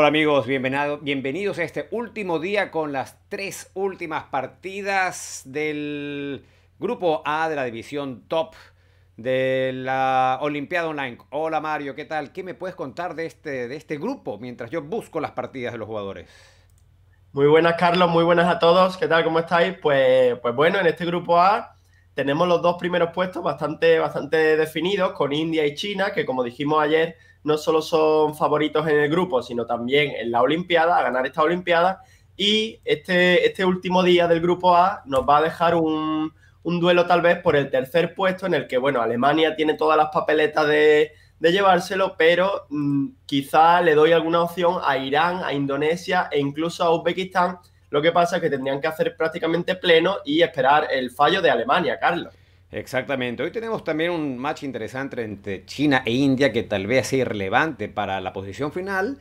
Hola amigos, bienvenidos a este último día con las tres últimas partidas del grupo A de la división top de la Olimpiada Online. Hola Mario, ¿qué tal? ¿Qué me puedes contar de este, de este grupo mientras yo busco las partidas de los jugadores? Muy buenas Carlos, muy buenas a todos. ¿Qué tal? ¿Cómo estáis? Pues, pues bueno, en este grupo A tenemos los dos primeros puestos bastante, bastante definidos con India y China, que como dijimos ayer no solo son favoritos en el grupo, sino también en la Olimpiada, a ganar esta Olimpiada. Y este, este último día del grupo A nos va a dejar un, un duelo tal vez por el tercer puesto en el que, bueno, Alemania tiene todas las papeletas de, llevárselo, pero mm, quizá le doy alguna opción a Irán, a Indonesia e incluso a Uzbekistán. Lo que pasa es que tendrían que hacer prácticamente pleno y esperar el fallo de Alemania, Carlos. Exactamente. Hoy tenemos también un match interesante entre China e India que tal vez sea irrelevante para la posición final,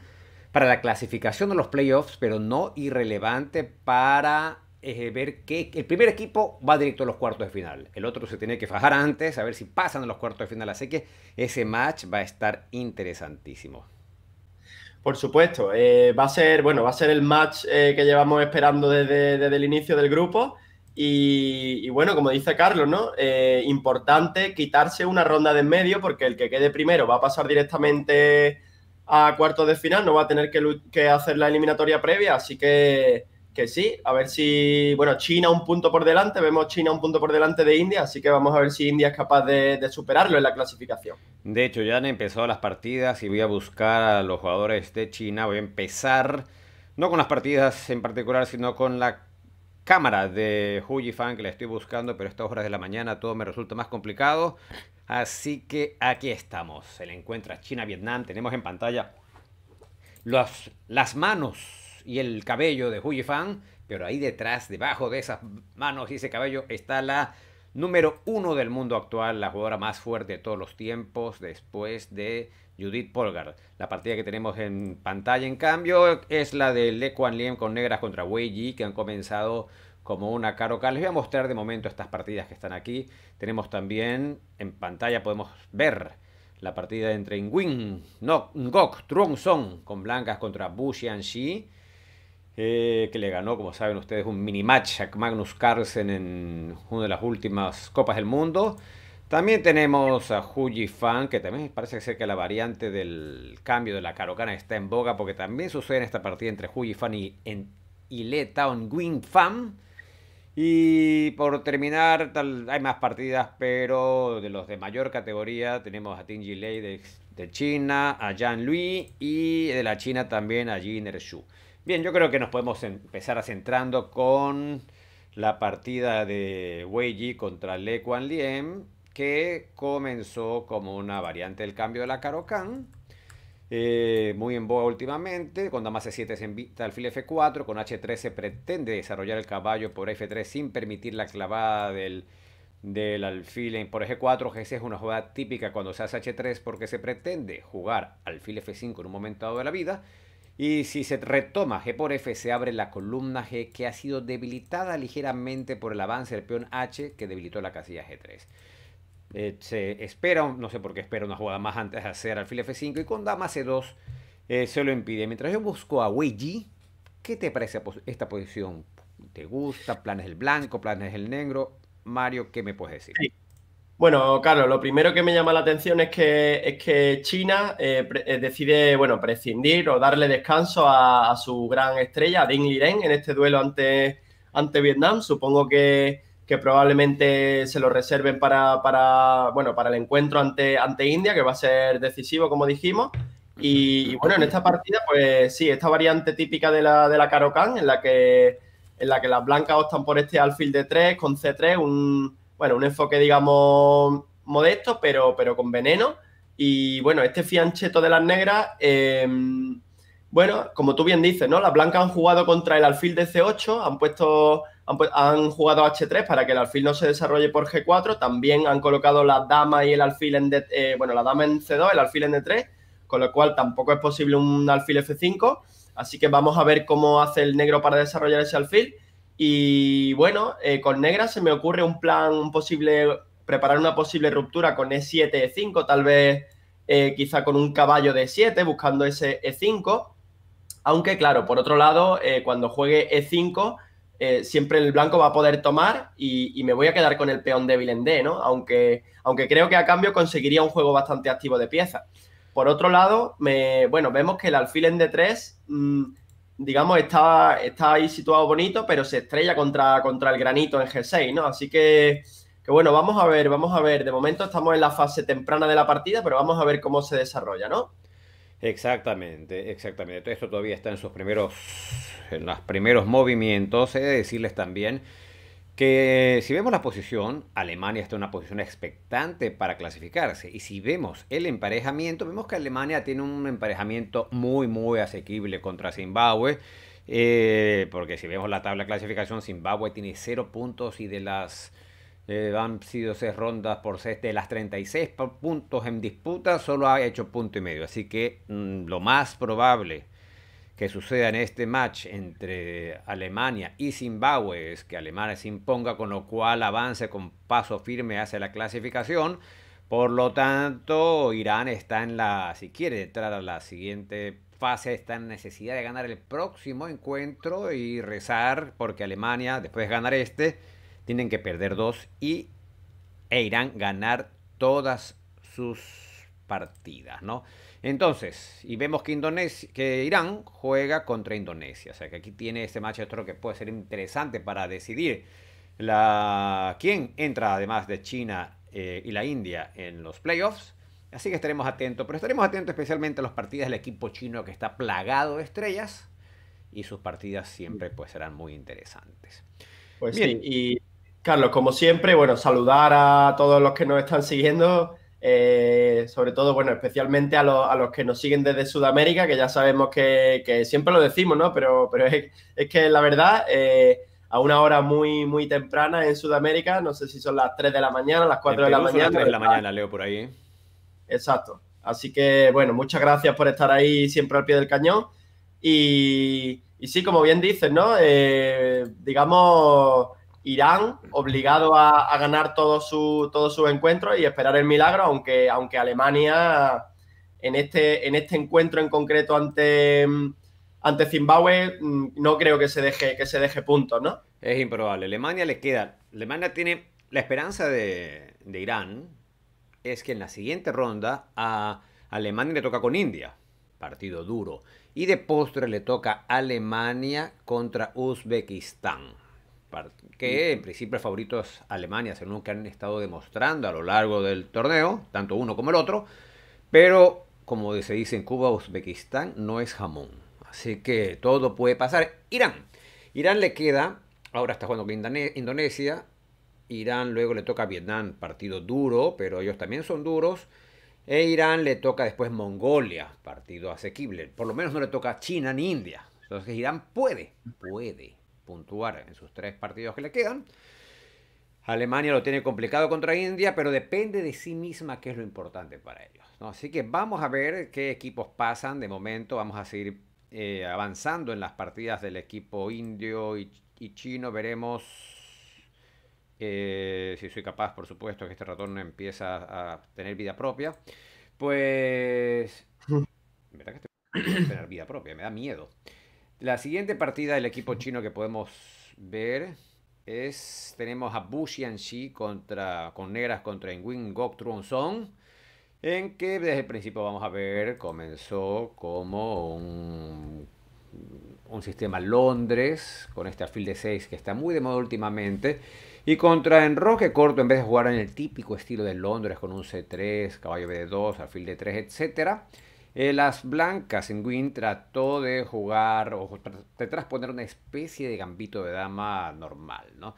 para la clasificación de los playoffs, pero no irrelevante para eh, ver que el primer equipo va directo a los cuartos de final. El otro se tiene que fajar antes, a ver si pasan a los cuartos de final. Así que ese match va a estar interesantísimo. Por supuesto, eh, va a ser, bueno, va a ser el match eh, que llevamos esperando desde el inicio del grupo. Y, bueno, como dice Carlos, ¿no? Eh, importante quitarse una ronda de en medio porque el que quede primero va a pasar directamente a cuartos de final, no va a tener que, hacer la eliminatoria previa, así que, que, sí, a ver si, bueno, China un punto por delante, vemos China un punto por delante de India, así que vamos a ver si India es capaz de, de superarlo en la clasificación. De hecho, ya han empezado las partidas y voy a buscar a los jugadores de China, voy a empezar, no con las partidas en particular, sino con la cámara de Fan que la estoy buscando, pero a estas horas de la mañana todo me resulta más complicado. Así que aquí estamos. Se le Encuentra China-Vietnam. Tenemos en pantalla las manos y el cabello de Fan, pero ahí detrás, debajo de esas manos y ese cabello, está la número uno del mundo actual, la jugadora más fuerte de todos los tiempos, después de Judith Polgar. La partida que tenemos en pantalla, en cambio, es la de Le Kuan Liem con negras contra Wei Yi, que han comenzado como una caroca. Les voy a mostrar de momento estas partidas que están aquí. Tenemos también en pantalla, podemos ver la partida entre Nguyen, no, Truong Son con blancas contra Bu Shi. Eh, que le ganó, como saben ustedes, un mini match a Magnus Carlsen en una de las últimas Copas del Mundo. También tenemos a Huji Fan, que también parece ser que la variante del cambio de la carocana está en boga, porque también sucede en esta partida entre Hu Fan y, en, y Le Town Wing Fan. Y por terminar, hay más partidas, pero de los de mayor categoría tenemos a Ting Lei de, China, a Jan Lui y de la China también a Jin Shu. Bien, yo creo que nos podemos empezar a centrando con la partida de Wei Ji contra Le Quan Liem que comenzó como una variante del cambio de la Carocan. Eh, muy en boa últimamente, con dama C7 e se invita alfil F4, con H3 se pretende desarrollar el caballo por F3 sin permitir la clavada del, del alfil por G4, g6 es una jugada típica cuando se hace H3 porque se pretende jugar alfil F5 en un momento dado de la vida, y si se retoma G por F, se abre la columna G que ha sido debilitada ligeramente por el avance del peón H que debilitó la casilla G3. Eh, se espera, no sé por qué espera una jugada más antes de hacer alfil F5 y con dama C2 eh, se lo impide. Mientras yo busco a Yi ¿qué te parece esta posición? ¿Te gusta? ¿Planes el blanco? ¿Planes el negro? Mario, ¿qué me puedes decir? Bueno, Carlos, lo primero que me llama la atención es que, es que China eh, decide, bueno, prescindir o darle descanso a, su gran estrella, Ding Liren, en este duelo ante Vietnam. Supongo que, que probablemente se lo reserven para, bueno, para el encuentro ante, ante India, que va a ser decisivo, como dijimos. Y, bueno, en esta partida, pues sí, esta variante típica de la, de la Karokan, en la que en la que las blancas optan por este alfil de 3 con C3, un, bueno, un enfoque, digamos, modesto, pero, pero con veneno. Y bueno, este fiancheto de las negras, em, bueno, como tú bien dices, ¿no? Las blancas han jugado contra el alfil de C8, han puesto han, jugado H3 para que el alfil no se desarrolle por G4. También han colocado la dama y el alfil en eh, bueno, la dama en C2, el alfil en D3, con lo cual tampoco es posible un alfil F5. Así que vamos a ver cómo hace el negro para desarrollar ese alfil. Y bueno, eh, con negra se me ocurre un plan, un posible, preparar una posible ruptura con E7, E5, tal vez eh, quizá con un caballo de 7 e buscando ese E5. Aunque claro, por otro lado, cuando juegue E5, eh, siempre el blanco va a poder tomar y, me voy a quedar con el peón débil en D, ¿no? Aunque, aunque creo que a cambio conseguiría un juego bastante activo de piezas. Por otro lado, me, bueno, vemos que el alfil en D3, mm, digamos, está, está ahí situado bonito, pero se estrella contra, contra el granito en G6, ¿no? Así que, que, bueno, vamos a ver, vamos a ver. De momento estamos en la fase temprana de la partida, pero vamos a ver cómo se desarrolla, ¿no? Exactamente, exactamente. Esto todavía está en sus primeros, en los primeros movimientos. He de decirles también que si vemos la posición, Alemania está en una posición expectante para clasificarse. Y si vemos el emparejamiento, vemos que Alemania tiene un emparejamiento muy, muy asequible contra Zimbabue. Eh, porque si vemos la tabla de clasificación, Zimbabue tiene cero puntos y de las eh, han sido seis rondas por seis de las 36 puntos en disputa, solo ha hecho punto y medio. Así que mm, lo más probable que suceda en este match entre Alemania y Zimbabue es que Alemania se imponga, con lo cual avance con paso firme hacia la clasificación. Por lo tanto, Irán está en la, si quiere entrar a la siguiente fase, está en necesidad de ganar el próximo encuentro y rezar porque Alemania, después de ganar este, tienen que perder dos y, e irán ganar todas sus partidas, ¿no? Entonces, y vemos que, Indonesia, que Irán juega contra Indonesia, o sea que aquí tiene este match otro que puede ser interesante para decidir la, quién entra además de China eh, y la India en los playoffs. Así que estaremos atentos, pero estaremos atentos especialmente a los partidas del equipo chino que está plagado de estrellas y sus partidas siempre pues serán muy interesantes. Pues y Carlos, como siempre, bueno, saludar a todos los que nos están siguiendo, eh, sobre todo, bueno, especialmente a, a, los que nos siguen desde Sudamérica, que ya sabemos que, siempre lo decimos, ¿no? Pero, pero es, que la verdad, eh, a una hora muy, muy temprana en Sudamérica, no sé si son las 3 de la mañana, las 4 de la mañana. Las 3 de la mañana, leo por ahí. ¿eh? Exacto. Así que, bueno, muchas gracias por estar ahí siempre al pie del cañón. Y, y sí, como bien dices, ¿no? digamos Irán obligado a, ganar todos sus su encuentros y esperar el milagro, aunque, aunque Alemania en este, en este encuentro en concreto ante, ante Zimbabue mm, no creo que se deje, que se deje puntos, ¿no? Es improbable. Alemania le queda. Alemania tiene la esperanza de, de Irán es que en la siguiente ronda a Alemania le toca con India, partido duro, y de postre le toca Alemania contra Uzbekistán que en principio favoritos Alemania, según lo que han estado demostrando a lo largo del torneo, tanto uno como el otro, pero como se dice en Cuba, Uzbekistán no es jamón, así que todo puede pasar. Irán, Irán le queda, ahora está jugando con Indonesia, Irán luego le toca Vietnam, partido duro, pero ellos también son duros, e Irán le toca después Mongolia, partido asequible, por lo menos no le toca a China ni India, entonces Irán puede, puede puntuar en sus tres partidos que le quedan. Alemania lo tiene complicado contra India, pero depende de sí misma qué es lo importante para ellos. Así que vamos a ver qué equipos pasan. De momento vamos a seguir eh, avanzando en las partidas del equipo indio y, chino. Veremos eh, si soy capaz, por supuesto, que este ratón empieza a tener vida propia. Pues... ¿Verdad que este... tener vida propia? Me da miedo. La siguiente partida del equipo chino que podemos ver es tenemos a Bu Xianxi contra con negras contra Nguyen Gok Truong en que desde el principio vamos a ver comenzó como un, sistema Londres con este alfil de 6 que está muy de moda últimamente y contra enroque corto en vez de jugar en el típico estilo de Londres con un C3, caballo B2, alfil de 3, etcétera eh, las blancas en Win trató de jugar o de poner una especie de gambito de dama normal, ¿no?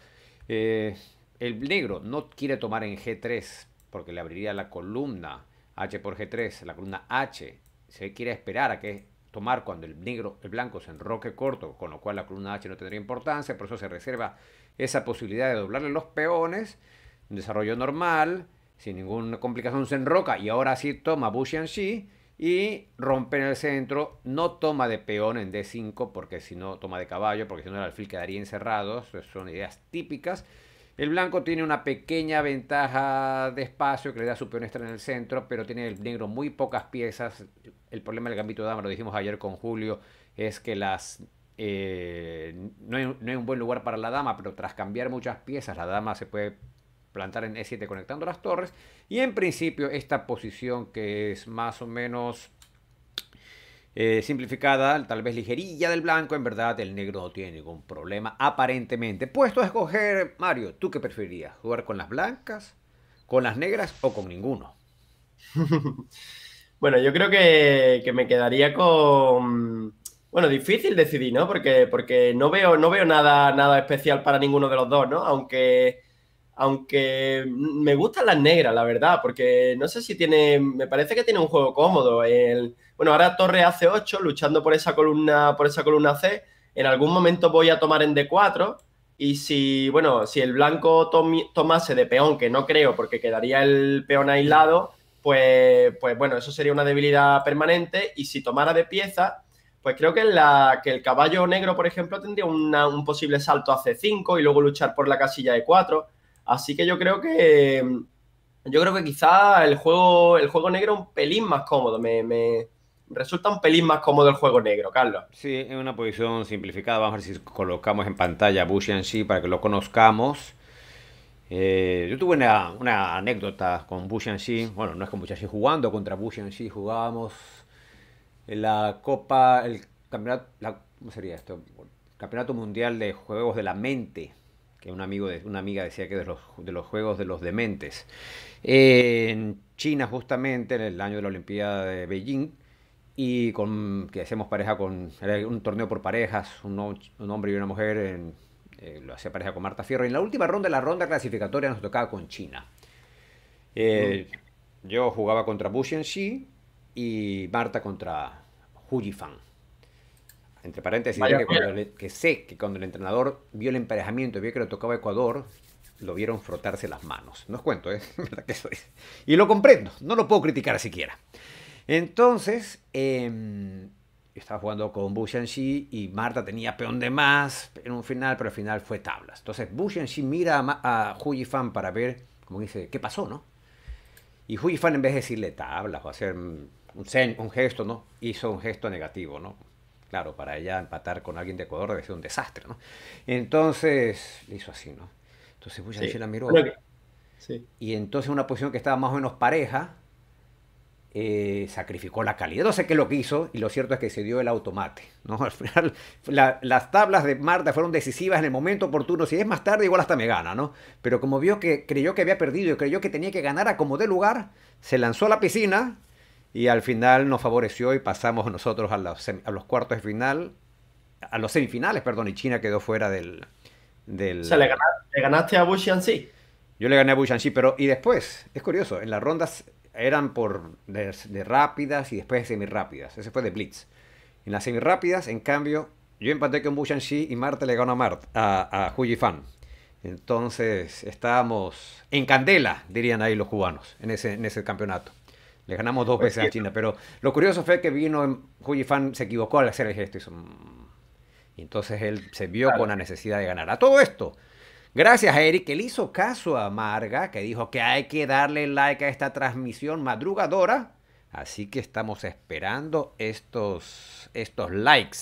Eh, el negro no quiere tomar en G3 porque le abriría la columna H por G3, la columna H. Se quiere esperar a que tomar cuando el negro, el blanco se enroque corto, con lo cual la columna H no tendría importancia, por eso se reserva esa posibilidad de doblarle los peones, desarrollo normal, sin ninguna complicación se enroca y ahora sí toma Bushian Shi y romper en el centro, no toma de peón en D5 porque si no toma de caballo, porque si no el alfil quedaría encerrado, son ideas típicas. El blanco tiene una pequeña ventaja de espacio que le da su peón extra en el centro, pero tiene el negro muy pocas piezas. El problema del gambito de dama, lo dijimos ayer con Julio, es que las eh, no, es no, hay, un buen lugar para la dama, pero tras cambiar muchas piezas, la dama se puede plantar en E7 conectando las torres. Y en principio esta posición que es más o menos eh, simplificada, tal vez ligerilla del blanco, en verdad el negro no tiene ningún problema aparentemente. Puesto a escoger, Mario, ¿tú qué preferirías? ¿Jugar con las blancas, con las negras o con ninguno? bueno, yo creo que, me quedaría con... Bueno, difícil decidir, ¿no? Porque, porque no veo, no veo nada, nada especial para ninguno de los dos, ¿no? Aunque aunque me gustan las negras, la verdad, porque no sé si tiene, me parece que tiene un juego cómodo. bueno, ahora torre hace 8 luchando por esa columna, por esa columna C. En algún momento voy a tomar en D4 y si, bueno, si el blanco tomase de peón, que no creo porque quedaría el peón aislado, pues, pues bueno, eso sería una debilidad permanente y si tomara de pieza, pues creo que, que el caballo negro, por ejemplo, tendría un posible salto a C5 y luego luchar por la casilla de 4 Así que yo creo que yo creo que quizá el juego, el juego negro es un pelín más cómodo. Me, resulta un pelín más cómodo el juego negro, Carlos. Sí, en una posición simplificada. Vamos a ver si colocamos en pantalla Bush and para que lo conozcamos. Eh, yo tuve una, anécdota con Bush Bueno, no es con Bush jugando contra Bush Jugábamos en la Copa, el campeonato, ¿cómo sería esto? campeonato Mundial de Juegos de la Mente que un amigo de, una amiga decía que de los, de los juegos de los dementes. en China, justamente, en el año de la Olimpiada de Beijing, y con, que hacemos pareja con, era un torneo por parejas, un, hombre y una mujer, en, eh, lo hacía pareja con Marta Fierro, y en la última ronda, de la ronda clasificatoria, nos tocaba con China. Eh, mm. Yo jugaba contra Bu y Marta contra Hu entre paréntesis, que, sé que cuando el entrenador vio el emparejamiento y vio que lo tocaba Ecuador, lo vieron frotarse las manos. No os cuento, ¿eh? Y lo comprendo, no lo puedo criticar siquiera. Entonces, em, estaba jugando con Bushanshi y Marta tenía peón de más en un final, pero al final fue tablas. Entonces, Bushanshi mira a, a para ver, como dice, qué pasó, ¿no? Y Huyi Fan, en vez de decirle tablas o hacer un, un gesto, ¿no? Hizo un gesto negativo, ¿no? Claro, para ella empatar con alguien de Ecuador debe ser un desastre, ¿no? Entonces, le hizo así, ¿no? Entonces, pues, la miró. Y entonces, una posición que estaba más o menos pareja, eh, sacrificó la calidad. No sé qué lo que hizo, y lo cierto es que se dio el automate. ¿no? Al final, las tablas de Marta fueron decisivas en el momento oportuno. Si es más tarde, igual hasta me gana, ¿no? Pero como vio que creyó que había perdido y creyó que tenía que ganar a como de lugar, se lanzó a la piscina, y al final nos favoreció y pasamos nosotros a los, a los cuartos de final, a los semifinales, perdón, y China quedó fuera del... del... le ganaste, a Wu Xianxi. Yo le gané a Wu Yanxi, pero y después, es curioso, en las rondas eran por de, rápidas y después de semirápidas, ese fue de Blitz. En las semirápidas, en cambio, yo empaté con Wu Yanxi y Marte le ganó a, Mart, a, a Fan. Entonces estábamos en candela, dirían ahí los cubanos, en ese, en ese campeonato ganamos dos veces a China, pero lo curioso fue que vino, Hu se equivocó al hacer el gesto. Mm". y entonces él se vio con la necesidad de ganar. A todo esto, gracias a Eric, que le hizo caso a Marga, que dijo que hay que darle like a esta transmisión madrugadora. Así que estamos esperando estos, estos likes.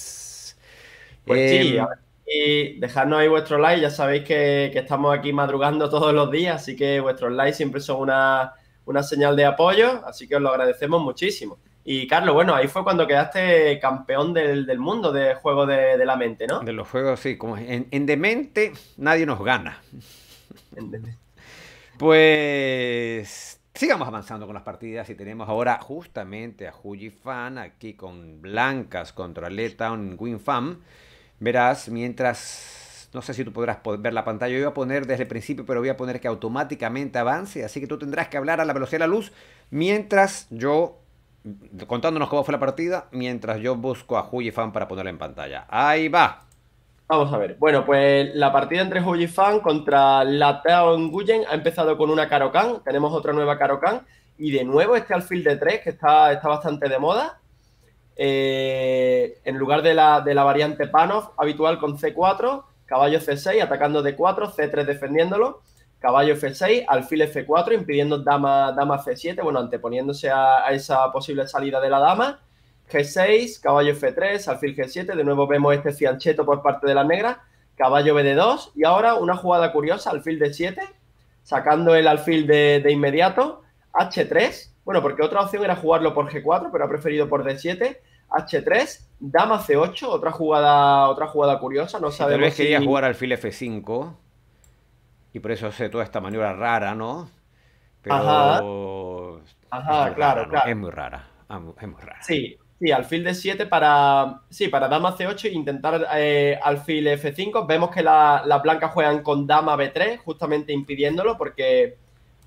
Pues sí, em, y dejadnos ahí vuestro like. Ya sabéis que estamos aquí madrugando todos los días, así que vuestros likes siempre son una una señal de apoyo, así que os lo agradecemos muchísimo. Y Carlos, bueno, ahí fue cuando quedaste campeón del, mundo de juego de, la mente, ¿no? De los juegos, sí, como en, demente nadie nos gana. pues sigamos avanzando con las partidas y tenemos ahora justamente a Huji Fan aquí con Blancas contra Leta en Winfam. Verás, mientras no sé si tú podrás ver la pantalla. Yo voy a poner desde el principio, pero voy a poner que automáticamente avance. Así que tú tendrás que hablar a la velocidad de la luz mientras yo, contándonos cómo fue la partida, mientras yo busco a Jujifan Fan para ponerla en pantalla. Ahí va. Vamos a ver. Bueno, pues la partida entre Jujifan Fan contra Lateon Guyen ha empezado con una Karokan. Tenemos otra nueva Karokan. Y de nuevo este alfil de 3 que está, está bastante de moda. Eh, en lugar de la, de la variante Panov habitual con C4, caballo C6 atacando D4, C3 defendiéndolo, caballo F6, alfil F4 impidiendo dama, dama C7, bueno, anteponiéndose a, esa posible salida de la dama, G6, caballo F3, alfil G7, de nuevo vemos este fiancheto por parte de la negra, caballo BD2 y ahora una jugada curiosa, alfil D7, sacando el alfil de, de inmediato, H3, bueno, porque otra opción era jugarlo por G4, pero ha preferido por D7, H3, dama C8, otra jugada, otra jugada curiosa, no sabemos. Tal vez quería jugar alfil F5 y por eso hace toda esta maniobra rara, ¿no? Pero Ajá. claro, claro. Es muy rara, es muy rara. Sí, sí, alfil d 7 para, sí, para dama C8 e intentar eh, alfil F5. Vemos que la, las blancas juegan con dama B3, justamente impidiéndolo porque,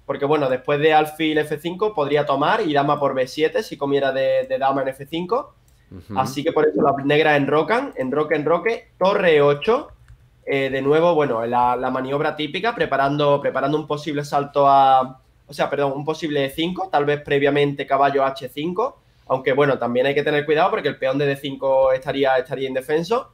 porque, bueno, después de alfil F5 podría tomar y dama por B7 si comiera de dama en F5. Así que por eso las negras enrocan, enroque, enroque, torre 8. Eh, de nuevo, bueno, la, maniobra típica, preparando, preparando un posible salto a. O sea, perdón, un posible 5, tal vez previamente caballo H5. Aunque bueno, también hay que tener cuidado porque el peón de D5 estaría, estaría indefenso.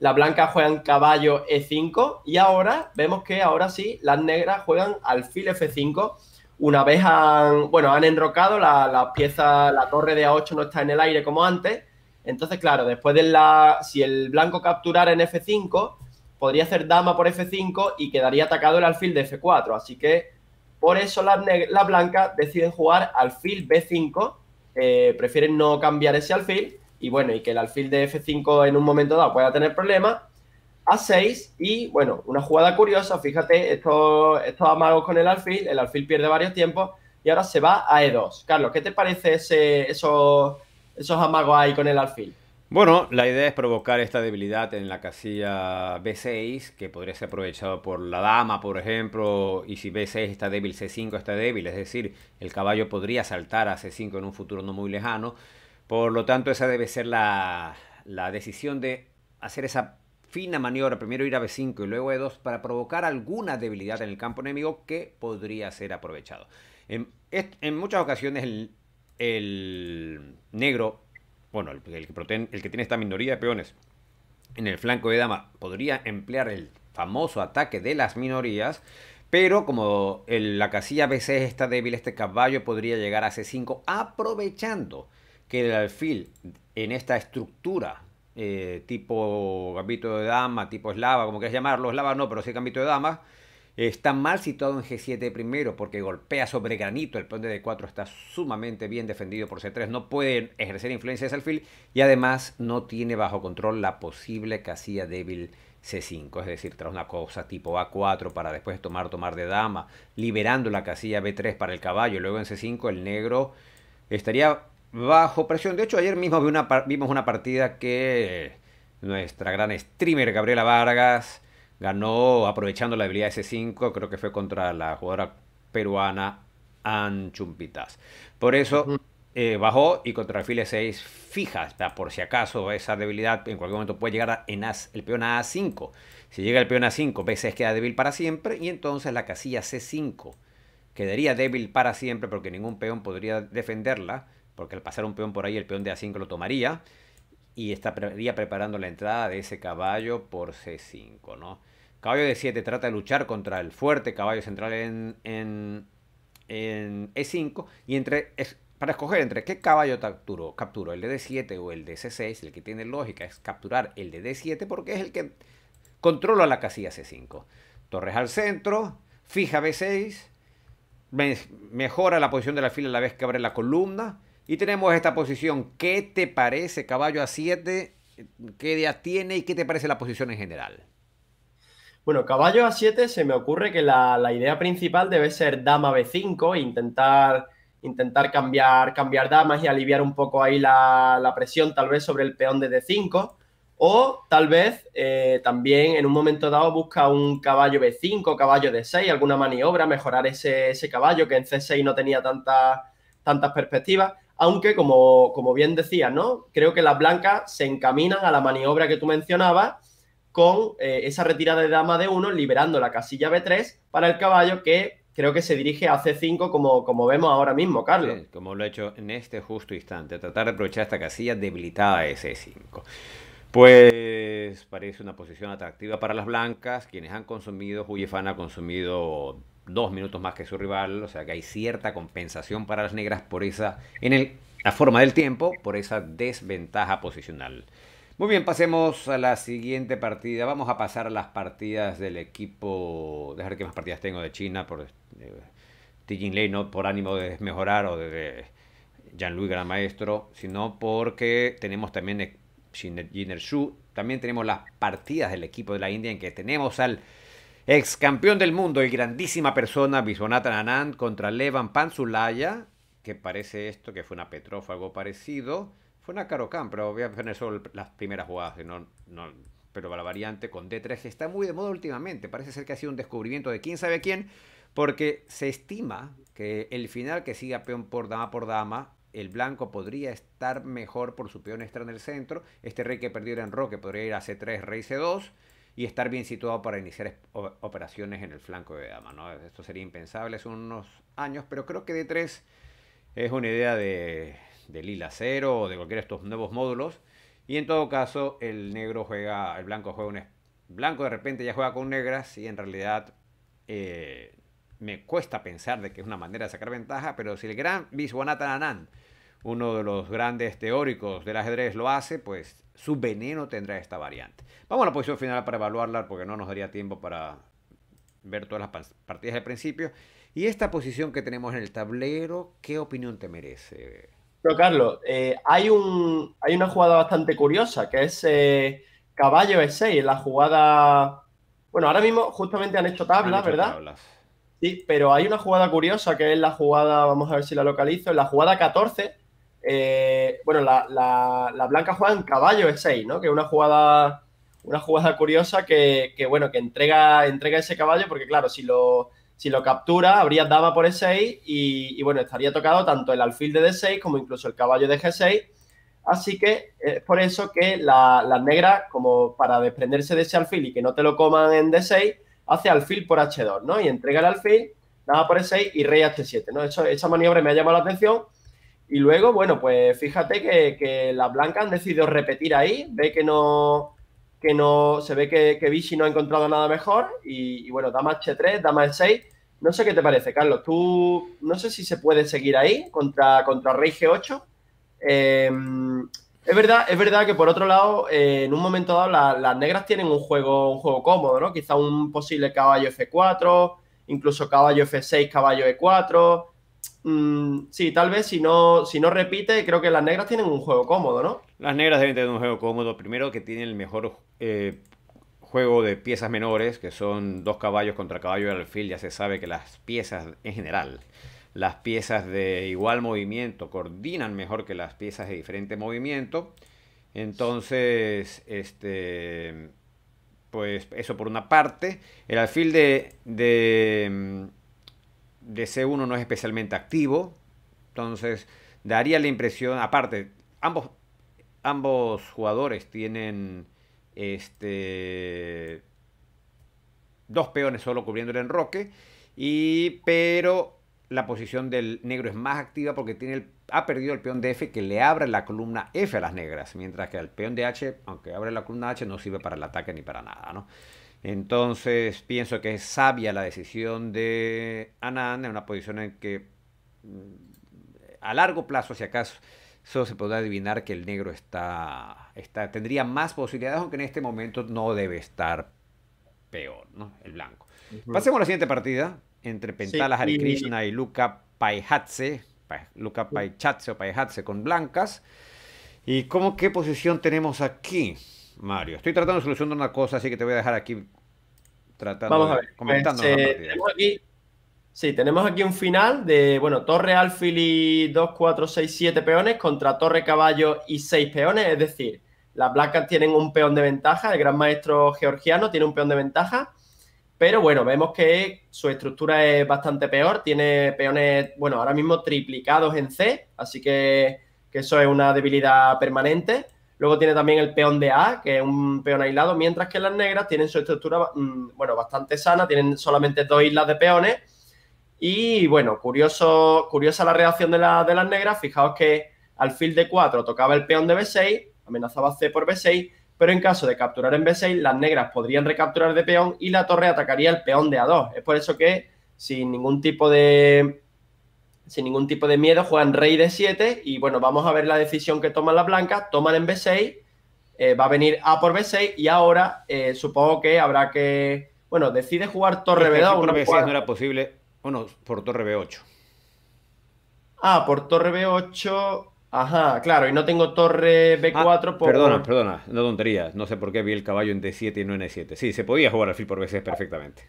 Las blancas juegan caballo E5. Y ahora vemos que ahora sí, las negras juegan alfil F5 una vez han, bueno, han enrocado la, pieza, la torre de A8 no está en el aire como antes. Entonces, claro, después de la, si el blanco capturara en F5, podría hacer dama por F5 y quedaría atacado el alfil de F4. Así que por eso las, la blancas deciden jugar alfil B5, eh, prefieren no cambiar ese alfil y bueno, y que el alfil de F5 en un momento dado pueda tener problemas a 6 y bueno, una jugada curiosa, fíjate, estos, amagos con el alfil, el alfil pierde varios tiempos y ahora se va a E2. Carlos, ¿qué te parece esos, esos amagos ahí con el alfil? Bueno, la idea es provocar esta debilidad en la casilla B6, que podría ser aprovechado por la dama, por ejemplo, y si B6 está débil, C5 está débil, es decir, el caballo podría saltar a C5 en un futuro no muy lejano. Por lo tanto, esa debe ser la decisión de hacer esa fina maniobra, primero ir a B5 y luego E2 para provocar alguna debilidad en el campo enemigo que podría ser aprovechado. En, muchas ocasiones el, negro, bueno, el, que el que tiene esta minoría de peones en el flanco de dama, podría emplear el famoso ataque de las minorías, pero como la casilla B6 está débil, este caballo podría llegar a C5 aprovechando que el alfil en esta estructura eh, tipo gambito de dama, tipo eslava, como quieras llamarlo, eslava no, pero sí gambito de dama, está mal situado en G7 primero porque golpea sobre granito, el peón de D4 está sumamente bien defendido por C3, no puede ejercer influencia de ese y además no tiene bajo control la posible casilla débil C5, es decir, tras una cosa tipo A4 para después tomar, tomar de dama, liberando la casilla B3 para el caballo y luego en C5 el negro estaría bajo presión. De hecho, ayer mismo una, vimos una partida que nuestra gran streamer Gabriela Vargas ganó aprovechando la habilidad c 5 creo que fue contra la jugadora peruana Anchumpitas. Por eso eh, bajó y contra file 6 fija, por si acaso esa debilidad en cualquier momento puede llegar a, en el peón a A5. Si llega el peón a 5, B6 queda débil para siempre y entonces la casilla C5 quedaría débil para siempre porque ningún peón podría defenderla porque al pasar un peón por ahí, el peón de A5 lo tomaría y estaría preparando la entrada de ese caballo por C5, ¿no? Caballo de 7 trata de luchar contra el fuerte caballo central en, E5 e y entre, para escoger entre qué caballo capturo, el de D7 o el de C6, el que tiene lógica es capturar el de D7 porque es el que controla la casilla C5. Torres al centro, fija B6, mejora la posición de la fila a la vez que abre la columna, y tenemos esta posición. ¿Qué te parece, caballo a 7? ¿Qué ideas tiene y qué te parece la posición en general? Bueno, caballo a 7 se me ocurre que la, idea principal debe ser dama b5 e intentar, intentar cambiar, cambiar damas y aliviar un poco ahí la, presión tal vez sobre el peón de d5. O tal vez eh, también en un momento dado busca un caballo B5, caballo D6, alguna maniobra, mejorar ese, caballo que en C6 no tenía tantas tantas perspectivas aunque como, como bien decías, ¿no? Creo que las blancas se encaminan a la maniobra que tú mencionabas con eh, esa retirada de dama de 1, liberando la casilla B3 para el caballo que creo que se dirige a C5 como, como vemos ahora mismo, Carlos. como lo he hecho en este justo instante, tratar de aprovechar esta casilla debilitada de C5. Pues parece una posición atractiva para las blancas, quienes han consumido, Fan ha consumido dos minutos más que su rival, o sea que hay cierta compensación para las negras por esa, en la forma del tiempo, por esa desventaja posicional. Muy bien, pasemos a la siguiente partida. Vamos a pasar a las partidas del equipo. Dejar que más partidas tengo de China por eh, Lei, no por ánimo de desmejorar o de, Jean-Louis Gran Maestro, sino porque tenemos también eh, Jiner Shu. También tenemos las partidas del equipo de la India en que tenemos al Ex campeón del mundo y grandísima persona, Bisonata Anand contra Levan Panzulaya, que parece esto, que fue una Petrofa, algo parecido. Fue una Carocam, pero voy a poner solo las primeras jugadas, no, no, pero la variante con D3 que está muy de moda últimamente. Parece ser que ha sido un descubrimiento de quién sabe quién, porque se estima que el final que siga peón por dama por dama el blanco podría estar mejor por su peón extra en el centro. Este rey que perdió en roque podría ir a C3, rey C2 y estar bien situado para iniciar operaciones en el flanco de dama. ¿no? Esto sería impensable hace unos años, pero creo que D3 es una idea de, de lila cero o de cualquiera de estos nuevos módulos. Y en todo caso, el negro juega, el blanco juega un blanco de repente ya juega con negras y en realidad eh, me cuesta pensar de que es una manera de sacar ventaja, pero si el gran Viswanathan uno de los grandes teóricos del ajedrez lo hace, pues su veneno tendrá esta variante. Vamos a la posición final para evaluarla porque no nos daría tiempo para ver todas las partidas de principio. Y esta posición que tenemos en el tablero, ¿qué opinión te merece? Pero Carlos, eh, hay, un, hay una jugada bastante curiosa que es eh, caballo E6, la jugada... Bueno, ahora mismo justamente han hecho tablas, ¿verdad? Sí, pero hay una jugada curiosa que es la jugada, vamos a ver si la localizo, en la jugada 14 eh, bueno, la, Blanca juega en caballo E6, ¿no? Que es una jugada, una jugada curiosa que, bueno, que entrega, entrega ese caballo, porque claro, si lo, si lo captura, habría dama por E6 y, bueno, estaría tocado tanto el alfil de D6 como incluso el caballo de G6. Así que es por eso que las la negras, como para desprenderse de ese alfil y que no te lo coman en D6, hace alfil por H2, ¿no? Y entrega el alfil, dama por E6 y rey H7, ¿no? Eso, esa maniobra me ha llamado la atención y luego, bueno, pues fíjate que, que las blancas han decidido repetir ahí, ve que no, no, se ve que, que Vichy no ha encontrado nada mejor y, bueno, dama H3, dama E6, no sé qué te parece, Carlos, tú, no sé si se puede seguir ahí contra, contra Rey G8. Em, es verdad, es verdad que por otro lado, eh, en un momento dado, las negras tienen un juego, un juego cómodo, ¿no? Quizá un posible caballo F4, incluso caballo F6, caballo E4, Mm, sí, tal vez si no, si no repite, creo que las negras tienen un juego cómodo, ¿no? Las negras deben tener un juego cómodo. Primero que tienen el mejor eh, juego de piezas menores, que son dos caballos contra caballo de alfil. Ya se sabe que las piezas en general, las piezas de igual movimiento coordinan mejor que las piezas de diferente movimiento. Entonces, este, pues eso por una parte. El alfil de mm, c 1 no es especialmente activo, entonces daría la impresión, aparte, ambos, ambos jugadores tienen este, dos peones solo cubriendo el enroque, y, pero la posición del negro es más activa porque tiene ha perdido el peón de F que le abre la columna F a las negras, mientras que el peón de H, aunque abre la columna H, no sirve para el ataque ni para nada, ¿no? Entonces pienso que es sabia la decisión de Anand en una posición en que mm, a largo plazo, si acaso, solo se podrá adivinar que el negro está, está, tendría más posibilidades, aunque en este momento no debe estar peor, ¿no? El blanco. Pasemos a la siguiente partida entre Pentala, sí, y, Luca Paihatse. Luca Paichatse o con blancas. ¿Y cómo qué posición tenemos aquí? Mario, estoy tratando de solucionar una cosa, así que te voy a dejar aquí tratando de pues, eh, tenemos aquí, sí, tenemos aquí un final de, bueno, torre alfil y 2, 4, 6, 7 peones contra torre caballo y 6 peones, es decir, las blancas tienen un peón de ventaja, el gran maestro georgiano tiene un peón de ventaja, pero bueno, vemos que su estructura es bastante peor, tiene peones, bueno, ahora mismo triplicados en C, así que, que eso es una debilidad permanente. Luego tiene también el peón de A, que es un peón aislado, mientras que las negras tienen su estructura, mm, bueno, bastante sana, tienen solamente dos islas de peones. Y bueno, curioso, curiosa la reacción de, de las negras. Fijaos que alfil de 4 tocaba el peón de B6, amenazaba C por B6, pero en caso de capturar en B6, las negras podrían recapturar de peón y la torre atacaría el peón de A2. Es por eso que sin ningún tipo de, sin ningún tipo de miedo, juegan rey de 7 y bueno, vamos a ver la decisión que toman las blancas, toman en B6, eh, va a venir A por B6 y ahora eh, supongo que habrá que, bueno, decide jugar torre este B2. Por no era posible, bueno, por torre B8. Ah, por torre B8, ajá, claro, y no tengo torre B4 ah, por... Perdona, perdona, no tonterías, no sé por qué vi el caballo en D7 y no en E7. Sí, se podía jugar al fil por B6 perfectamente.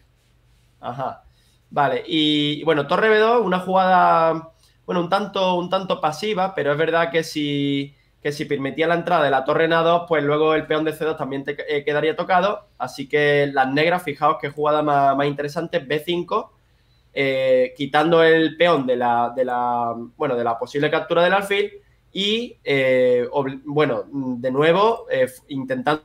Ajá. Vale, y bueno, Torre B2, una jugada, bueno, un tanto, un tanto pasiva, pero es verdad que si, que si permitía la entrada de la torre en A2, pues luego el peón de C2 también te eh, quedaría tocado. Así que las negras, fijaos qué jugada más, interesante, B5, eh, quitando el peón de la, de la, bueno, de la posible captura del alfil y, eh, bueno, de nuevo, intentando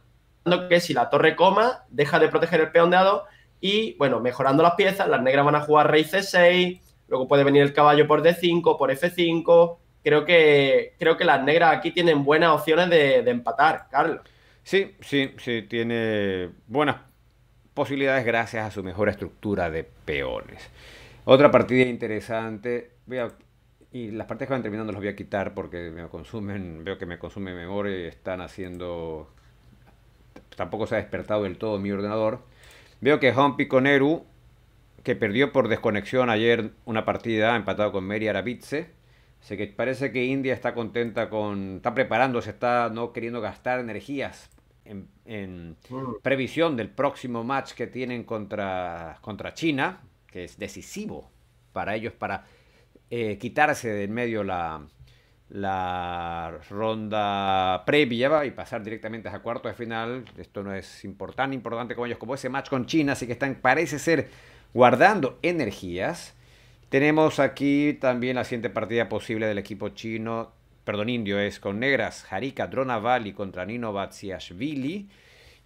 que si la torre coma, deja de proteger el peón de A2 y bueno, mejorando las piezas, las negras van a jugar rey c6, luego puede venir el caballo por d5, por f5. Creo que, creo que las negras aquí tienen buenas opciones de, empatar, Carlos. Sí, sí, sí, tiene buenas posibilidades gracias a su mejor estructura de peones. Otra partida interesante, voy a, y las partes que van terminando las voy a quitar porque me consumen, veo que me consume memoria y están haciendo... Tampoco se ha despertado del todo mi ordenador. Veo que Humpy Piconeru, que perdió por desconexión ayer una partida, empatado con Meri Arabitze. sé que parece que India está contenta con. está preparándose, está no queriendo gastar energías en, mm. previsión del próximo match que tienen contra, contra China, que es decisivo para ellos para eh, quitarse en medio la, la ronda previa y pasar directamente a cuartos de final. Esto no es tan importante como ellos, como ese match con China, así que están, parece ser, guardando energías. Tenemos aquí también la siguiente partida posible del equipo chino, perdón, indio, es con Negras, Harika, Dronavali contra Nino Batsiashvili.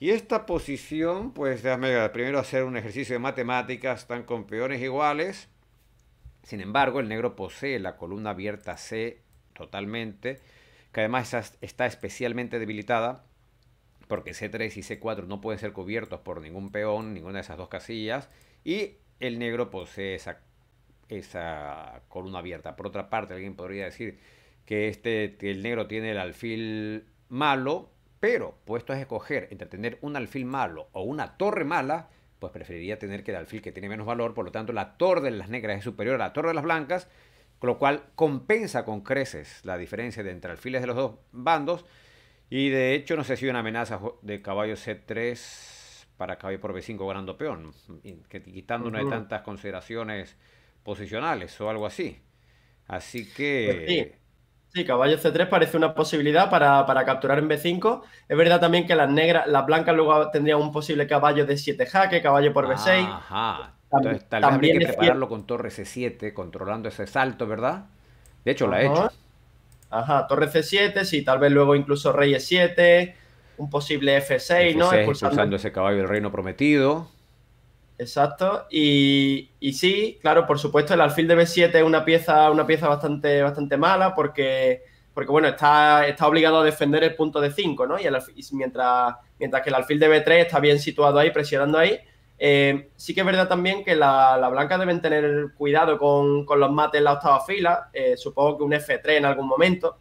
Y esta posición, pues déjame primero hacer un ejercicio de matemáticas, están con peones iguales. Sin embargo, el negro posee la columna abierta C totalmente, que además está especialmente debilitada porque C3 y C4 no pueden ser cubiertos por ningún peón, ninguna de esas dos casillas, y el negro posee esa, esa columna abierta. Por otra parte, alguien podría decir que este, el negro tiene el alfil malo, pero puesto a escoger entre tener un alfil malo o una torre mala, pues preferiría tener que el alfil que tiene menos valor, por lo tanto la torre de las negras es superior a la torre de las blancas, lo cual compensa con creces la diferencia de entre alfiles de los dos bandos. Y de hecho, no sé si una amenaza de caballo C3 para caballo por B5 ganando peón, quitando una de tantas consideraciones posicionales o algo así. Así que. Pues sí. caballo C3 parece una posibilidad para, capturar en B5. Es verdad también que las negras, las blancas luego tendrían un posible caballo de 7 jaque, caballo por B6. Ajá, entonces, tal vez habría que prepararlo con torre C7, controlando ese salto, ¿verdad? De hecho, lo ha hecho. Ajá, torre C7, sí, tal vez luego incluso rey E7, un posible F6, ¿no? Expulsando... ese caballo del reino prometido. Exacto, y, sí, claro, por supuesto, el alfil de B7 es una pieza, una pieza bastante, bastante mala porque, porque bueno, está, está obligado a defender el punto de 5, ¿no? Y, mientras, mientras que el alfil de B3 está bien situado ahí, presionando ahí, eh, sí que es verdad también que la, blanca deben tener cuidado con, los mates en la octava fila, eh, supongo que un F3 en algún momento,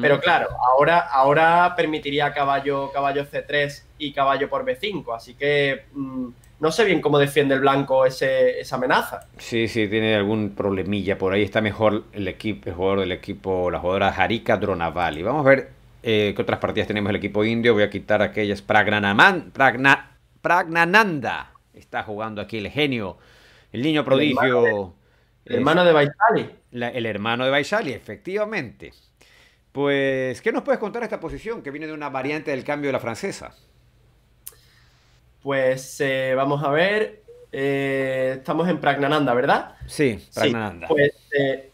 pero claro, ahora, ahora permitiría caballo, caballo C3 y caballo por B5, así que mm, no sé bien cómo defiende el blanco esa amenaza. Sí, sí, tiene algún problemilla, por ahí está mejor el equipo, el jugador del equipo, la jugadora Harika Dronavali. Vamos a ver eh, qué otras partidas tenemos el equipo indio, voy a quitar aquellas Pragnananda está jugando aquí el genio, el niño prodigio. El hermano de, Baisali. el hermano de Baisali, efectivamente. Pues, ¿qué nos puedes contar de esta posición que viene de una variante del cambio de la francesa? Pues eh, vamos a ver. Eh, estamos en Pragnananda, ¿verdad? Sí, Pragnananda. pues, eh,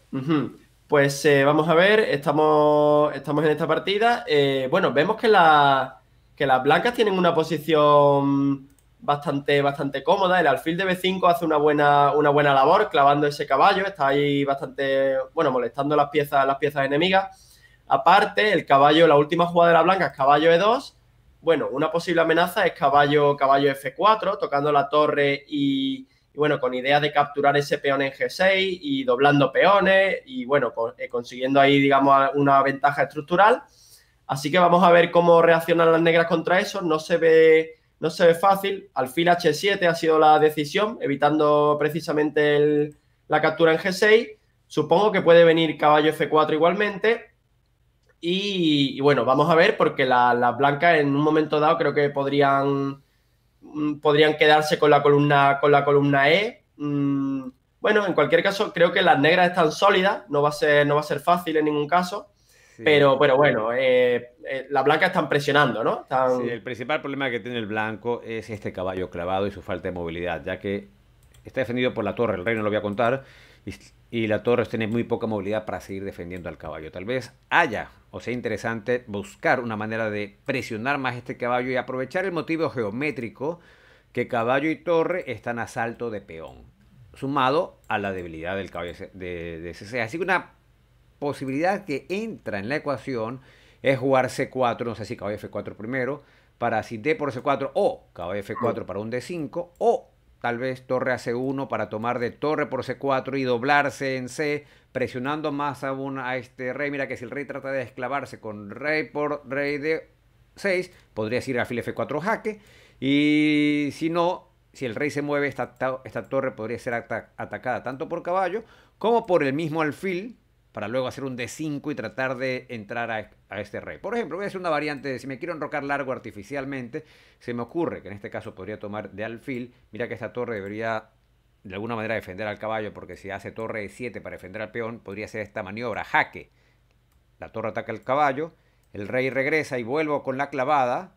pues vamos a ver, estamos, estamos en esta partida. bueno, vemos que, la, que las blancas tienen una posición bastante, bastante cómoda. El alfil de B5 hace una buena, una buena labor clavando ese caballo, está ahí bastante, bueno, molestando las piezas, las piezas enemigas. Aparte, el caballo, la última jugada de la blanca es caballo E2. Bueno, una posible amenaza es caballo, caballo F4, tocando la torre y, bueno, con idea de capturar ese peón en G6 y doblando peones y bueno, eh, consiguiendo ahí, digamos, una ventaja estructural. Así que vamos a ver cómo reaccionan las negras contra eso. No se ve no se ve fácil, alfil H7 ha sido la decisión, evitando precisamente la captura en G6. Supongo que puede venir caballo F4 igualmente. Y, bueno, vamos a ver, porque las la blancas en un momento dado creo que podrían, mm, podrían quedarse con la columna, con la columna E. Mm, bueno, en cualquier caso, creo que las negras están sólidas, no va, a no va a ser fácil en ningún caso. Pero, pero bueno, eh, eh, las blancas la blanca están presionando, ¿no? Sí, el principal problema que tiene el blanco es este caballo clavado y su falta de movilidad, ya que está defendido por la torre, el rey no lo voy a contar, y, la torre tiene muy poca movilidad para seguir defendiendo al caballo. Tal vez haya, o sea, interesante buscar una manera de presionar más este caballo y aprovechar el motivo geométrico que caballo y torre están a salto de peón, sumado a la debilidad del caballo de, de CC. Así que una posibilidad que entra en la ecuación es jugar C4, no sé si caballo F4 primero, para si D por C4 o caballo F4 mm. para un D5 o tal vez torre a C1 para tomar de torre por C4 y doblarse en C, presionando más aún a este rey. Mira que si el rey trata de esclavarse con rey por rey D6, podría ir a alfil F4 jaque. Y si no, si el rey se mueve, esta, esta torre podría ser atacada tanto por caballo como por el mismo alfil para luego hacer un D5 y tratar de entrar a, este rey. Por ejemplo, voy a hacer una variante de si me quiero enrocar largo artificialmente, se me ocurre que en este caso podría tomar de alfil. Mira que esta torre debería de alguna manera defender al caballo, porque si hace torre e 7 para defender al peón, podría hacer esta maniobra, jaque. La torre ataca al caballo, el rey regresa y vuelvo con la clavada,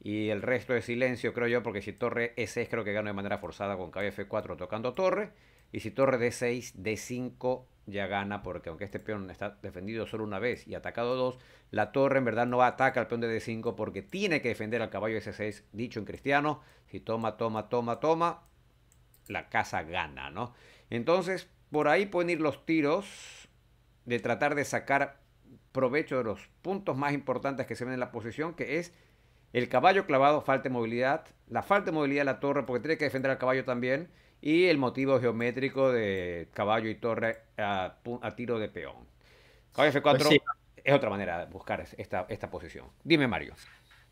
y el resto de silencio creo yo, porque si torre E6 creo que gano de manera forzada con kbf 4 tocando torre. Y si torre D6, D5 ya gana, porque aunque este peón está defendido solo una vez y atacado dos, la torre en verdad no ataca al peón de D5 porque tiene que defender al caballo S6, dicho en cristiano. Si toma, toma, toma, toma, la casa gana, ¿no? Entonces, por ahí pueden ir los tiros de tratar de sacar provecho de los puntos más importantes que se ven en la posición, que es el caballo clavado, falta de movilidad, la falta de movilidad de la torre, porque tiene que defender al caballo también, y el motivo geométrico de caballo y torre a, tiro de peón. Caballo F4 pues es otra manera de buscar esta, esta posición. Dime, Mario.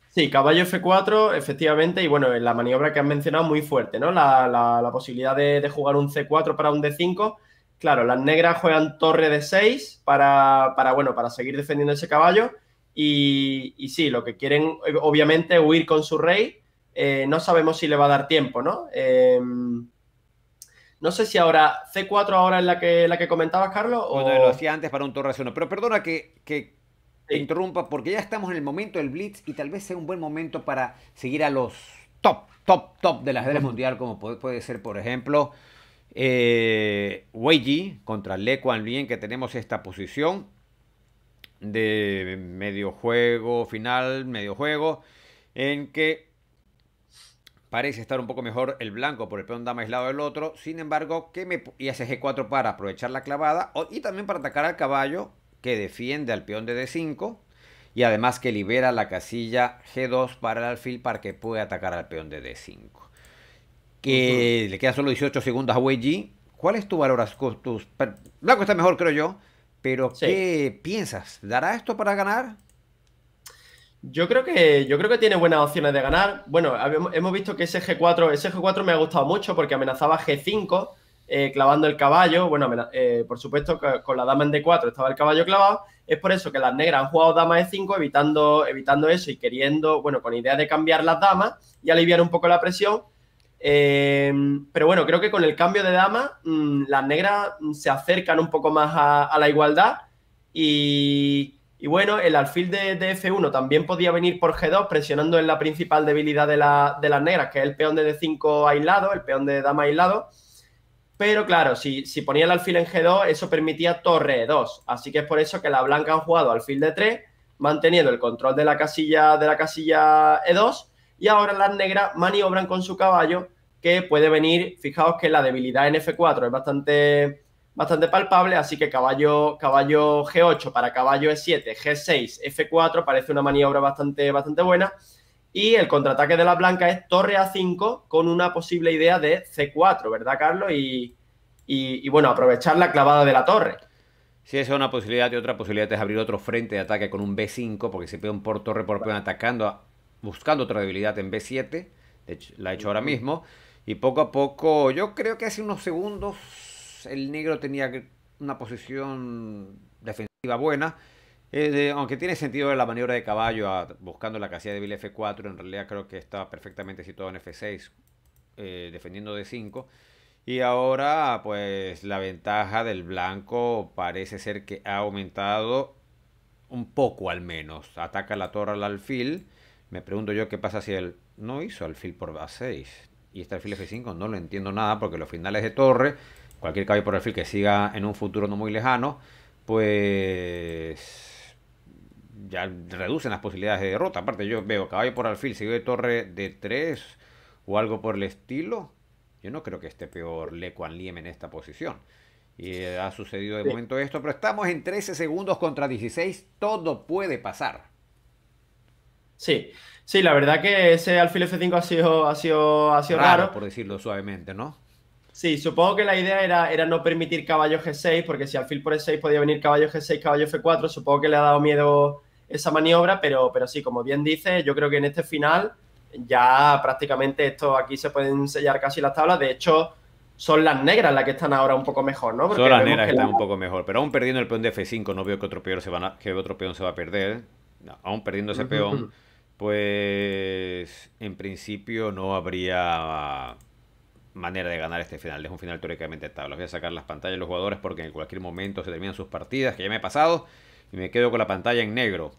Sí, caballo F4, efectivamente, y bueno, la maniobra que has mencionado muy fuerte, ¿no? La, posibilidad de, jugar un C4 para un D5. Claro, las negras juegan torre d 6 para, para, bueno, para seguir defendiendo ese caballo. Y, y, sí, lo que quieren, eh, obviamente, huir con su rey. Eh, no sabemos si le va a dar tiempo, ¿no? Em, no sé si ahora C4 ahora es la que, la que comentabas, Carlos. O... lo hacía antes para un Torres 1. Pero perdona que, interrumpa, porque ya estamos en el momento del Blitz y tal vez sea un buen momento para seguir a los top, top, top de la ajedrez mundial, como puede, ser, por ejemplo, eh, Weiji contra Le Kuan Lien, que tenemos esta posición de medio juego final, medio juego, en que Parece estar un poco mejor el blanco por el peón dama aislado del otro. Sin embargo, que me y hace g4 para aprovechar la clavada y también para atacar al caballo que defiende al peón de d5 y además que libera la casilla g2 para el alfil para que pueda atacar al peón de d5. Que le quedan solo 18 segundos a Wei ¿Cuál es tu valor? Blanco está mejor, creo yo. Pero ¿qué piensas? ¿Dará esto para ganar? Yo creo que yo creo que tiene buenas opciones de ganar. Bueno, hemos visto que ese G4, ese 4 me ha gustado mucho porque amenazaba G5, eh, clavando el caballo. Bueno, eh, por supuesto, con la dama en D4 estaba el caballo clavado. Es por eso que las negras han jugado dama E5, evitando, evitando eso y queriendo, bueno, con idea de cambiar las damas y aliviar un poco la presión. Em, pero bueno, creo que con el cambio de dama, mm, las negras se acercan un poco más a la igualdad. Y y bueno, el alfil de, F1 también podía venir por G2 presionando en la principal debilidad de, las negras, que es el peón de D5 aislado, el peón de dama aislado. Pero claro, si, ponía el alfil en G2, eso permitía torre e 2. Así que es por eso que las blancas han jugado alfil de 3, manteniendo el control de la casilla, de la casilla E2. Y ahora las negras maniobran con su caballo, que puede venir, fijaos que la debilidad en F4 es bastante bastante palpable, así que caballo, caballo G8 para caballo E7, G6, F4, parece una maniobra bastante, bastante buena. Y el contraataque de la blanca es torre A5 con una posible idea de C4, ¿verdad, Carlos? Y, y, bueno, aprovechar la clavada de la torre. Sí, esa es una posibilidad. Y otra posibilidad es abrir otro frente de ataque con un B5, porque se un por torre por peón atacando, buscando otra debilidad en B7. De hecho, la ha he hecho ahora mismo. Y poco a poco, yo creo que hace unos segundos el negro tenía una posición defensiva buena. Eh, aunque tiene sentido la maniobra de caballo buscando la casilla débil F4, en realidad creo que estaba perfectamente situado en F6, eh, defendiendo de 5. Y ahora, pues la ventaja del blanco parece ser que ha aumentado un poco al menos. Ataca la torre al alfil. Me pregunto yo qué pasa si él no hizo alfil por A6 y este alfil F5 no lo entiendo nada porque los finales de torre cualquier caballo por alfil que siga en un futuro no muy lejano, pues ya reducen las posibilidades de derrota. Aparte, yo veo caballo por alfil, sigue torre de 3 o algo por el estilo. Yo no creo que esté peor Le Liem en esta posición. Y eh, ha sucedido de momento esto, pero estamos en 13 segundos contra 16. Todo puede pasar. Sí, sí, la verdad que ese alfil F5 ha sido, ha sido, ha sido raro. Por decirlo suavemente, ¿no? Sí, supongo que la idea era, era no permitir caballo G6, porque si alfil por E6 podía venir caballo G6, caballo F4, supongo que le ha dado miedo esa maniobra, pero, pero sí, como bien dice, yo creo que en este final ya prácticamente esto aquí se pueden sellar casi las tablas. De hecho, son las negras las que están ahora un poco mejor, ¿no? son las negras que están un poco mejor, pero aún perdiendo el peón de F5, no veo que otro peón se, van que otro peón se va a perder. aún perdiendo ese peón, pues en principio no habría manera de ganar este final. Es un final teóricamente estable, Voy a sacar las pantallas de los jugadores porque en cualquier momento se terminan sus partidas, que ya me he pasado, y me quedo con la pantalla en negro.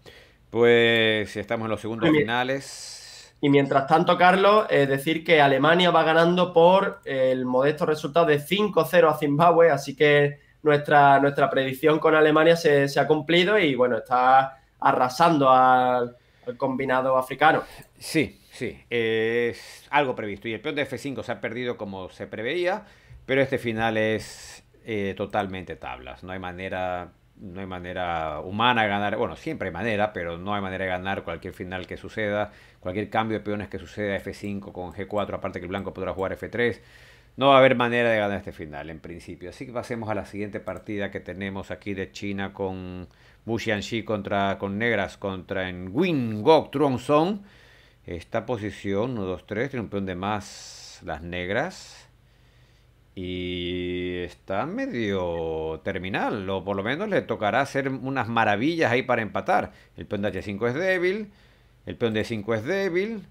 Pues estamos en los segundos finales. Y mientras tanto, Carlos, es decir que Alemania va ganando por el modesto resultado de 5-0 a Zimbabue, así que nuestra, nuestra predicción con Alemania se, ha cumplido y bueno, está arrasando al combinado africano. Sí, Sí, es algo previsto. Y el peón de F5 se ha perdido como se preveía, pero este final es eh, totalmente tablas. No hay manera no hay manera humana de ganar, bueno, siempre hay manera, pero no hay manera de ganar cualquier final que suceda, cualquier cambio de peones que suceda, F5 con G4, aparte que el blanco podrá jugar F3, no va a haber manera de ganar este final en principio. Así que pasemos a la siguiente partida que tenemos aquí de China con Bu Xianxi contra, con Negras contra en Wing Gok Truong Song. Esta posición, 1, 2, 3, tiene un peón de más las negras. Y está medio terminal, o por lo menos le tocará hacer unas maravillas ahí para empatar. El peón de H5 es débil, el peón de 5 es débil.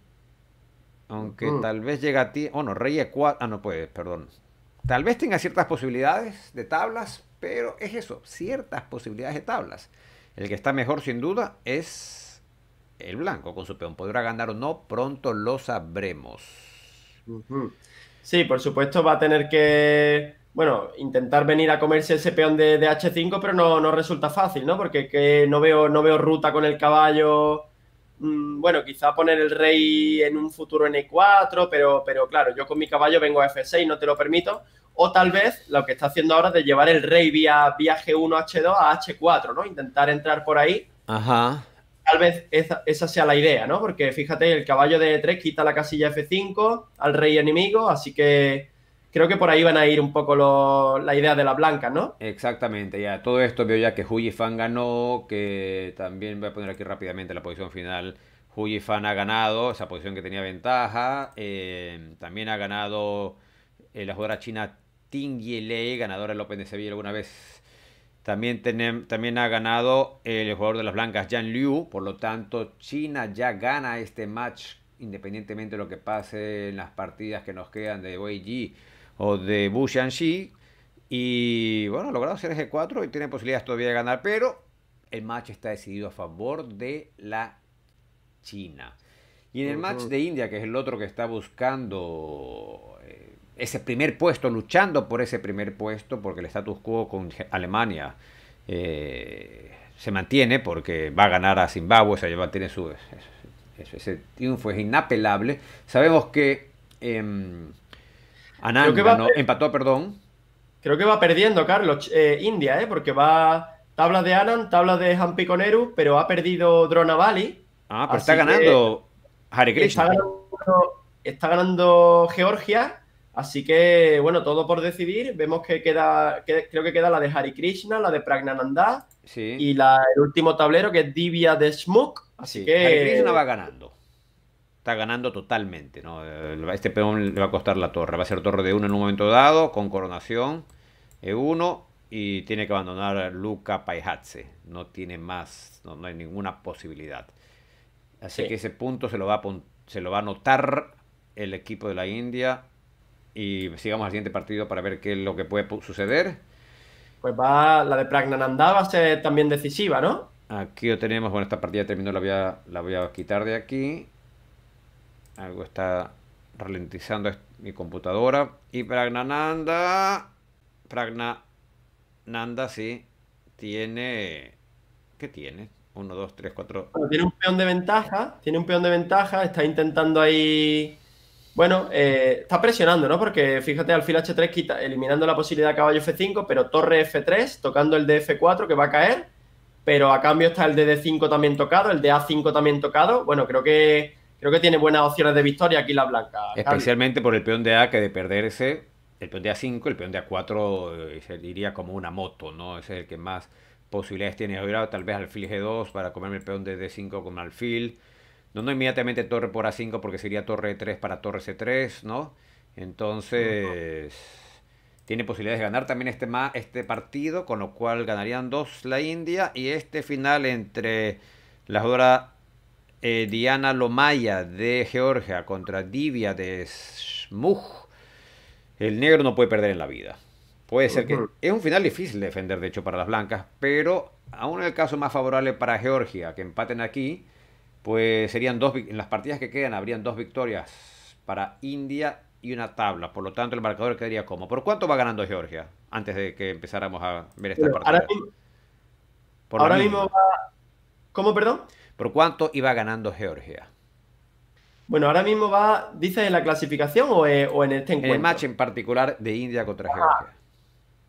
Aunque mm. tal vez llega a ti. Oh, no, rey E4. Ah, no puede, perdón. Tal vez tenga ciertas posibilidades de tablas, pero es eso, ciertas posibilidades de tablas. El que está mejor sin duda es el blanco con su peón. ¿Podrá ganar o no? Pronto lo sabremos. Sí, por supuesto va a tener que, bueno, intentar venir a comerse ese peón de, H5, pero no, no, resulta fácil, ¿no? Porque no, veo, no veo ruta con el caballo. Mm, bueno, quizá poner el rey en un futuro en E4, pero, pero claro, yo con mi caballo vengo a F6, no te lo permito. O tal vez lo que está haciendo ahora de llevar el rey vía, vía G1, H2 a H4, ¿no? Intentar entrar por ahí. Ajá tal vez esa, esa, sea la idea, ¿no? Porque fíjate, el caballo de E3 quita la casilla F5 al rey enemigo, así que creo que por ahí van a ir un poco lo, la idea de la blanca, ¿no? Exactamente, ya. Todo esto veo ya que Hu Fan ganó, que también voy a poner aquí rápidamente la posición final. Hu Fan ha ganado esa posición que tenía ventaja. Eh, también ha ganado eh, la jugadora china Ting ganadora del Open de Sevilla alguna vez también, también ha ganado el jugador de las blancas, jan Liu. Por lo tanto, China ya gana este match, independientemente de lo que pase en las partidas que nos quedan de Wei Ji o de Bu Xiangxi. Y bueno, ha logrado ser g 4 y tiene posibilidades todavía de ganar, pero el match está decidido a favor de la China. Y en el match de India, que es el otro que está buscando ese primer puesto, luchando por ese primer puesto, porque el status quo con Alemania eh, se mantiene, porque va a ganar a Zimbabue, se su, ese, ese triunfo es inapelable. Sabemos que em, Anand empató, perdón. Creo que va perdiendo, Carlos, eh, India, eh, porque va tabla de Anand, tabla de Hampi Coneru, pero ha perdido Dronavali. Ah, pero está ganando Está ganando, está ganando Georgia Así que, bueno, todo por decidir. Vemos que queda, creo que queda la de Hari Krishna, la de Pragnananda y la, el último tablero que es Divya de Smuk. Así que. Krishna va ganando. Está ganando totalmente. ¿no? Eh, este peón le va a costar la torre. Va a ser torre de uno en un momento dado, con coronación E1. Eh, y tiene que abandonar Luca Paihatse. No tiene más, no, hay ninguna posibilidad. Así que ese punto se lo va a, se lo va a notar el equipo de la India y sigamos al siguiente partido para ver qué es lo que puede suceder. Pues va, la de Pragnananda va a ser también decisiva, ¿no? Aquí lo tenemos, bueno, esta partida terminó, la voy a, la voy a quitar de aquí. Algo está ralentizando mi computadora. Y Pragnananda, Pragnananda sí, tiene... ¿Qué tiene? Uno, dos, tres, cuatro... tiene un peón de ventaja, tiene un peón de ventaja, está intentando ahí bueno, eh, está presionando, ¿no? Porque fíjate, alfil H3 quita, eliminando la posibilidad de caballo F5, pero torre F3, tocando el de F4 que va a caer, pero a cambio está el de D5 también tocado, el de A5 también tocado. Bueno, creo que creo que tiene buenas opciones de victoria aquí la blanca. Especialmente por el peón de A que de perderse, el peón de A5, el peón de A4 eh, se diría como una moto, ¿no? Ese es el que más posibilidades tiene. Ahora tal vez alfil G2 para comerme el peón de D5 con alfil. No, no inmediatamente torre por A5 porque sería torre 3 e para torre C3, ¿no? Entonces, tiene posibilidades de ganar también este, este partido, con lo cual ganarían dos la India y este final entre la jugadora eh, Diana Lomaya de Georgia contra Divia de Smug. El negro no puede perder en la vida. Puede ser que es un final difícil de defender, de hecho, para las blancas, pero aún en el caso más favorable para Georgia, que empaten aquí, pues serían dos, en las partidas que quedan habrían dos victorias para India y una tabla. Por lo tanto, el marcador quedaría como. ¿Por cuánto va ganando Georgia? Antes de que empezáramos a ver esta partida. Ahora, Por mismo va... ¿Cómo, perdón? ¿Por cuánto iba ganando Georgia? Bueno, ahora mismo va, ¿Dice en la clasificación o, en este encuentro? En el match en particular de India contra ah. Georgia.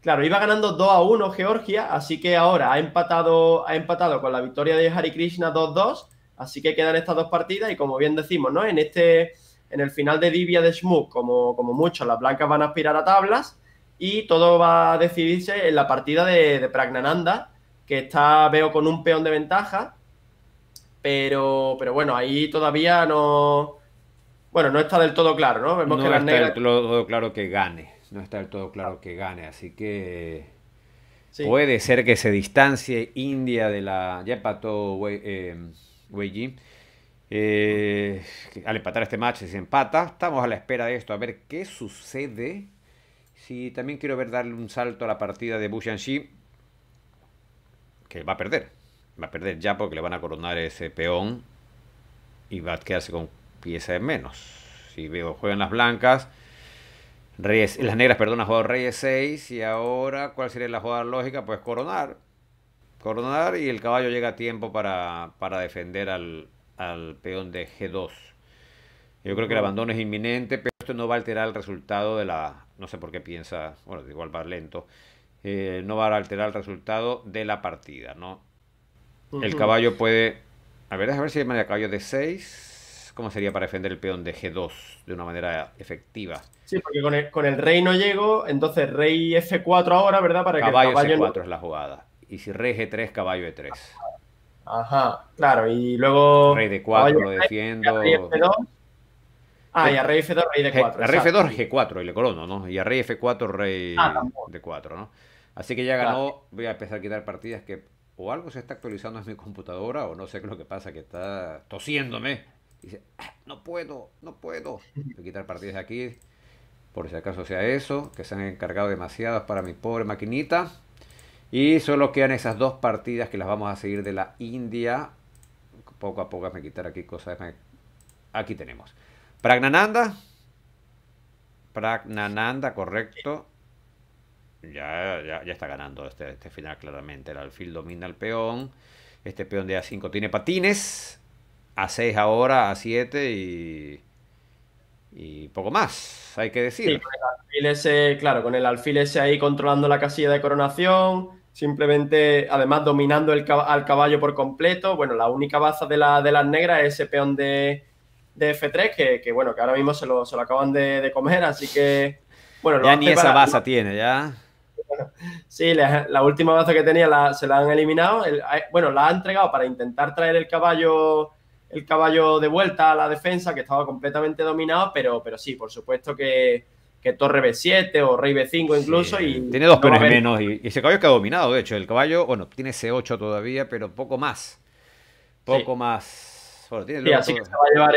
Claro, iba ganando 2 a 1 Georgia, así que ahora ha empatado, ha empatado con la victoria de Harry Krishna 2-2 Así que quedan estas dos partidas y como bien decimos, ¿no? En este, en el final de Divia de Schmuck, como, como muchos, las blancas van a aspirar a tablas y todo va a decidirse en la partida de, Pragnananda, que está, veo, con un peón de ventaja, pero, pero bueno, ahí todavía no... Bueno, no está del todo claro, ¿no? Vemos que las está del todo claro que gane, no está del todo claro que gane, así que... Puede ser que se distancie India de la... Ya eh, Weiji. Eh, al empatar este match se empata. Estamos a la espera de esto, a ver qué sucede. Si también quiero ver darle un salto a la partida de Bushanshi, que va a perder. Va a perder ya porque le van a coronar ese peón y va a quedarse con pieza de menos. Si veo, juegan las blancas. Reyes, las negras, perdón, ha jugado Reyes 6 y ahora, ¿cuál sería la jugada lógica? Pues coronar coronar y el caballo llega a tiempo para, defender al, peón de G2. Yo creo que el abandono es inminente, pero esto no va a alterar el resultado de la... No sé por qué piensa, bueno, igual va lento. Eh, no va a alterar el resultado de la partida, ¿no? El caballo puede... A ver, a ver si hay manera caballo de 6. ¿Cómo sería para defender el peón de G2 de una manera efectiva? Sí, porque con el, rey no llego, entonces rey F4 ahora, ¿verdad? Para que el caballo F 4 es la jugada y si rey G3, caballo E3. Ajá, claro, y luego... Rey de 4 lo defiendo. 2 Ah, y a rey F2, rey de 4. A rey F2, G4 y le colono ¿no? Y a rey F4, rey ah, de 4, ¿no? Así que ya ganó, voy a empezar a quitar partidas que o algo se está actualizando en mi computadora o no sé qué es lo que pasa, que está tosiéndome. Dice, ah, no puedo, no puedo. Voy a quitar partidas aquí, por si acaso sea eso, que se han encargado demasiadas para mi pobre maquinita. Y solo quedan esas dos partidas que las vamos a seguir de la India. Poco a poco me quitar aquí cosas. Aquí tenemos. Pragnananda. Pragnananda, correcto. Ya, ya, está ganando este, este, final claramente. El alfil domina al peón. Este peón de A5 tiene patines. A6 ahora, A7 y y poco más, hay que decir. con el alfil ese, claro, con el alfil ese ahí controlando la casilla de coronación, simplemente, además, dominando el, al caballo por completo. Bueno, la única baza de, la, de las negras es ese peón de, F3, que, bueno, que ahora mismo se lo, acaban de, comer, así que... Bueno, ya ni esa baza tiene, ya. sí, la, última baza que tenía se la han eliminado. bueno, la ha entregado para intentar traer el caballo el caballo de vuelta a la defensa, que estaba completamente dominado, pero, pero sí, por supuesto que, Torre B7 o Rey B5 incluso. y tiene dos peones menos y, ese caballo que ha dominado, de hecho. El caballo, bueno, tiene C8 todavía, pero poco más. Poco más. Bueno, así que se va,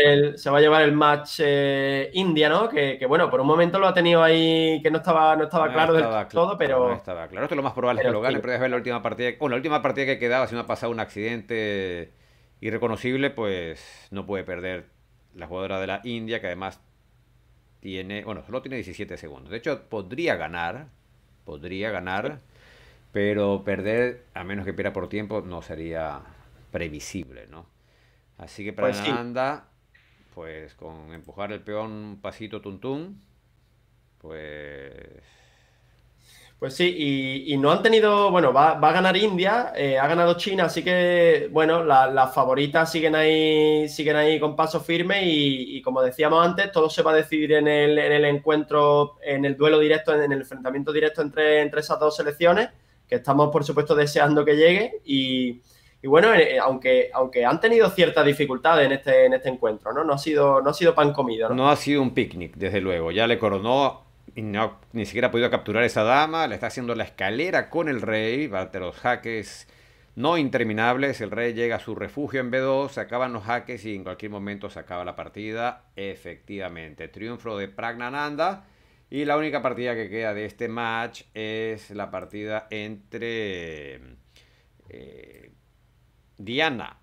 a llevar el, match eh, India, ¿no? Que, bueno, por un momento lo ha tenido ahí que no estaba, no estaba claro del todo, pero. No estaba claro. Esto es lo más probable este es que lo gane, pero ver la última partida. Bueno, la última partida que quedaba, si no ha pasado un accidente. Irreconocible, pues no puede perder la jugadora de la India, que además tiene, bueno, solo tiene 17 segundos. De hecho, podría ganar, podría ganar, pero perder, a menos que pierda por tiempo, no sería previsible, ¿no? Así que para la pues, pues con empujar el peón un pasito tuntún, pues pues sí, y, no han tenido, bueno, va, a ganar India, eh, ha ganado China, así que, bueno, las favoritas siguen ahí, siguen ahí con paso firme y, como decíamos antes, todo se va a decidir en el, encuentro, en el duelo directo, en, el enfrentamiento directo entre, esas dos selecciones, que estamos, por supuesto, deseando que llegue y, bueno, eh, aunque, aunque han tenido ciertas dificultades en este, en este encuentro, ¿no? No ha sido, no ha sido pan comido, ¿no? No ha sido un picnic, desde luego. Ya le coronó ni siquiera ha podido capturar a esa dama, le está haciendo la escalera con el rey, Bate los jaques no interminables, el rey llega a su refugio en B2, se acaban los jaques y en cualquier momento se acaba la partida, efectivamente, triunfo de Pragnananda y la única partida que queda de este match es la partida entre eh, Diana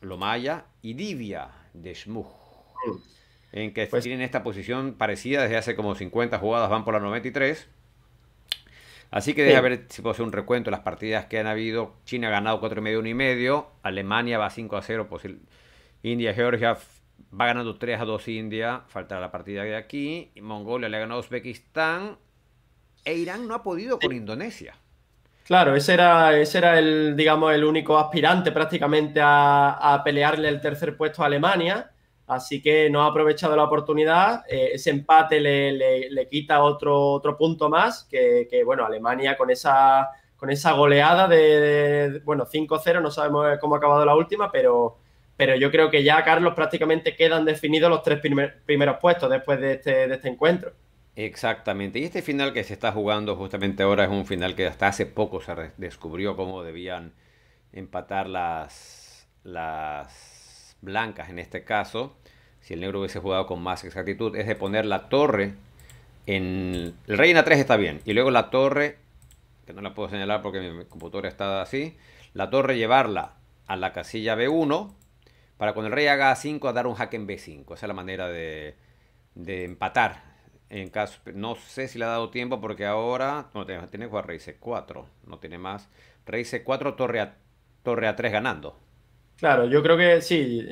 Lomaya y Divia de en que pues tienen esta posición parecida desde hace como 50 jugadas, van por la 93. Así que deja ver si puedo hacer un recuento de las partidas que han habido. China ha ganado 4,5, 1,5. Alemania va 5 a 0. Posible. Pues India, Georgia va ganando 3 a 2 India. Falta la partida de aquí. Mongolia le ha ganado a Uzbekistán. E Irán no ha podido con Indonesia. Claro, ese era, era el, digamos, el único aspirante prácticamente a pelearle el tercer puesto a Alemania. Así que no ha aprovechado la oportunidad. Eh, ese empate le, le, quita otro, otro punto más, que, bueno, Alemania con esa, con esa goleada de, bueno, 5-0, no sabemos cómo ha acabado la última, pero, pero yo creo que ya, Carlos, prácticamente quedan definidos los tres primeros puestos después de este, de este encuentro. Exactamente. Y este final que se está jugando justamente ahora es un final que hasta hace poco se descubrió cómo debían empatar las... las blancas en este caso, si el negro hubiese jugado con más exactitud, es de poner la torre en... El rey en a3 está bien, y luego la torre, que no la puedo señalar porque mi computadora está así, la torre llevarla a la casilla B1, para cuando el rey haga A5 dar un jaque en B5. Esa es la manera de, empatar. En caso, no sé si le ha dado tiempo porque ahora no tiene, que jugar rey C4, no tiene más. Rey C4, torre a, torre A3 ganando. Claro, yo creo que sí,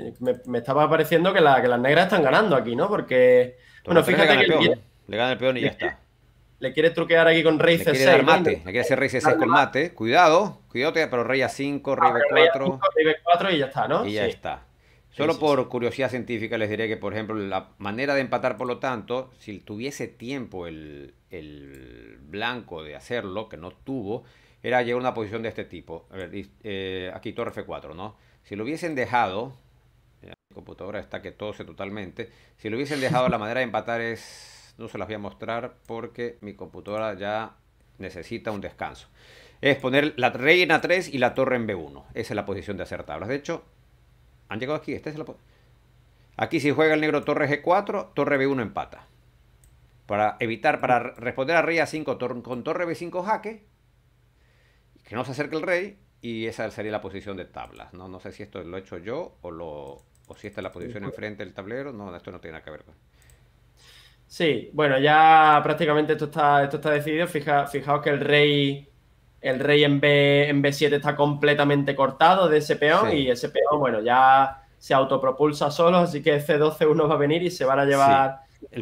me, estaba pareciendo que, la, que, las negras están ganando aquí, ¿no? Porque, bueno, fíjate le gana que... El peón, le gana el peón y ya está. Le quiere truquear aquí con rey C6. Le quiere dar mate, le quiere hacer rey C6 con mate. Cuidado, cuidado, pero rey A5, ah, rey B4. a5, rey B4 y ya está, ¿no? Y ya está. Solo por curiosidad científica les diré que, por ejemplo, la manera de empatar, por lo tanto, si tuviese tiempo el, blanco de hacerlo, que no tuvo, era llegar a una posición de este tipo. A ver, eh, aquí torre F4, ¿no? Si lo hubiesen dejado, mi computadora está que tose totalmente, si lo hubiesen dejado la manera de empatar es, no se las voy a mostrar porque mi computadora ya necesita un descanso. Es poner la reina 3 y la torre en B1. Esa es la posición de hacer tablas. De hecho, han llegado aquí. Esta es la aquí si juega el negro torre G4, torre B1 empata. Para evitar, para responder a rey A5 con torre B5 jaque, que no se acerque el rey, y esa sería la posición de tablas, ¿no? No sé si esto lo he hecho yo o, lo, o si esta es la posición pues- enfrente del tablero. No, esto no tiene nada que ver con... Sí, bueno, ya prácticamente esto está, esto está decidido. Fija, fijaos que el rey, el rey en, B, en B7 está completamente cortado de ese peón y ese peón, bueno, ya se autopropulsa solo, así que c 12 uno va a venir y se van a llevar,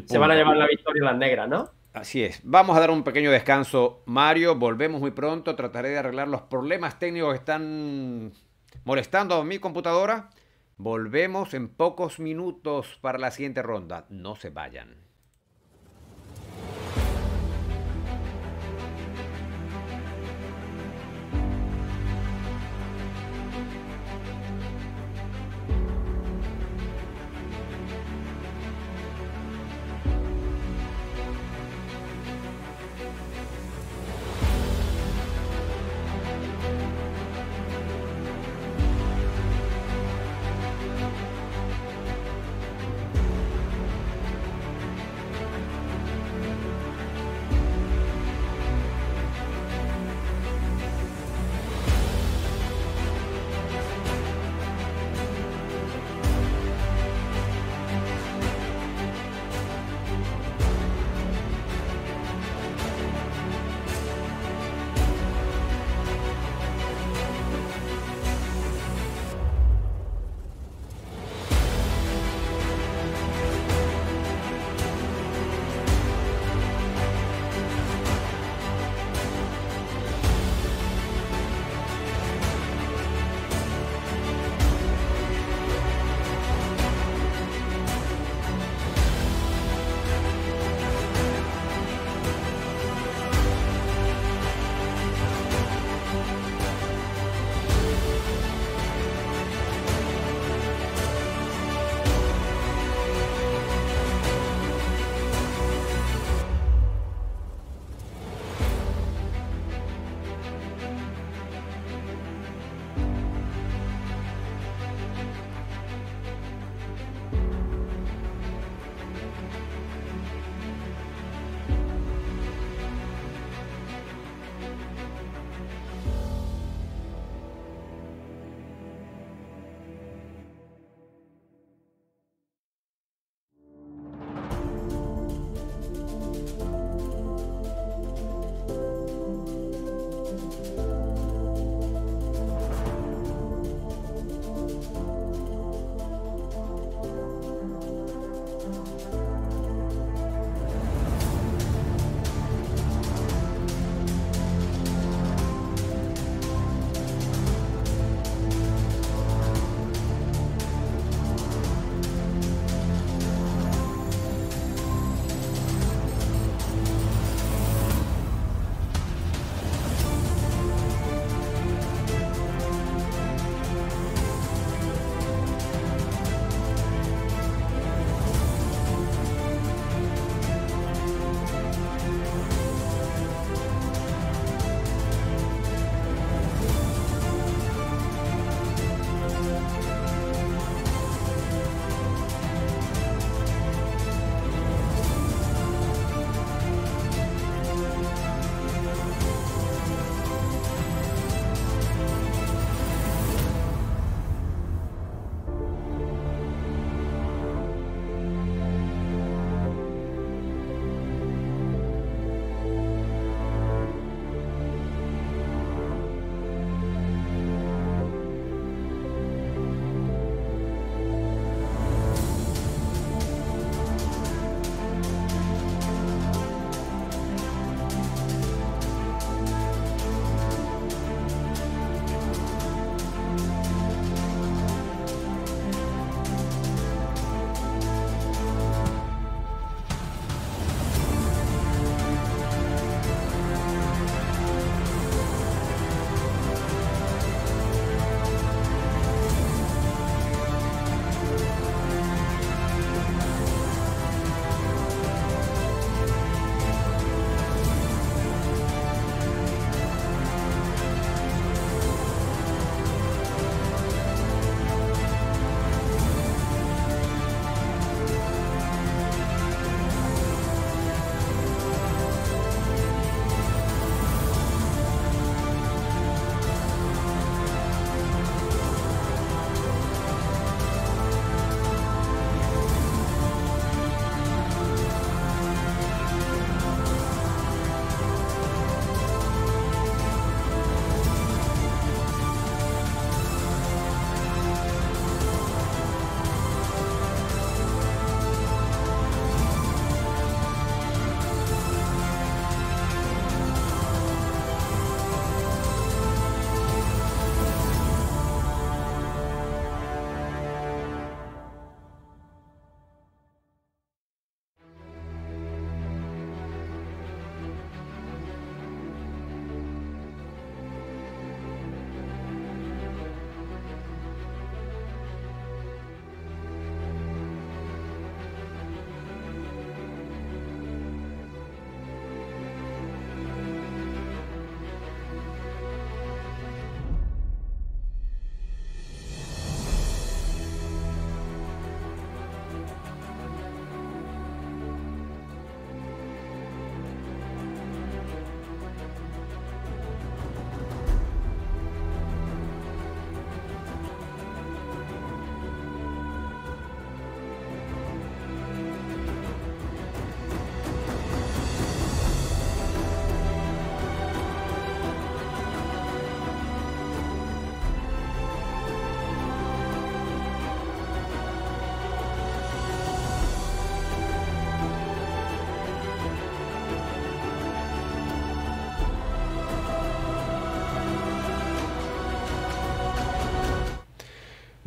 se van a llevar la victoria las negras, ¿no? Así es. Vamos a dar un pequeño descanso, Mario. Volvemos muy pronto. Trataré de arreglar los problemas técnicos que están molestando a mi computadora. Volvemos en pocos minutos para la siguiente ronda. No se vayan.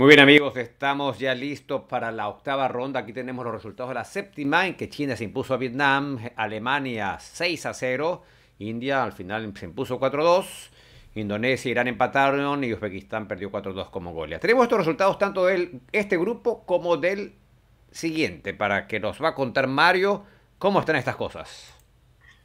Muy bien amigos, estamos ya listos para la octava ronda. Aquí tenemos los resultados de la séptima en que China se impuso a Vietnam, Alemania 6 a 0, India al final se impuso 4 a 2, Indonesia e Irán empataron y Uzbekistán perdió 4 a 2 como Mongolia. Tenemos estos resultados tanto de este grupo como del siguiente para que nos va a contar Mario cómo están estas cosas.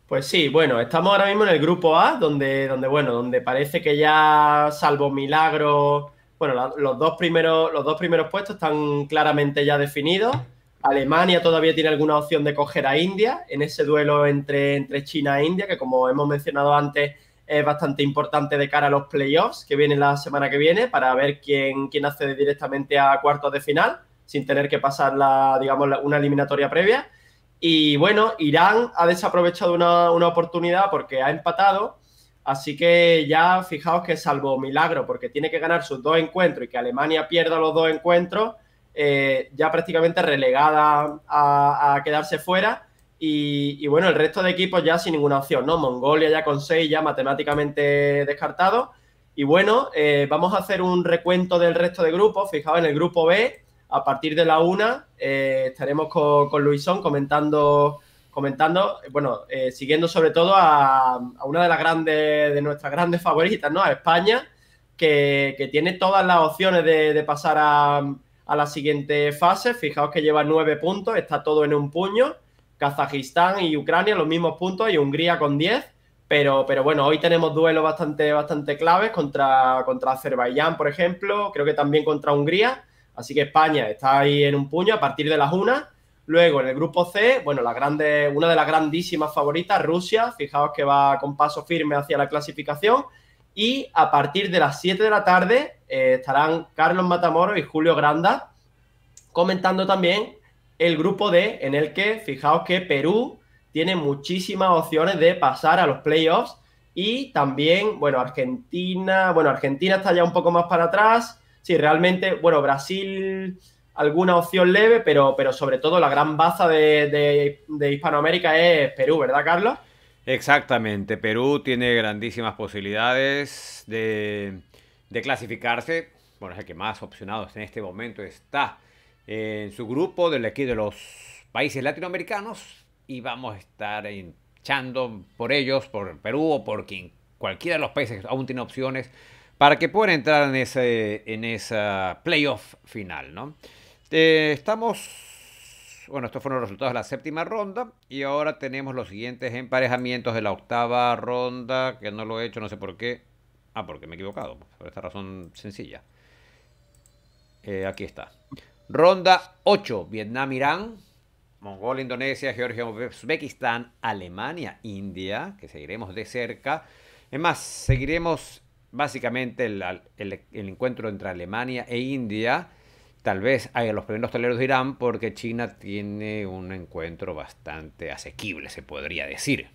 Pues sí, bueno, estamos ahora mismo en el grupo A, donde, donde bueno, donde parece que ya salvo milagro bueno, los, dos primeros, los dos primeros puestos están claramente ya definidos. Alemania todavía tiene alguna opción de coger a India en ese duelo entre, entre China e India, que como hemos mencionado antes es bastante importante de cara a los playoffs que vienen la semana que viene para ver quién, quién accede directamente a cuartos de final sin tener que pasar la, digamos, una eliminatoria previa. Y bueno, Irán ha desaprovechado una, una oportunidad porque ha empatado Así que ya fijaos que salvo milagro, porque tiene que ganar sus dos encuentros y que Alemania pierda los dos encuentros, eh, ya prácticamente relegada a, quedarse fuera. Y, bueno, el resto de equipos ya sin ninguna opción, ¿no? Mongolia ya con seis ya matemáticamente descartado. Y bueno, eh, vamos a hacer un recuento del resto de grupos. Fijaos en el grupo B, a partir de la una eh, estaremos con, con Luisón comentando comentando, eh, bueno, eh, siguiendo sobre todo a, una de las grandes, de nuestras grandes favoritas, ¿no? A España, que, tiene todas las opciones de, pasar a, la siguiente fase. Fijaos que lleva nueve puntos, está todo en un puño. Kazajistán y Ucrania los mismos puntos y Hungría con diez. Pero, pero bueno, hoy tenemos duelos bastante, bastante claves contra, contra Azerbaiyán, por ejemplo, creo que también contra Hungría. Así que España está ahí en un puño a partir de las unas Luego, en el grupo C, bueno, una de las grandísimas favoritas, Rusia, fijaos que va con paso firme hacia la clasificación. Y a partir de las 7 de la tarde eh, estarán Carlos Matamoro y Julio Granda comentando también el grupo D, en el que fijaos que Perú tiene muchísimas opciones de pasar a los playoffs. Y también, bueno, Argentina, bueno, Argentina está ya un poco más para atrás. Sí, realmente, bueno, Brasil alguna opción leve, pero, pero sobre todo la gran baza de, Hispanoamérica es Perú, ¿verdad, Carlos? Exactamente, Perú tiene grandísimas posibilidades de, clasificarse. Bueno, es el que más opcionados en este momento está eh, en su grupo del equipo de los países latinoamericanos y vamos a estar hinchando por ellos, por Perú o por cualquiera de los países que aún tiene opciones para que puedan entrar en ese en esa playoff final, ¿no? Eh, estamos. Bueno, estos fueron los resultados de la séptima ronda. Y ahora tenemos los siguientes emparejamientos de la octava ronda. Que no lo he hecho, no sé por qué. Ah, porque me he equivocado. Pues, por esta razón sencilla. Eh, aquí está. Ronda 8. Vietnam-Irán. Mongolia, Indonesia, Georgia, Uzbekistán, Alemania, India, que seguiremos de cerca. Es más, seguiremos básicamente el encuentro entre Alemania e India tal vez a los primeros toleros de Irán porque China tiene un encuentro bastante asequible, se podría decir.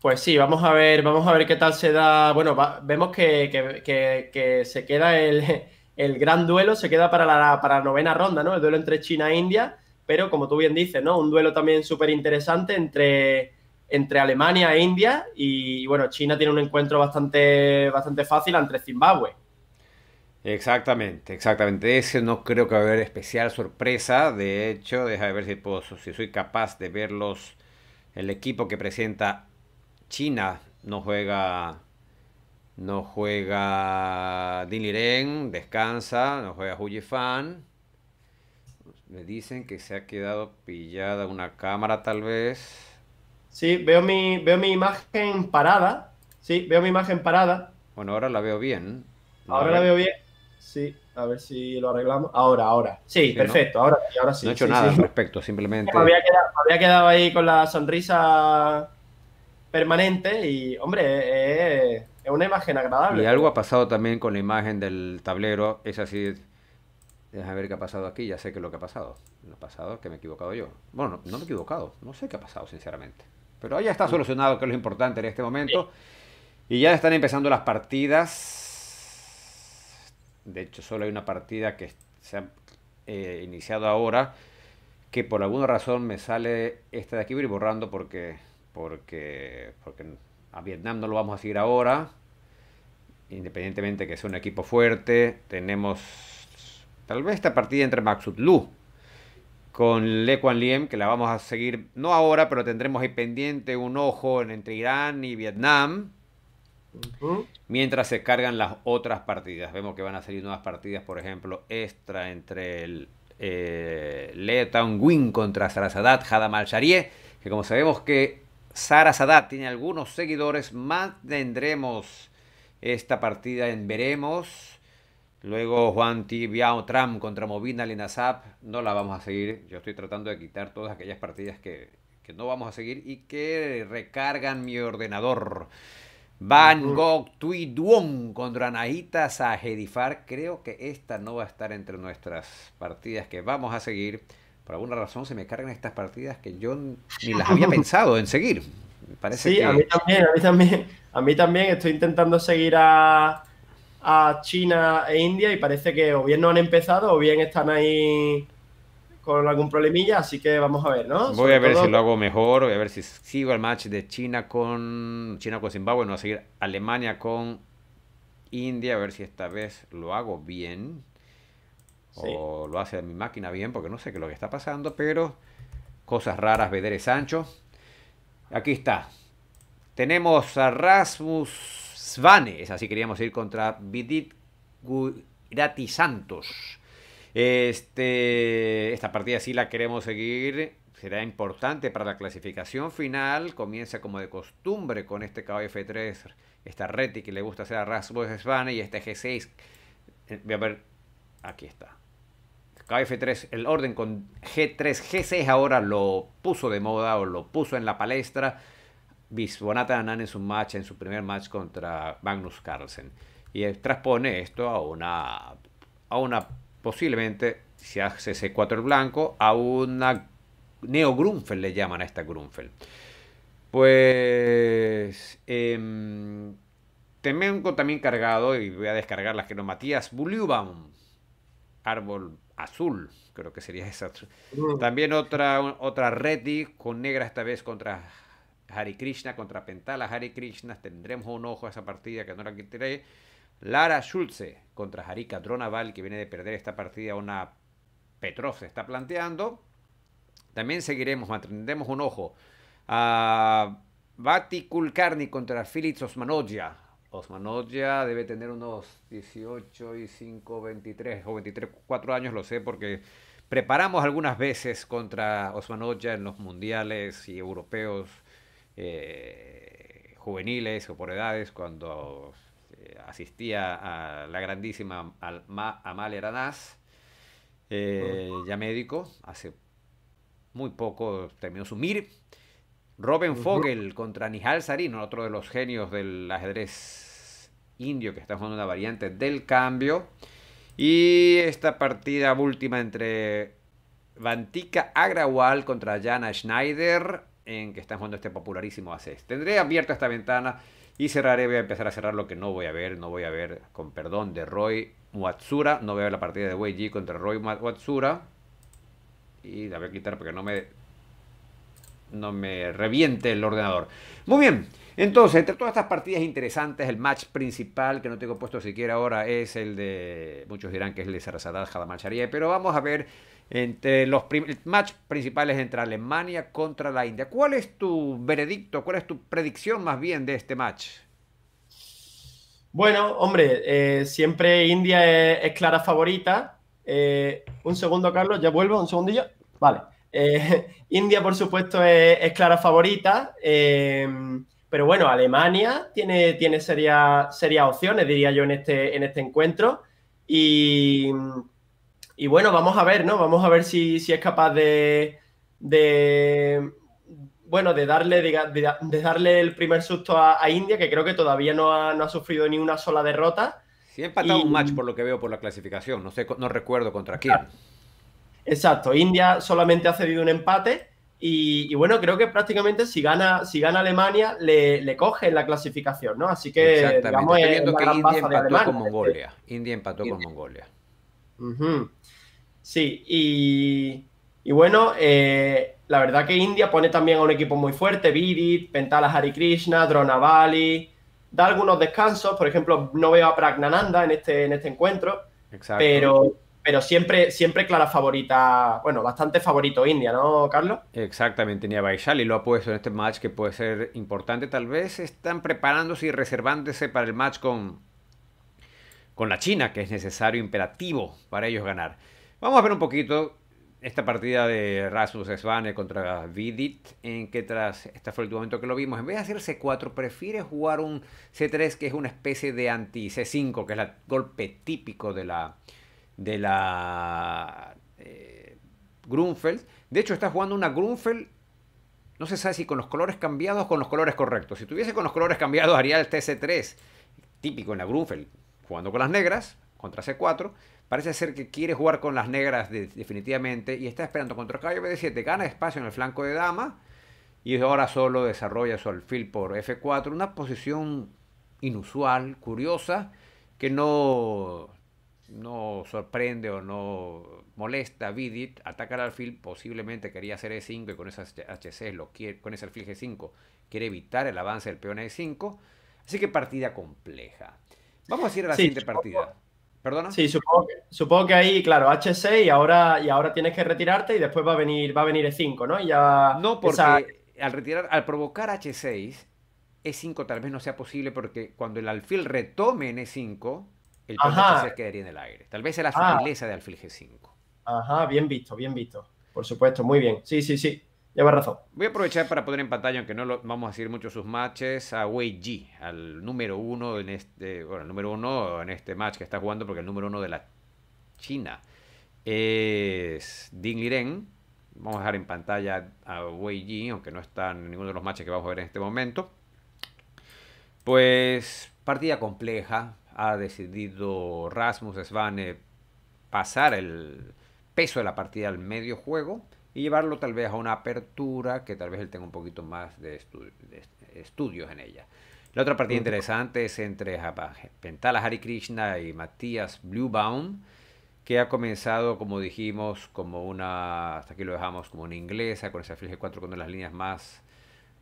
Pues sí, vamos a ver, vamos a ver qué tal se da. Bueno, vemos que, que, se queda el, gran duelo, se queda para la, para novena ronda, ¿no? El duelo entre China e India, pero como tú bien dices, ¿no? Un duelo también súper interesante entre, entre Alemania e India y, bueno, China tiene un encuentro bastante, bastante fácil entre Zimbabue. Exactamente, exactamente. Ese no creo que va a haber especial sorpresa. De hecho, deja de ver si, puedo, si soy capaz de verlos. El equipo que presenta China no juega. No juega Din Liren, descansa, no juega Hu Fan. Me dicen que se ha quedado pillada una cámara, tal vez. Sí, veo mi, veo mi imagen parada. Sí, veo mi imagen parada. Bueno, ahora la veo bien. ahora la veo bien. Sí, a ver si lo arreglamos. Ahora, ahora. Sí, perfecto. ¿no? Ahora ahora sí. No he hecho nada al respecto, simplemente. había, quedado, ahí con la sonrisa permanente y, hombre, eh, eh, es, una imagen agradable. Y algo ha pasado también con la imagen del tablero. Es así. Déjame ver qué ha pasado aquí. Ya sé qué es lo que ha pasado. Lo ha pasado es que me he equivocado yo. Bueno, no, no, me he equivocado. No sé qué ha pasado, sinceramente. Pero ya está mm. solucionado, que es lo importante en este momento. Y ya están empezando las partidas de hecho, solo hay una partida que se ha eh, iniciado ahora que por alguna razón me sale esta de aquí, voy borrando porque, porque, porque a Vietnam no lo vamos a seguir ahora. Independientemente que sea un equipo fuerte, tenemos tal vez esta partida entre Maxut Lu con Le Quan Liem, que la vamos a seguir, no ahora, pero tendremos ahí pendiente un ojo entre Irán y Vietnam. Mientras se cargan las otras partidas. Vemos que van a salir nuevas partidas, por ejemplo, extra entre el eh, Wing Win contra Sarasadat Hadamal Sharie. Que como sabemos que Sarasadat tiene algunos seguidores, mantendremos esta partida en Veremos. Luego Juan T. Biao Tram contra Movina Linasap. No la vamos a seguir. Yo estoy tratando de quitar todas aquellas partidas que, que no vamos a seguir y que recargan mi ordenador. Van Gogh Tui Duong contra a jedifar Creo que esta no va a estar entre nuestras partidas que vamos a seguir. Por alguna razón se me cargan estas partidas que yo ni las había pensado en seguir. parece sí, a mí también, a mí también. A mí también estoy intentando seguir a, a China e India y parece que o bien no han empezado o bien están ahí con algún problemilla, así que vamos a ver, ¿no? Voy a ver si lo hago mejor, voy a ver si sigo el match de China con China con Zimbabue, no a seguir Alemania con India, a ver si esta vez lo hago bien o lo hace mi máquina bien, porque no sé qué es lo que está pasando, pero cosas raras, Vedere Sancho. Aquí está. Tenemos a Rasmus Es así queríamos ir contra Vidit Gurati Santos. Este, esta partida sí la queremos seguir. Será importante para la clasificación final. Comienza como de costumbre con este kf 3 esta reti que le gusta hacer a Rasmus Svane y este G6. Eh, voy a ver, aquí está. kf 3 el orden con G3, G6 ahora lo puso de moda o lo puso en la palestra. Bisbonata Anan en su match, en su primer match contra Magnus Carlsen. Y transpone esto a una, a una posiblemente, si hace ese 4 blanco, a una neo-Grunfeld le llaman a esta Grunfeld. Pues eh, em, tengo también cargado, y voy a descargar las que no, Matías árbol azul, creo que sería esa. Mm. También otra, otra Reddy con negra esta vez contra Hari Krishna, contra Pentala Hari Krishna. Tendremos un ojo a esa partida que no la quitaré. Lara Schulze contra Jarika Dronaval, que viene de perder esta partida, una Petrov se está planteando. También seguiremos, mantendremos un ojo a ah, Bati Kulkarni contra Felix Osmanogia. Osmanogia debe tener unos 18 y 5, 23 o 23, 4 años, lo sé, porque preparamos algunas veces contra Osmanogia en los mundiales y europeos eh, juveniles o por edades, cuando asistía a la grandísima Amal Eranaz eh, ya médico, hace muy poco terminó su MIR. Robin Fogel contra Nihal Sarin, otro de los genios del ajedrez indio que está jugando una variante del cambio. Y esta partida última entre Vantika Agrawal contra Jana Schneider, en que está jugando este popularísimo ACES. Tendré abierta esta ventana y cerraré, voy a empezar a cerrar lo que no voy a ver, no voy a ver, con perdón, de Roy Watsura. No voy a ver la partida de Wei contra Roy Matsura. Y la voy a quitar porque no me, no me reviente el ordenador. Muy bien. Entonces, entre todas estas partidas interesantes, el match principal que no tengo puesto siquiera ahora es el de, muchos dirán que es el de Sarasadat Jadamal pero vamos a ver entre los match principales entre Alemania contra la India. ¿Cuál es tu veredicto, cuál es tu predicción más bien de este match? Bueno, hombre, eh, siempre India es, clara favorita. Eh, un segundo, Carlos, ya vuelvo, un segundillo. Vale. Eh, India, por supuesto, es, es clara favorita. Pero bueno, Alemania tiene, tiene serias, opciones, diría yo, en este, en este encuentro. Y, y, bueno, vamos a ver, ¿no? Vamos a ver si, es capaz de, bueno, de darle, de, darle el primer susto a, India, que creo que todavía no ha, no ha sufrido ni una sola derrota. Sí, ha empatado un match por lo que veo por la clasificación. No sé, no recuerdo contra quién. Exacto, India solamente ha cedido un empate y, bueno, creo que prácticamente si gana, si gana Alemania, le, coge la clasificación, ¿no? Así que, digamos, India empató con Mongolia. India empató con Mongolia. Sí, y, bueno, eh, la verdad que India pone también a un equipo muy fuerte, Vidit, Pentala Hari Krishna, Dronavali, da algunos descansos, por ejemplo, no veo a Pragnananda en este, en este encuentro, pero pero siempre, siempre clara favorita, bueno, bastante favorito India, ¿no, Carlos? Exactamente, Tenía a y lo ha puesto en este match que puede ser importante. Tal vez están preparándose y reservándose para el match con, con la China, que es necesario, imperativo para ellos ganar. Vamos a ver un poquito esta partida de Rasmus Svane contra Vidit, en que tras este fue momento que lo vimos, en vez de hacer C4, prefiere jugar un C3, que es una especie de anti-C5, que es el golpe típico de la de la eh, Grunfeld. De hecho, está jugando una Grunfeld, no se sabe si con los colores cambiados o con los colores correctos. Si tuviese con los colores cambiados, haría el TC3, típico en la Grunfeld, jugando con las negras, contra C4. Parece ser que quiere jugar con las negras definitivamente y está esperando contra caballo B7. Gana espacio en el flanco de dama y ahora solo desarrolla su alfil por F4. Una posición inusual, curiosa, que no no sorprende o no molesta Vidit, ataca al alfil, posiblemente quería hacer E5 y con esas h lo con ese alfil G5 quiere evitar el avance del peón E5. Así que partida compleja. Vamos a ir a la siguiente partida. ¿Perdona? Sí, supongo que, ahí, claro, H6 ahora, y ahora tienes que retirarte y después va a venir, va a venir E5, ¿no? Y ya no, porque al retirar, al provocar H6, E5 tal vez no sea posible porque cuando el alfil retome en E5, el partido se quedaría en el aire. Tal vez es la sutileza ah. de alfil G5. Ajá, bien visto, bien visto. Por supuesto, muy bien. Sí, sí, sí. Lleva razón. Voy a aprovechar para poner en pantalla, aunque no lo, vamos a decir mucho sus matches, a Wei Ji, al número uno en este, bueno, número uno en este match que está jugando, porque el número uno de la China es Ding Liren. Vamos a dejar en pantalla a Wei Ji, aunque no está en ninguno de los matches que vamos a ver en este momento. Pues partida compleja, ha decidido Rasmus Svane pasar el peso de la partida al medio juego y llevarlo tal vez a una apertura que tal vez él tenga un poquito más de, estudios en ella. La otra partida interesante es entre Pentala Hari Krishna y Matías Bluebaum, que ha comenzado, como dijimos, como una, hasta aquí lo dejamos, como una inglesa, con ese G4, con una de las líneas más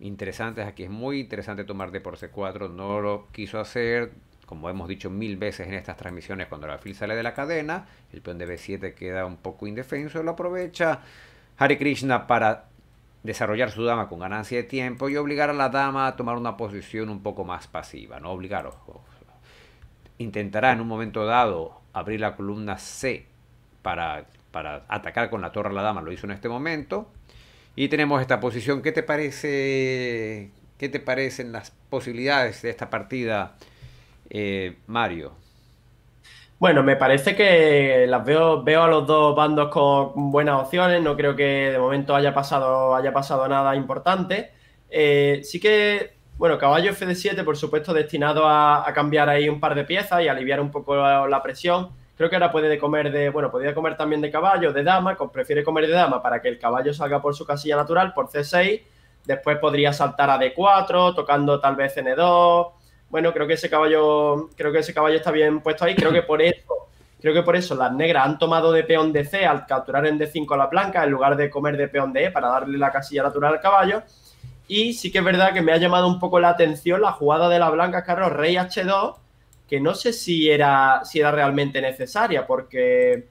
interesantes. Aquí es muy interesante tomar D por C4, no lo quiso hacer, como hemos dicho mil veces en estas transmisiones, cuando la alfil sale de la cadena, el peón de B7 queda un poco indefenso, lo aprovecha Hare Krishna para desarrollar su dama con ganancia de tiempo y obligar a la dama a tomar una posición un poco más pasiva, no obligar, Intentará en un momento dado abrir la columna C para, para atacar con la torre a la dama, lo hizo en este momento. Y tenemos esta posición. ¿Qué te parece? ¿Qué te parecen las posibilidades de esta partida? Eh, Mario. Bueno, me parece que las veo, veo a los dos bandos con buenas opciones. No creo que de momento haya pasado, haya pasado nada importante. Eh, sí que, bueno, caballo FD7, por supuesto, destinado a, cambiar ahí un par de piezas y aliviar un poco la, presión. Creo que ahora puede comer de, bueno, podría comer también de caballo, de dama, con, prefiere comer de dama para que el caballo salga por su casilla natural, por C6. Después podría saltar a D4, tocando tal vez N2, bueno, creo que ese caballo, creo que ese caballo está bien puesto ahí, creo que por eso, creo que por eso las negras han tomado de peón de C al capturar en D5 a la blanca en lugar de comer de peón de E para darle la casilla natural al caballo. Y sí que es verdad que me ha llamado un poco la atención la jugada de la blanca, Carlos, rey H2, que no sé si era, si era realmente necesaria, porque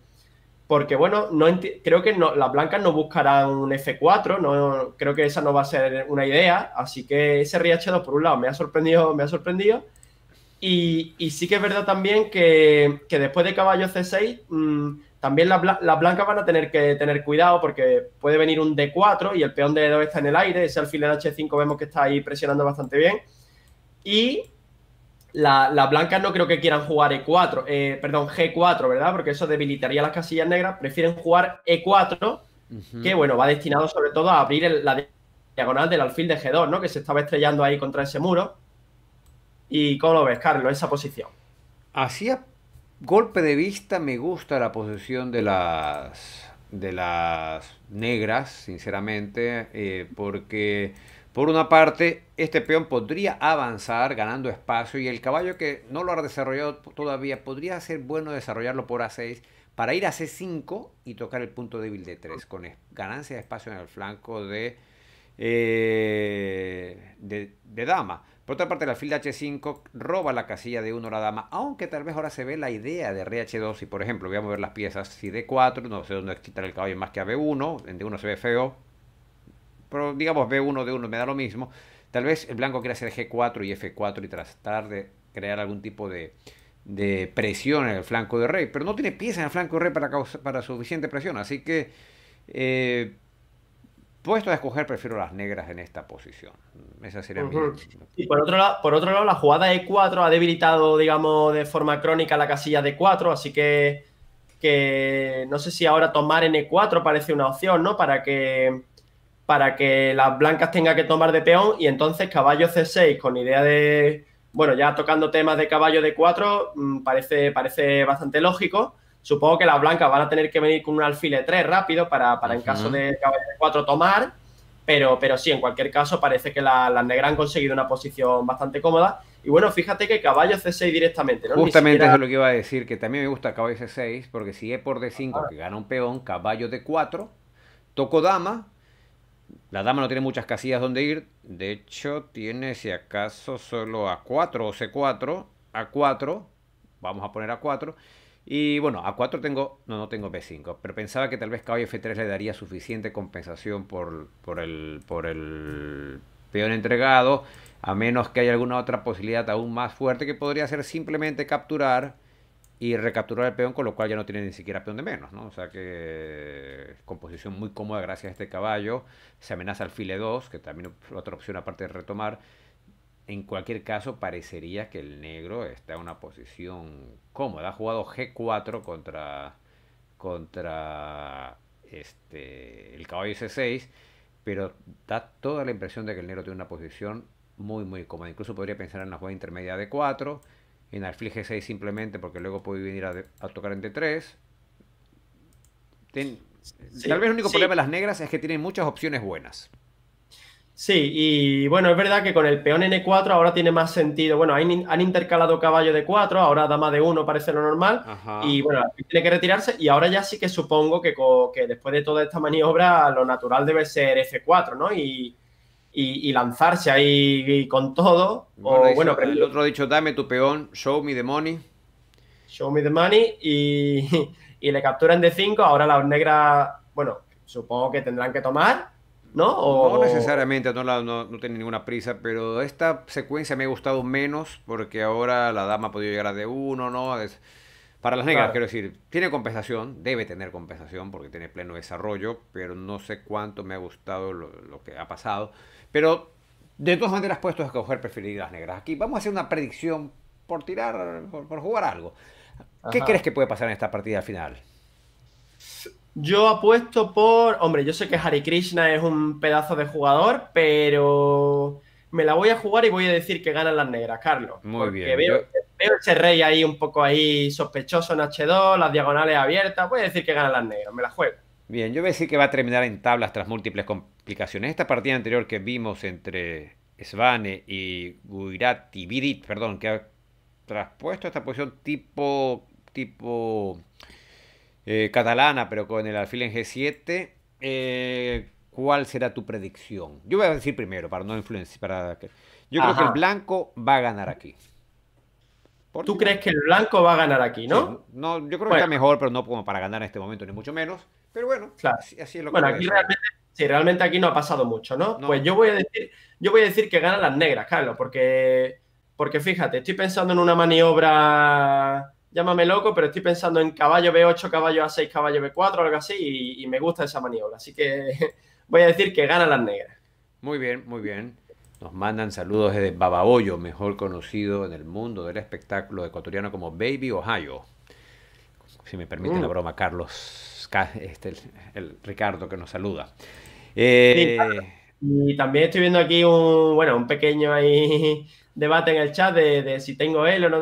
porque bueno, no creo que las blancas no buscarán un F4, no, creo que esa no va a ser una idea, así que ese RH2 por un lado me ha sorprendido, me ha sorprendido. Y, sí que es verdad también que, después de caballo C6, mm, también las, blancas van a tener que tener cuidado porque puede venir un D4 y el peón de D2 está en el aire, ese alfiler H5 vemos que está ahí presionando bastante bien. Y las blancas no creo que quieran jugar E4, eh, perdón, G4, ¿verdad? Porque eso debilitaría las casillas negras. Prefieren jugar E4, que bueno, va destinado sobre todo a abrir la diagonal del alfil de G2, ¿no? Que se estaba estrellando ahí contra ese muro. ¿Y cómo lo ves, Carlos, esa posición? Así golpe de vista me gusta la posición de las, de las negras, sinceramente, eh, porque por una parte, este peón podría avanzar ganando espacio y el caballo que no lo ha desarrollado todavía podría ser bueno desarrollarlo por A6 para ir a C5 y tocar el punto débil de 3 con ganancia de espacio en el flanco de, eh, de, dama. Por otra parte, la fila H5 roba la casilla de 1 la dama, aunque tal vez ahora se ve la idea de rey H2 y por ejemplo, voy a mover las piezas, si D4, no sé dónde quitar el caballo más que a B1, en D1 se ve feo, pero digamos B1, de 1 me da lo mismo. Tal vez el blanco quiera hacer G4 y F4 y tratar de crear algún tipo de, presión en el flanco de rey, pero no tiene pieza en el flanco de rey para, para suficiente presión, así que eh, puesto a escoger prefiero las negras en esta posición. Esa sería mi... Y por otro, lado, por otro lado, la jugada E4 ha debilitado, digamos, de forma crónica la casilla d 4 así que, que no sé si ahora tomar en E4 parece una opción, ¿no? Para que para que las blancas tengan que tomar de peón y entonces caballo C6 con idea de, bueno, ya tocando temas de caballo D4 mm, parece, parece bastante lógico. Supongo que las blancas van a tener que venir con un alfil 3 rápido para, en caso de caballo D4 tomar, pero, pero sí, en cualquier caso parece que la, las negras han conseguido una posición bastante cómoda. Y bueno, fíjate que caballo C6 directamente, Justamente es lo que iba a decir, que también me gusta caballo C6, porque si es por D5 que gana un peón, caballo D4, toco dama, la dama no tiene muchas casillas donde ir. De hecho, tiene si acaso solo A4 o C4. A4. Vamos a poner A4. Y bueno, A4 tengo, no, no tengo B5, pero pensaba que tal vez caballo F3 le daría suficiente compensación por, por, el, por el peón entregado, a menos que haya alguna otra posibilidad aún más fuerte que podría ser simplemente capturar y recapturar el peón, con lo cual ya no tiene ni siquiera peón de menos, ¿no? O sea que composición muy cómoda gracias a este caballo. Se amenaza al file 2, que también otra opción aparte de retomar. En cualquier caso, parecería que el negro está en una posición cómoda. Ha jugado G4 contra, contra este, el caballo C6, pero da toda la impresión de que el negro tiene una posición muy, muy cómoda. Incluso podría pensar en la jugada intermedia de 4 en alfil g6 simplemente porque luego puede venir a, tocar en d3. tal vez el único problema de las negras es que tienen muchas opciones buenas. Sí, y bueno, es verdad que con el peón N4 ahora tiene más sentido. Bueno, han intercalado caballo de 4, ahora dama de 1 parece lo normal. Y bueno, tiene que retirarse. Y ahora ya sí que supongo que, que después de toda esta maniobra, lo natural debe ser F4, ¿no? Y, y, lanzarse ahí con todo. o, bueno, el otro ha dicho, dame tu peón, show me the money. Show me the money y, le capturan de 5. Ahora las negras, bueno, supongo que tendrán que tomar, ¿no? No necesariamente, no, la, no, tiene ninguna prisa, pero esta secuencia me ha gustado menos porque ahora la dama ha podido llegar a de uno, ¿no? Para las negras, quiero decir, tiene compensación, debe tener compensación porque tiene pleno desarrollo, pero no sé cuánto me ha gustado lo que ha pasado. Pero de todas maneras, puesto a escoger, preferiría negras. Aquí vamos a hacer una predicción por tirar, por, jugar algo. ¿Qué crees que puede pasar en esta partida final? Yo apuesto por. Hombre, yo sé que Harry Krishna es un pedazo de jugador, pero me la voy a jugar y voy a decir que ganan las negras, Carlos. Muy bien. Veo, yo... ese rey ahí un poco ahí sospechoso en H2, las diagonales abiertas. Voy a decir que ganan las negras, me la juego. Bien, yo voy a decir que va a terminar en tablas tras múltiples complicaciones. Esta partida anterior que vimos entre Svane y y Vidit, perdón, que ha traspuesto esta posición tipo, tipo eh, catalana, pero con el alfil en G7, eh, ¿cuál será tu predicción? Yo voy a decir primero, para no influenciar. Yo creo que el blanco va a ganar aquí. ¿Tú crees que el blanco va a ganar aquí, no? no, yo creo que está mejor, pero no como para ganar en este momento, ni mucho menos. Pero bueno, claro. así, lo que aquí realmente, sí, realmente aquí no ha pasado mucho, ¿no? Pues yo voy a decir, yo voy a decir que ganan las negras, Carlos, porque, porque fíjate, estoy pensando en una maniobra, llámame loco, pero estoy pensando en caballo B8, caballo A6, caballo B4, algo así, y, me gusta esa maniobra. Así que voy a decir que ganan las negras. Muy bien, muy bien. Nos mandan saludos desde Bababoyo mejor conocido en el mundo del espectáculo ecuatoriano como Baby Ohio. Si me permite mm. la broma, Carlos este, el, Ricardo que nos saluda. Eh, y también estoy viendo aquí un, bueno, un pequeño ahí debate en el chat de, si tengo él o no.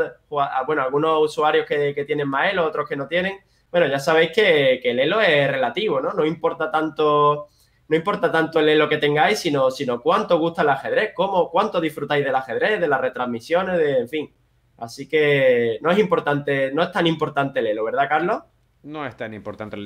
bueno, algunos usuarios que, tienen más o otros que no tienen. Bueno, ya sabéis que, el Elo es relativo, ¿no? No importa tanto, no importa tanto el Elo que tengáis, sino, sino cuánto gusta el ajedrez, cómo, cuánto disfrutáis del ajedrez, de las retransmisiones, en fin. Así que no es importante, no es tan importante el Elo, ¿verdad, Carlos? no es tan importante.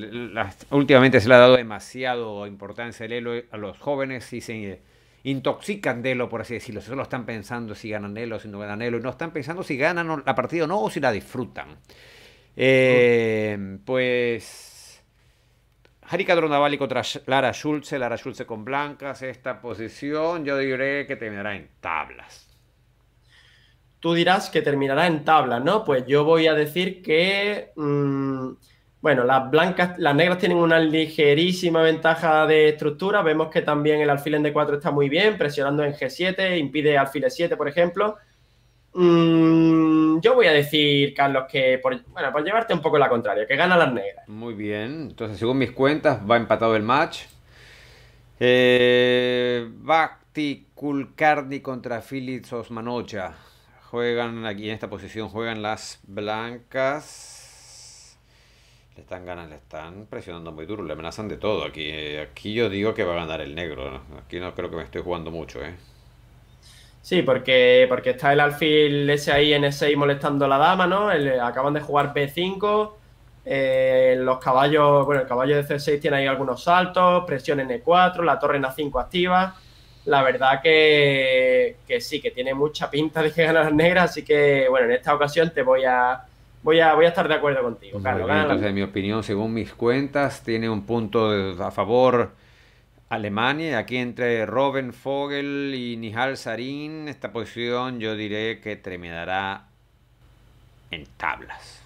últimamente se le ha dado demasiado importancia el elo a los jóvenes y se intoxican de elo, por así decirlo. Solo están pensando si ganan elo, si no ganan elo, y no están pensando si ganan la partida o no, o si la disfrutan. Eh, pues. Harika Dronavali contra Lara Schulze, Lara Schulze con blancas. Esta posición yo diré que terminará en tablas. Tú dirás que terminará en tablas, ¿no? Pues yo voy a decir que. Mm, bueno, las blancas, las negras tienen una ligerísima ventaja de estructura. Vemos que también el alfil en D4 está muy bien, presionando en G7, impide alfil 7, por ejemplo. Mm, yo voy a decir, Carlos, que por, bueno, por llevarte un poco la contraria, que gana las negras. Muy bien, entonces según mis cuentas va empatado el match. Eh, Kulkarni contra Philips Osmanocha. Juegan aquí en esta posición, juegan las blancas. Le están ganas, le están presionando muy duro, le amenazan de todo. Aquí, eh, aquí yo digo que va a ganar el negro. Aquí no creo que me estoy jugando mucho, ¿eh? Sí, porque, porque está el alfil ese ahí en E6 molestando a la dama, ¿no? acaban de jugar B5. Eh, los caballos, bueno, el caballo de C6 tiene ahí algunos saltos, presión en E4, la torre en A5 activa. La verdad que, que sí, que tiene mucha pinta de que ganar negra, así que bueno, en esta ocasión te voy a, voy a, estar de acuerdo contigo. Carlos. en mi opinión, según mis cuentas, tiene un punto a favor Alemania. Aquí entre Robin Vogel y Nihal Sarin, esta posición yo diré que terminará en tablas.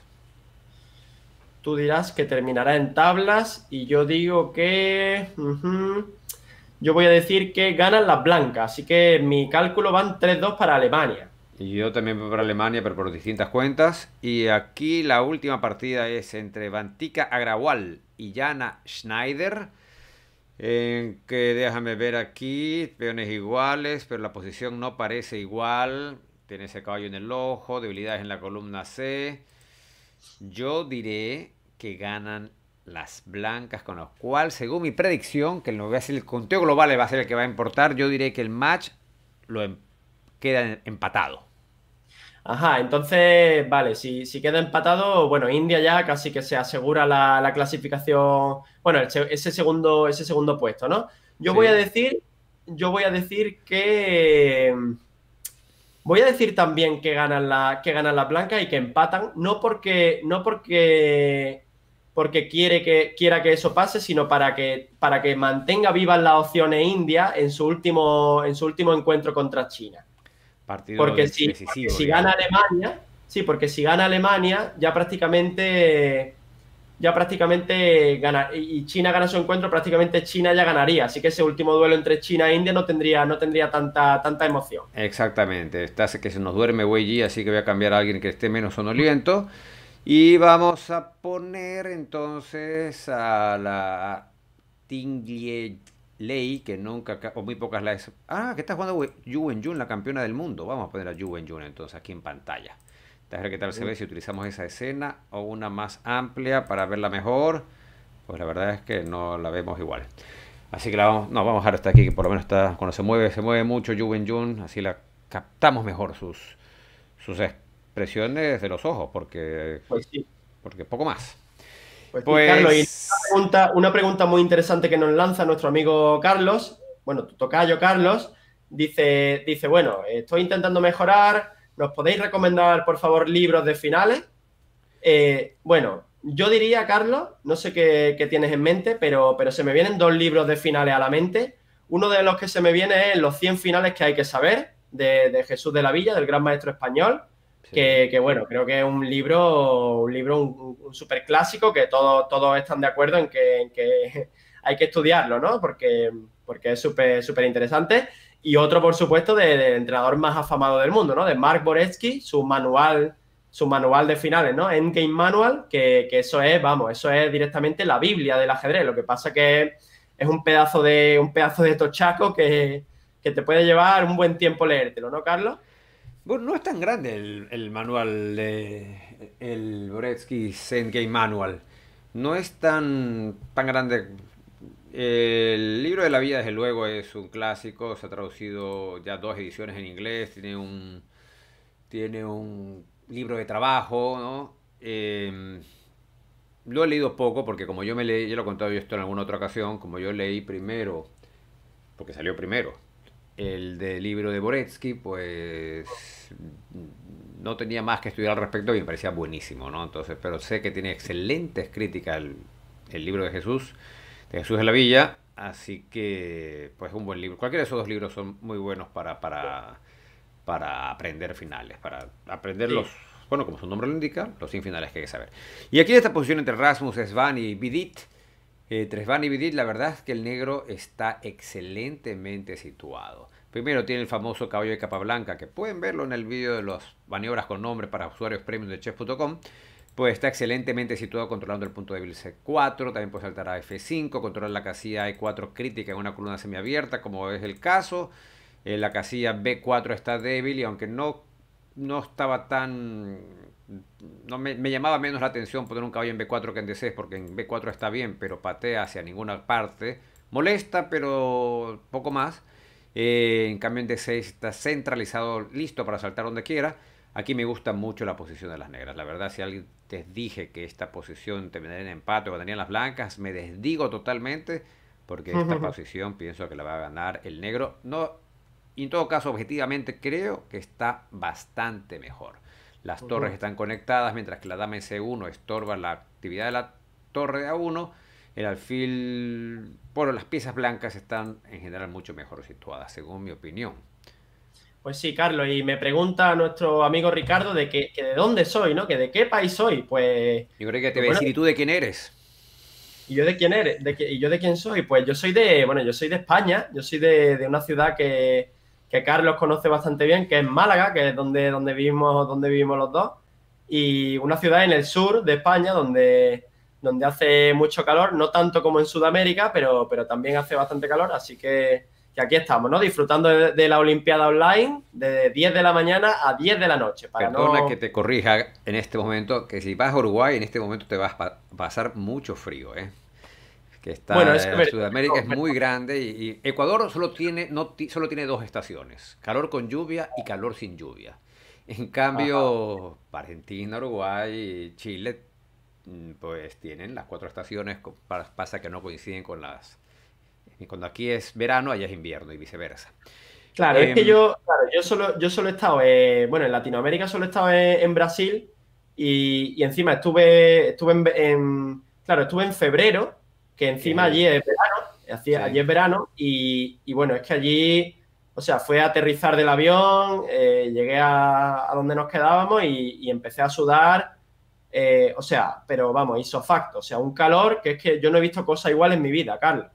Tú dirás que terminará en tablas y yo digo que... Yo voy a decir que ganan las blancas, así que mi cálculo van 3-2 para Alemania. Yo también voy para Alemania, pero por distintas cuentas. Y aquí la última partida es entre Bantica Agrawal y Jana Schneider. que déjame ver aquí, peones iguales, pero la posición no parece igual. Tiene ese caballo en el ojo, debilidades en la columna C. Yo diré que ganan las blancas, con lo cual, según mi predicción, que el conteo global va a ser el que va a importar, yo diré que el match lo em, queda empatado. Ajá, entonces, vale, si, queda empatado, bueno, India ya casi que se asegura la, clasificación, bueno, ese segundo, ese segundo puesto, ¿no? Yo voy a decir, yo voy a decir que voy a decir también que ganan la, que ganan las blancas y que empatan, no porque, no porque, porque quiere que, quiera que eso pase, sino para que, para que mantenga vivas las opciones India en su último, en su último encuentro contra China porque si, si gana Alemania, sí, porque si gana Alemania, ya prácticamente ya prácticamente gana y China gana su encuentro, prácticamente China ya ganaría, así que ese último duelo entre China e India no tendría no tendría tanta tanta emoción. Exactamente, está que se nos duerme Yi así que voy a cambiar a alguien que esté menos sonoliento y vamos a poner entonces a la Tinglie ley que nunca, o muy pocas la. Ah, que está jugando Yu Jun la campeona del mundo. Vamos a poner a Yu Jun entonces aquí en pantalla. A ver qué tal se ve si utilizamos esa escena o una más amplia para verla mejor. Pues la verdad es que no la vemos igual. Así que la vamos, no, vamos a dejar hasta aquí, que por lo menos está, cuando se mueve, se mueve mucho Yu Jun así la captamos mejor sus, sus expresiones de los ojos, porque, pues porque poco más. Pues, Carlos, pues una pregunta, muy interesante que nos lanza nuestro amigo Carlos, bueno, tu tocayo Carlos, dice, dice, bueno, estoy intentando mejorar, ¿nos podéis recomendar, por favor, libros de finales? Eh, bueno, yo diría, Carlos, no sé qué, tienes en mente, pero, pero se me vienen dos libros de finales a la mente. Uno de los que se me viene es Los 100 finales que hay que saber, de, de Jesús de la Villa, del gran maestro español. Que, bueno, creo que es un libro, un libro, un, super clásico que todos, están de acuerdo en que, hay que estudiarlo, ¿no? Porque, porque es súper super interesante. Y otro, por supuesto, del entrenador más afamado del mundo, ¿no? De Mark Boretsky, su manual, su manual de finales, ¿no? Endgame Manual, que, que eso es, vamos, eso es directamente la Biblia del ajedrez. Lo que pasa que es un pedazo de, un pedazo de tochaco que, que te puede llevar un buen tiempo leértelo, ¿no, Carlos? no es tan grande el, manual de, el Boretsky Game Manual. No es tan, tan grande. El libro de la vida, desde luego, es un clásico. Se ha traducido ya dos ediciones en inglés. Tiene un, tiene un libro de trabajo, em, lo he leído poco porque como yo me leí, ya lo he contado yo esto en alguna otra ocasión, como yo leí primero, porque salió primero, el del libro de Boretsky, pues no tenía más que estudiar al respecto y me parecía buenísimo, ¿no? Entonces, pero sé que tiene excelentes críticas el, libro de Jesús, de Jesús de la Villa, así que, pues, un buen libro. Cualquiera de esos dos libros son muy buenos para, para, para aprender finales, para aprender los, bueno, como su nombre lo indica, los sin finales que hay que saber. Y aquí en esta posición entre Rasmus, Svan y Vidit, eh, entre Tresvan y Vidit, la verdad es que el negro está excelentemente situado. Primero tiene el famoso caballo de capa blanca, que pueden verlo en el vídeo de las maniobras con nombre para usuarios premium de chess.com. Pues está excelentemente situado controlando el punto débil C4, también puede saltar a F5, controlar la casilla E4 crítica en una columna semiabierta, como es el caso. Eh, la casilla B4 está débil y aunque no, no estaba tan... No me, me, llamaba menos la atención poner un caballo en B4 que en D6, porque en B4 está bien, pero patea hacia ninguna parte. Molesta, pero poco más. Eh, en cambio, en D6 está centralizado, listo para saltar donde quiera. Aquí me gusta mucho la posición de las negras. La verdad, si alguien te dije que esta posición terminaría en empate o ganarían las blancas, me desdigo totalmente porque esta posición pienso que la va a ganar el negro. No, en todo caso, objetivamente creo que está bastante mejor. Las torres están conectadas, mientras que la dama en C1 estorba la actividad de la torre A1 el alfil, bueno, las piezas blancas están en general mucho mejor situadas, según mi opinión. Pues sí, Carlos, y me pregunta nuestro amigo Ricardo de que, de dónde soy, ¿no? Que de qué país soy, pues... Yo creo que te pues voy a decir, ¿y tú de quién eres? ¿Y yo de quién eres? ¿De que ¿Y yo de quién soy? Pues yo soy de, bueno, yo soy de España, yo soy de, una ciudad que, Carlos conoce bastante bien, que es Málaga, que es donde, donde, vivimos, donde vivimos los dos, y una ciudad en el sur de España donde donde hace mucho calor, no tanto como en Sudamérica, pero, pero también hace bastante calor, así que, aquí estamos, ¿no? Disfrutando de, la Olimpiada Online de 10 de la mañana a 10 de la noche. Perdona que te corrija en este momento, que si vas a Uruguay en este momento te vas a pasar mucho frío, ¿eh? Que está Sudamérica es muy grande y, Ecuador solo tiene, no, solo tiene dos estaciones, calor con lluvia y calor sin lluvia. En cambio, Argentina, Uruguay, Chile Mm, pues tienen las cuatro estaciones, pasa que no coinciden con las... y eh, Cuando aquí es verano, allá es invierno y viceversa. Claro, es que em, yo, yo, solo, yo solo he estado, bueno, en Latinoamérica solo he estado en, Brasil y, encima estuve, estuve en, claro, estuve en febrero, que encima allí es verano, allí, es verano y, bueno, es que allí, o sea, fue a aterrizar del avión, eh, llegué a, donde nos quedábamos y empecé a sudar eh, o sea, pero vamos, hizo facto. O sea, un calor que es que yo no he visto cosa igual en mi vida, Carlos.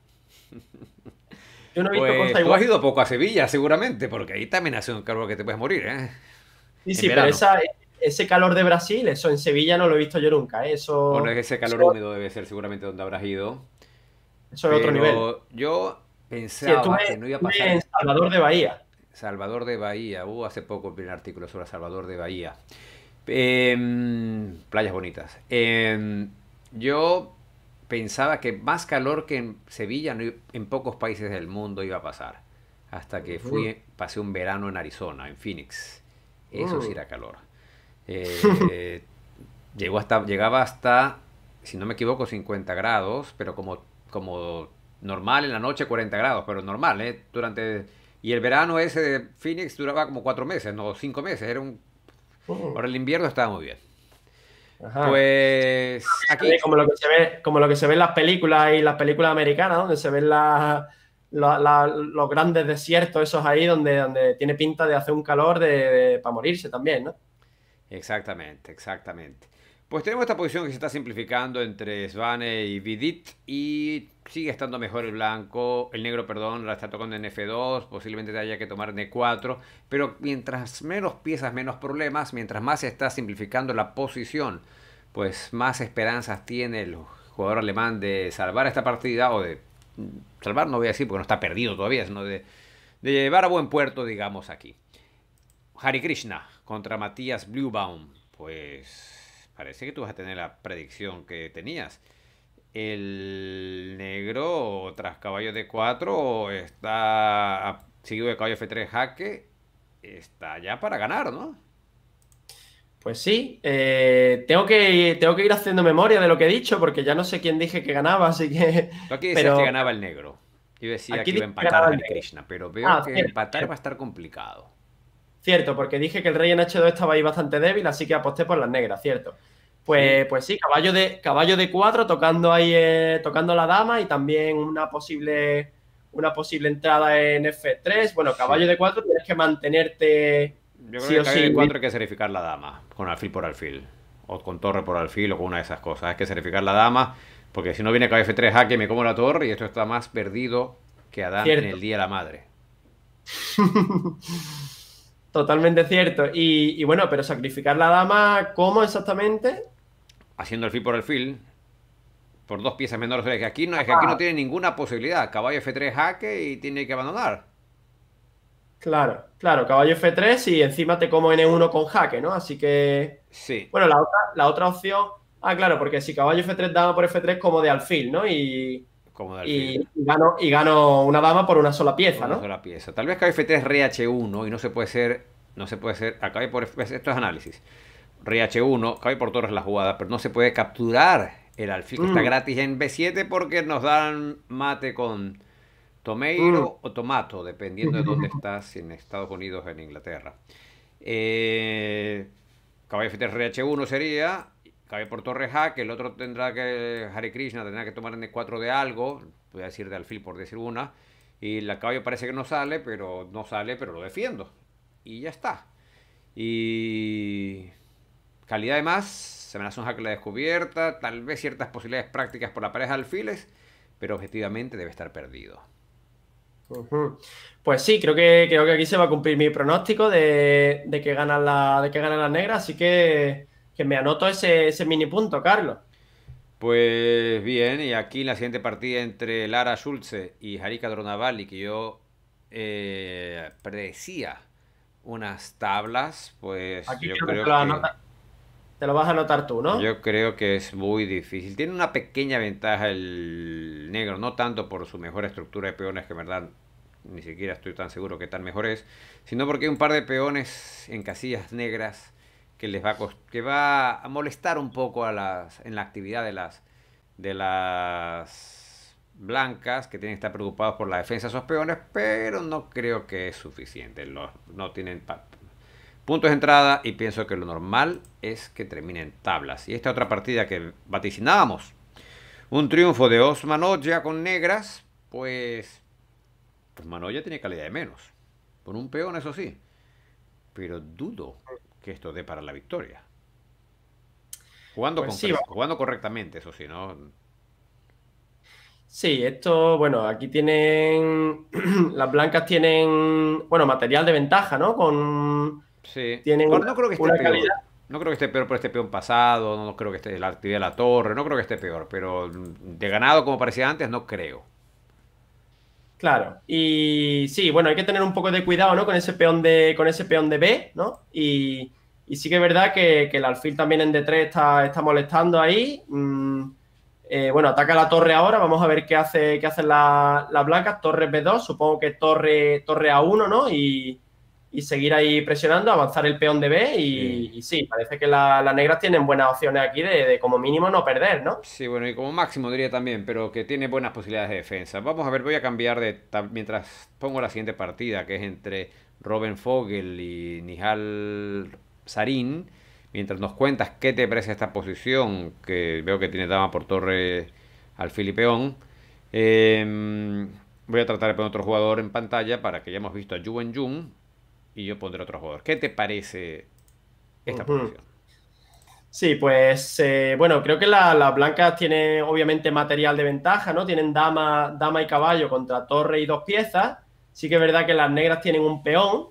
Yo no he visto pues cosa igual. Tú has ido poco a Sevilla, seguramente, porque ahí también hace un calor que te puedes morir, ¿eh? Sí, sí, pero ese calor de Brasil, eso en Sevilla no lo he visto yo nunca. ¿eh? Eso, bueno, pues es ese calor húmedo debe ser seguramente donde habrás ido. Eso es otro nivel. Yo pensaba que no iba a pasar. En Salvador de Bahía. Salvador de Bahía. hubo uh, hace poco vi un artículo sobre Salvador de Bahía. Em, playas bonitas. Em, yo pensaba que más calor que en Sevilla en pocos países del mundo iba a pasar. Hasta que fui, pasé un verano en Arizona, en Phoenix. Eso sí era calor. Eh, llegó hasta, llegaba hasta, si no me equivoco, 50 grados, pero como, como normal en la noche 40 grados, pero normal, ¿eh? Durante... Y el verano ese de Phoenix duraba como cuatro meses, no, cinco meses, era un por oh. el invierno estaba muy bien. Pues eh, Como lo, que se ve, en las películas y las películas americanas, donde se ven los grandes desiertos, esos ahí, donde, tiene pinta de hacer un calor para morirse también, ¿no? Exactamente, exactamente. Pues tenemos esta posición que se está simplificando entre Svane y Vidit y sigue estando mejor el blanco, el negro, perdón, la está tocando en F2, posiblemente haya que tomar e 4 pero mientras menos piezas, menos problemas, mientras más se está simplificando la posición, pues más esperanzas tiene el jugador alemán de salvar esta partida o de mm, salvar, no voy a decir porque no está perdido todavía, sino de, de llevar a buen puerto, digamos aquí. Hari Krishna contra Matías Bluebaum, pues parece que tú vas a tener la predicción que tenías. El negro tras caballo d 4 está seguido de caballo F3 jaque, está ya para ganar, ¿no? Pues sí, eh, tengo, que, tengo que ir haciendo memoria de lo que he dicho porque ya no sé quién dije que ganaba, así que... Tú aquí decías que ganaba el negro. Yo decía que iba a empatar al Krishna, pero veo ah, que empatar va a estar complicado. Cierto, porque dije que el rey en H2 estaba ahí bastante débil, así que aposté por las negras, cierto. Pues, pues sí, caballo de, caballo de cuatro, tocando ahí, eh, tocando la dama y también una posible, una posible entrada en F3. Bueno, caballo de 4 tienes que mantenerte. Yo creo que caballo sí. de cuatro hay que serificar la dama, con alfil por alfil, o con torre por alfil, o con una de esas cosas. Hay que serificar la dama, porque si no viene caballo F3 jaque, ah, me como la torre y esto está más perdido que Adán en el día de la madre. Totalmente cierto. Y, bueno, pero sacrificar la dama, ¿cómo exactamente? Haciendo el fil por el fil. Por dos piezas menores. Es que aquí no, es que aquí no tiene ninguna posibilidad. Caballo F3 jaque y tiene que abandonar. Claro, claro, caballo F3 y encima te como N1 con jaque, ¿no? Así que. Sí. Bueno, la otra, opción. Ah, claro, porque si caballo F3 dama por F3 como de alfil, ¿no? Y y, gano, y una dama por una sola pieza, una ¿no? pieza. Tal vez KFT 3 RH1 y no se puede ser, no se puede ser, acá por estos es análisis. RH1, cabe por torres las jugadas pero no se puede capturar el alfil que está mm. gratis en B7 porque nos dan mate con tomeiro mm. o tomato, dependiendo de dónde estás, en Estados Unidos o en Inglaterra. Eh, caballo f RH1 sería cabe por Torre que el otro tendrá que, Hare Krishna tendrá que tomar en el 4 de algo, voy a decir de alfil por decir una, y la caballo parece que no sale, pero no sale, pero lo defiendo. Y ya está. Y calidad de más, se me hace un jaque la descubierta, tal vez ciertas posibilidades prácticas por la pareja de alfiles, pero objetivamente debe estar perdido. Pues sí, creo que, creo que aquí se va a cumplir mi pronóstico de, que gana la, de que ganan las negras, así que que me anoto ese, ese mini punto, Carlos. Pues bien, y aquí la siguiente partida entre Lara Schulze y Harika Dronavalli que yo eh, predecía unas tablas, pues aquí Te lo vas a anotar tú, ¿no? Yo creo que es muy difícil. Tiene una pequeña ventaja el negro, no tanto por su mejor estructura de peones, que en verdad ni siquiera estoy tan seguro que tan mejor es, sino porque hay un par de peones en casillas negras que les va a que va a molestar un poco a las en la actividad de las de las blancas que tienen que estar preocupados por la defensa de esos peones, pero no creo que es suficiente. No, no tienen puntos de entrada y pienso que lo normal es que terminen tablas. Y esta otra partida que vaticinábamos, un triunfo de Osman con negras, pues Osmanoya tiene calidad de menos. Por un peón, eso sí. Pero dudo que esto dé para la victoria. Jugando, pues jugando correctamente, eso sí, ¿no? Sí, esto, bueno, aquí tienen, las blancas tienen, bueno, material de ventaja, ¿no? Con... Sí, no, creo que esté peor. No creo que esté peor por este peón pasado, no creo que esté la actividad de la torre, no creo que esté peor, pero de ganado como parecía antes, no creo. Claro, y sí, bueno, hay que tener un poco de cuidado, ¿no? Con ese peón de, con ese peón de B, ¿no? Y, sí que es verdad que, el alfil también en D3 está, está molestando ahí. Mm, eh, bueno, ataca la torre ahora, vamos a ver qué hace, qué hacen las blancas. Torre B2, supongo que torre, torre A1, ¿no? Y, y seguir ahí presionando, avanzar el peón de B y sí, parece que las negras tienen buenas opciones aquí de, como mínimo no perder, ¿no? Sí, bueno, y como máximo diría también, pero que tiene buenas posibilidades de defensa. Vamos a ver, voy a cambiar de mientras pongo la siguiente partida, que es entre Robin Fogel y Nihal Sarin. Mientras nos cuentas qué te parece esta posición, que veo que tiene dama por torre al Filipeón. Em, voy a tratar de poner otro jugador en pantalla para que ya hemos visto a Juwen Jung y yo pondré otro jugador. ¿Qué te parece esta posición? Sí, pues eh, bueno, creo que las blancas tienen obviamente material de ventaja, ¿no? Tienen dama, dama y caballo contra torre y dos piezas. Sí que es verdad que las negras tienen un peón,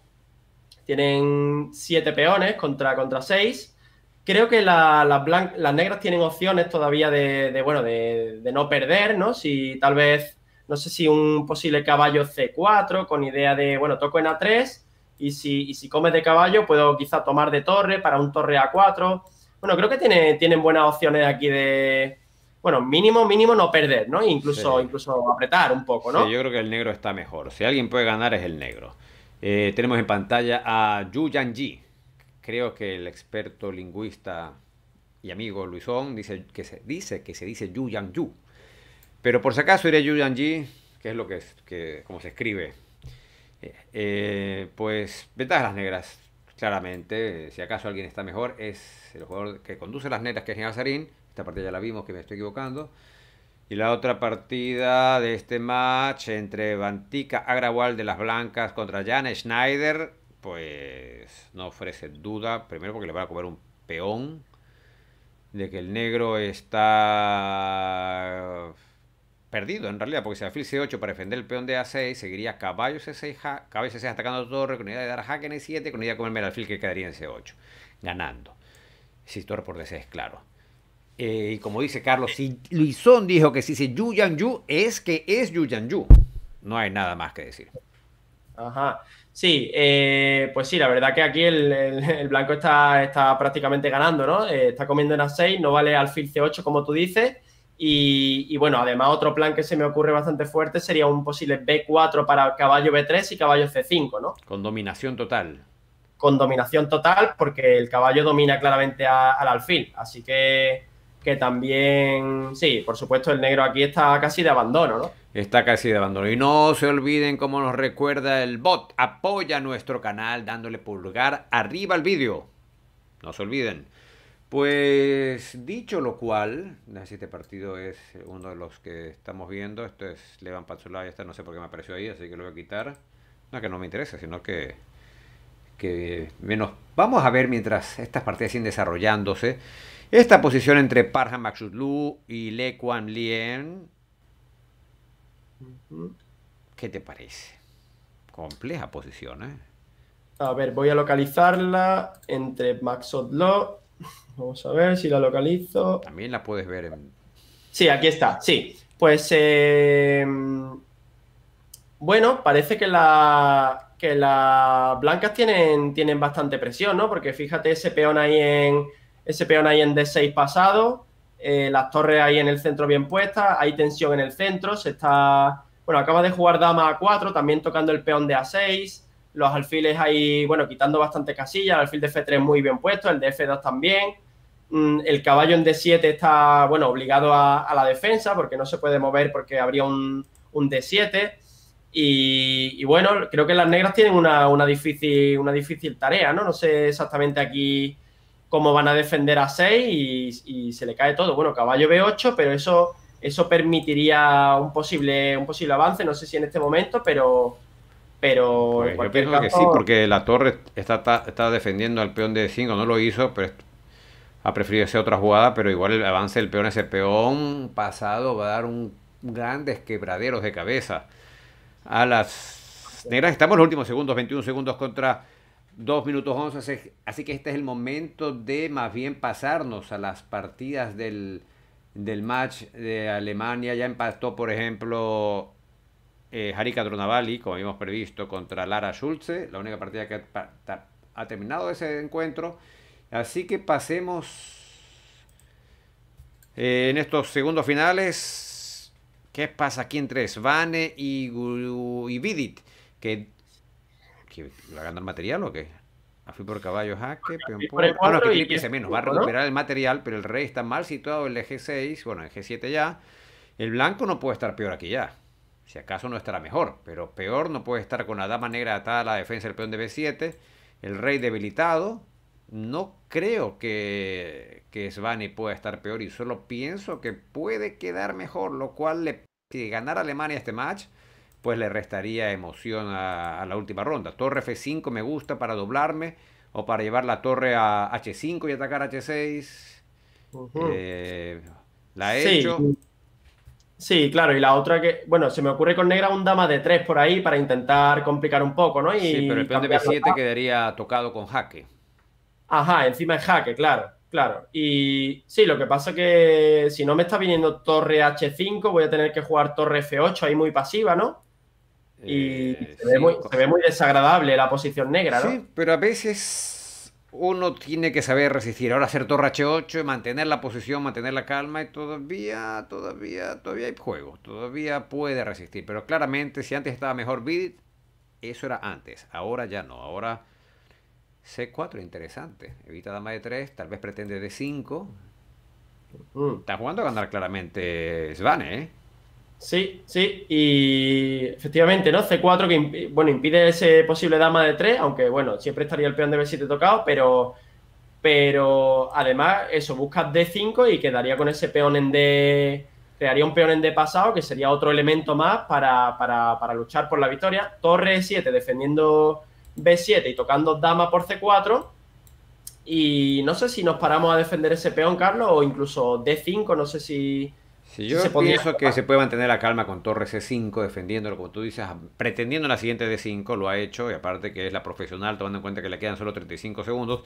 tienen siete peones contra, contra seis. Creo que la, las negras tienen opciones todavía de, bueno, de, de, no perder, ¿no? Si tal vez, no sé si un posible caballo C4 con idea de, bueno, toco en A3 y si, come comes de caballo, puedo quizá tomar de torre para un torre a 4. Bueno, creo que tiene, tienen buenas opciones aquí de, bueno, mínimo, mínimo no perder, ¿no? Incluso, incluso apretar un poco, ¿no? yo creo que el negro está mejor. Si alguien puede ganar es el negro. Eh, tenemos en pantalla a Yu Yang Creo que el experto lingüista y amigo Luisón dice que se dice que se dice Yu Yang Yu. Pero por si acaso iré Yu Yang que es lo que, que como se escribe eh, pues ventajas las negras, claramente. Si acaso alguien está mejor, es el jugador que conduce las negras, que es General Esta partida ya la vimos, que me estoy equivocando. Y la otra partida de este match entre Bantica Agrawal de las Blancas contra Jan Schneider, pues no ofrece duda. Primero porque le va a comer un peón de que el negro está perdido en realidad, porque si alfil c8 para defender el peón de a6, seguiría caballo c6, caballo c6 atacando a torre, con idea de dar jaque en e7, con idea de comerme el alfil que quedaría en c8, ganando. Si torre por d claro. Eh, y como dice Carlos, si Luisón dijo que si se Yuyan Yu, es que es yan Yu. No hay nada más que decir. Ajá. Sí, eh, pues sí, la verdad que aquí el, blanco está, está, prácticamente ganando, ¿no? Eh, está comiendo en A6, no vale alfil C8 como tú dices. Y, bueno, además otro plan que se me ocurre bastante fuerte sería un posible B4 para caballo B3 y caballo C5, ¿no? Con dominación total. Con dominación total, porque el caballo domina claramente al alfil. Así que, que también, sí, por supuesto el negro aquí está casi de abandono, ¿no? Está casi de abandono. Y no se olviden, como nos recuerda el bot, apoya nuestro canal dándole pulgar arriba al vídeo. No se olviden. Pues dicho lo cual, este partido es uno de los que estamos viendo. Esto es Levan y esta no sé por qué me apareció ahí, así que lo voy a quitar. No que no me interesa, sino que, que menos. Vamos a ver mientras estas partidas siguen desarrollándose. Esta posición entre Parham Maxutlu y Le quan Lien. ¿Qué te parece? Compleja posición, ¿eh? A ver, voy a localizarla entre Maxutlu Vamos a ver si la localizo. También la puedes ver en... Sí, aquí está, sí. Pues eh, bueno, parece que, la, que las blancas tienen, tienen bastante presión, ¿no? Porque fíjate ese peón ahí en, ese peón ahí en D6 pasado, eh, las torres ahí en el centro bien puestas, hay tensión en el centro, se está... Bueno, acaba de jugar dama A4, también tocando el peón de A6, los alfiles ahí, bueno, quitando bastante casilla, el alfil de F3 muy bien puesto, el de F2 también, mm, el caballo en D7 está, bueno, obligado a, la defensa porque no se puede mover porque habría un, un D7 y, bueno, creo que las negras tienen una, difícil, una difícil tarea, ¿no? No sé exactamente aquí cómo van a defender a 6 y, se le cae todo. Bueno, caballo B8, pero eso, eso permitiría un posible, un posible avance, no sé si en este momento, pero pero pues yo que sí, porque la torre está, está, defendiendo al peón de 5, no lo hizo, pero ha preferido hacer otra jugada, pero igual el avance del peón ese peón pasado va a dar un grandes quebraderos de cabeza. A las negras estamos en los últimos segundos, 21 segundos contra 2 minutos 11, así que este es el momento de más bien pasarnos a las partidas del, del match de Alemania. Ya empató, por ejemplo, eh, Harika Dronavalli, como habíamos previsto, contra Lara Schulze, la única partida que ha, terminado ese encuentro. Así que pasemos eh, en estos segundos finales. ¿Qué pasa aquí entre Svane y, Vidit? Que, que va a ganar material o qué? fui por caballo jaque, Bueno, por... Ah, menos. Va a recuperar el material, pero el rey está mal situado en el G6, bueno, en G7 ya. El blanco no puede estar peor aquí ya. Si acaso no estará mejor, pero peor no puede estar con la dama negra atada a la defensa del peón de B7, el rey debilitado. No creo que, que Svani pueda estar peor y solo pienso que puede quedar mejor, lo cual le, si ganara Alemania este match, pues le restaría emoción a, la última ronda. Torre F5 me gusta para doblarme o para llevar la torre a H5 y atacar H6. Eh, la he hecho. Sí, claro, y la otra que, bueno, se me ocurre con negra un dama de 3 por ahí para intentar complicar un poco, ¿no? sí, pero el peón de B7 quedaría tocado con jaque. Ajá, encima es jaque, claro, claro. Y sí, lo que pasa que si no me está viniendo torre H5, voy a tener que jugar torre F8 ahí muy pasiva, ¿no? Y eh, se ve muy desagradable la posición negra, ¿no? Sí, pero a veces uno tiene que saber resistir. Ahora hacer torre h 8, mantener la posición, mantener la calma y todavía, todavía, todavía hay juego. Todavía puede resistir. Pero claramente, si antes estaba mejor bid eso era antes. Ahora ya no. Ahora C4, interesante. Evita dama de 3, tal vez pretende de 5. Mm. Está jugando a ganar claramente Svane, ¿eh? Sí, sí, y efectivamente, ¿no? C4 que bueno, impide ese posible dama de 3, aunque bueno, siempre estaría el peón de B7 tocado, pero, pero además eso, buscas D5 y quedaría con ese peón en D, crearía un peón en D pasado, que sería otro elemento más para, para luchar por la victoria. Torre 7 defendiendo B7 y tocando dama por C4. Y no sé si nos paramos a defender ese peón, Carlos, o incluso D5, no sé si si yo pienso que se puede mantener la calma con Torre C5, defendiéndolo, como tú dices, ah, pretendiendo la siguiente D5, lo ha hecho, y aparte que es la profesional, tomando en cuenta que le quedan solo 35 segundos.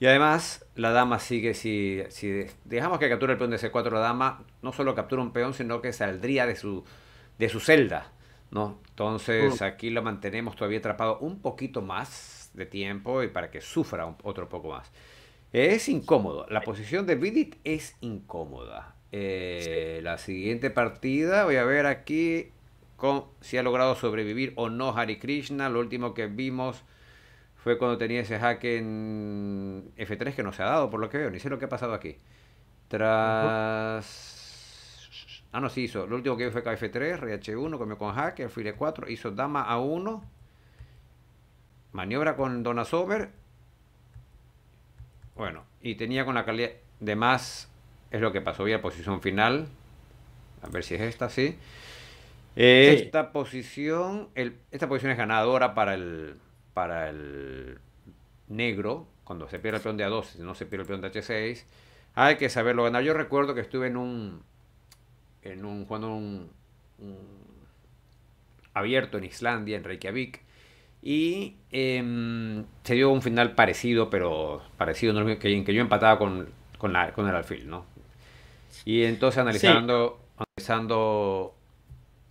Y además, la dama sigue, si, si dejamos que capture el peón de C4, la dama no solo captura un peón, sino que saldría de su, de su celda. ¿no? Entonces, mm. aquí lo mantenemos todavía atrapado un poquito más de tiempo y para que sufra otro poco más. Es incómodo, la posición de Vidit es incómoda eh, la siguiente partida, voy a ver aquí con, si ha logrado sobrevivir o no Hari Krishna. Lo último que vimos fue cuando tenía ese hack en F3 que no se ha dado, por lo que veo. Ni sé lo que ha pasado aquí. Tras. Ah, no, sí hizo. Lo último que hizo fue KF3, RH1, comió con hack, File 4 hizo dama A1, maniobra con Dona Sober. Bueno, y tenía con la calidad de más es lo que pasó vía posición final. A ver si es esta, sí. Esta posición, esta posición es ganadora para el, para el negro, cuando se pierde el peón de A2, si no se pierde el peón de H6. Hay que saberlo ganar. Yo recuerdo que estuve en un, en un, Cuando un, abierto en Islandia, en Reykjavik, y em, se dio un final parecido, pero parecido, en que yo empataba con, con el alfil, ¿no? Y entonces analizando,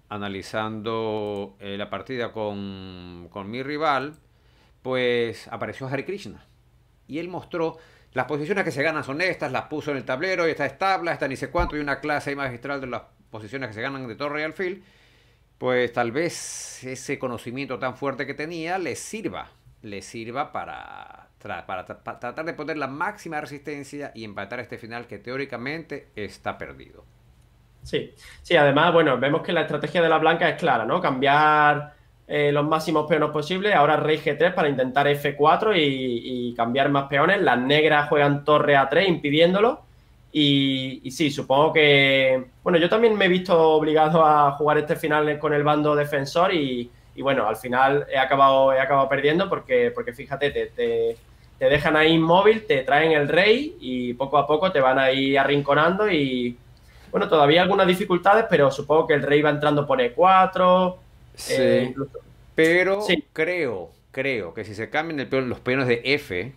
analizando, eh, la partida con, con mi rival, pues apareció Hare Krishna. Y él mostró las posiciones que se ganan son estas, las puso en el tablero, y esta es tabla, esta ni sé cuánto, y una clase magistral de las posiciones que se ganan de torre y alfil. Pues tal vez ese conocimiento tan fuerte que tenía le sirva le sirva para, para, tratar de poner la máxima resistencia y empatar este final que teóricamente está perdido. Sí, sí, además, bueno, vemos que la estrategia de la blanca es clara, ¿no? Cambiar eh, los máximos peones posibles, ahora rey G3 para intentar F4 y, cambiar más peones, las negras juegan torre A3 impidiéndolo y, sí, supongo que, bueno, yo también me he visto obligado a jugar este final con el bando defensor y, y bueno, al final he acabado, he acabado perdiendo porque, porque fíjate, te, dejan ahí inmóvil, te traen el rey y poco a poco te van ahí arrinconando y bueno, todavía algunas dificultades, pero supongo que el rey va entrando por E4. Sí. Eh, pero creo, creo que si se cambian los peones de F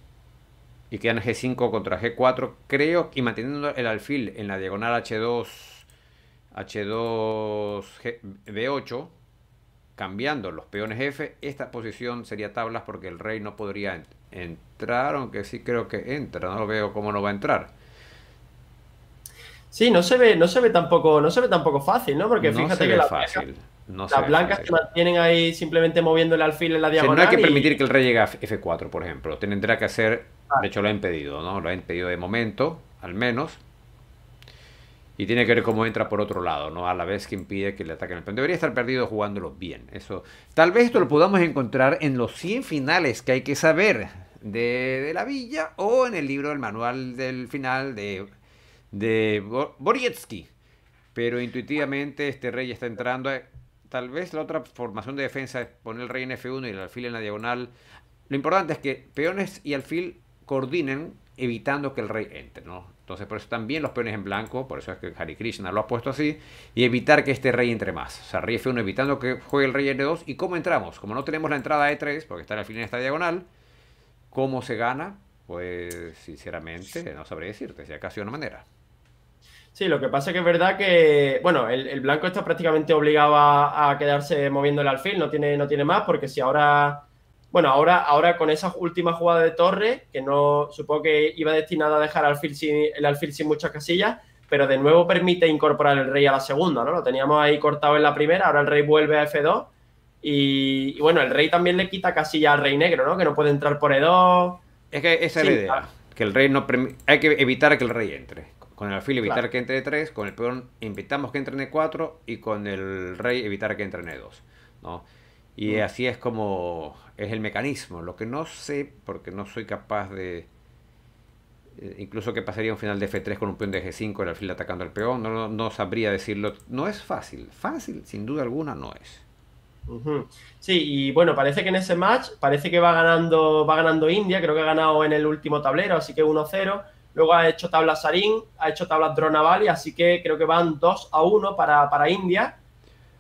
y quedan G5 contra G4, creo, y manteniendo el alfil en la diagonal H2, H2, B8, cambiando los peones F, esta posición sería tablas porque el rey no podría entrar, aunque sí creo que entra, no lo veo cómo no va a entrar. Sí, no se ve, no se ve tampoco, no se ve tampoco fácil, ¿no? Porque fíjate que la fácil. las blancas se mantienen ahí simplemente moviendo el alfil en la diagonal. no hay que permitir que el rey llegue a F4, por ejemplo. Tendrá que hacer, de hecho lo ha impedido, ¿no? Lo ha impedido de momento, al menos y tiene que ver cómo entra por otro lado, ¿no? A la vez que impide que le ataquen el peón. Debería estar perdido jugándolo bien. Eso. Tal vez esto lo podamos encontrar en los 100 finales que hay que saber de, la villa o en el libro del manual del final de, de Borietsky. Pero intuitivamente este rey está entrando. Eh, tal vez la otra formación de defensa es poner el rey en F1 y el alfil en la diagonal. Lo importante es que peones y alfil coordinen evitando que el rey entre, ¿no? Entonces, por eso también los peones en blanco, por eso es que Hare Krishna lo ha puesto así, y evitar que este rey entre más. O sea, rey F1 evitando que juegue el rey N2. ¿Y cómo entramos? Como no tenemos la entrada E3, e porque está al en esta diagonal, ¿cómo se gana? Pues, sinceramente, no sabré decirte, si casi de una manera. Sí, lo que pasa es que es verdad que, bueno, el, blanco está prácticamente obligado a, quedarse moviendo el alfil, no tiene, no tiene más, porque si ahora bueno, ahora, ahora con esa última jugada de Torre, que no supongo que iba destinada a dejar el alfil sin muchas casillas, pero de nuevo permite incorporar el rey a la segunda, ¿no? Lo teníamos ahí cortado en la primera, ahora el rey vuelve a F2 y, bueno, el rey también le quita casilla al rey negro, ¿no? Que no puede entrar por E2. Es que esa es la idea, que el rey no hay que evitar que el rey entre. Con el alfil evitar que entre E3, con el peón invitamos que entre en E4 y con el rey evitar que entre en E2, ¿no? Y así es como es el mecanismo. Lo que no sé, porque no soy capaz de... Eh, incluso que pasaría un final de F3 con un peón de G5, el alfil atacando al peón, no, no, sabría decirlo. No es fácil. Fácil, sin duda alguna, no es. Sí, y bueno, parece que en ese match parece que va ganando, va ganando India, creo que ha ganado en el último tablero, así que 1-0. Luego ha hecho tabla Sarin, ha hecho tabla Dronavali, así que creo que van 2 a 1 para, para India.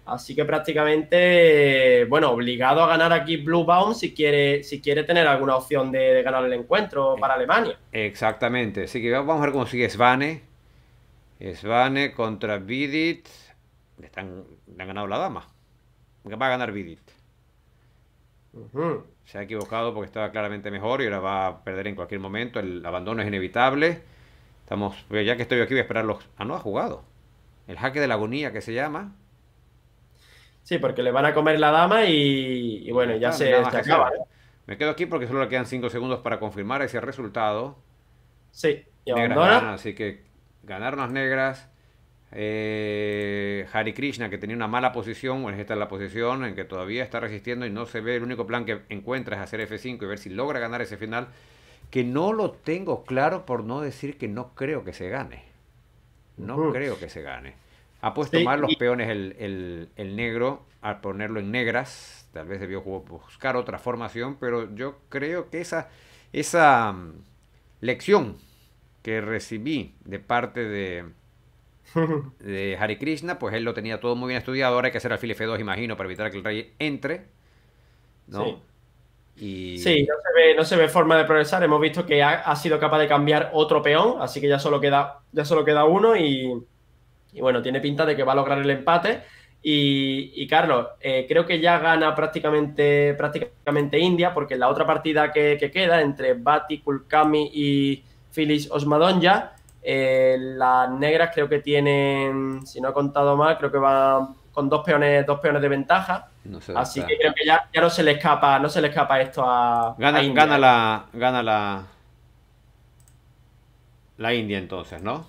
Así que prácticamente, bueno, obligado a ganar aquí Blue Bound si quiere, si quiere tener alguna opción de, ganar el encuentro eh, para Alemania. Exactamente. Así que vamos a ver cómo sigue Svane. Svane contra Vidit. le han ganado la dama. Va a ganar Vidit. Se ha equivocado porque estaba claramente mejor y ahora va a perder en cualquier momento. El abandono es inevitable. Estamos, ya que estoy aquí, voy a esperar los. Ah, no, ha jugado. El jaque de la agonía que se llama. Sí, porque le van a comer la dama y, bueno, ya ah, se, acaba. Me quedo aquí porque solo le quedan 5 segundos para confirmar ese resultado. Sí, y negras así que ganaron las negras. Eh, Krishna, que tenía una mala posición, bueno, esta la posición en que todavía está resistiendo y no se ve. El único plan que encuentra es hacer F5 y ver si logra ganar ese final, que no lo tengo claro por no decir que no creo que se gane. No creo que se gane. Ha puesto mal los peones el, el, negro al ponerlo en negras. Tal vez debió buscar otra formación, pero yo creo que esa, esa mm, lección que recibí de parte de, de Hare Krishna, pues él lo tenía todo muy bien estudiado. Ahora hay que hacer alfil F2, imagino, para evitar que el rey entre. ¿no? Sí. Y... Sí, no se, ve, forma de progresar. Hemos visto que ha, sido capaz de cambiar otro peón, así que ya solo queda, ya solo queda uno y y bueno, tiene pinta de que va a lograr el empate. Y, Carlos, eh, creo que ya gana prácticamente, prácticamente India, porque la otra partida que, queda entre Bati, Kulkami y Phyllis Osmadonja, eh, las negras creo que tienen, si no he contado mal, creo que van con dos peones, dos peones de ventaja. Así que creo que ya, no se le escapa, no se le escapa esto a. Gana, gana la. Gana la. La India entonces, ¿no?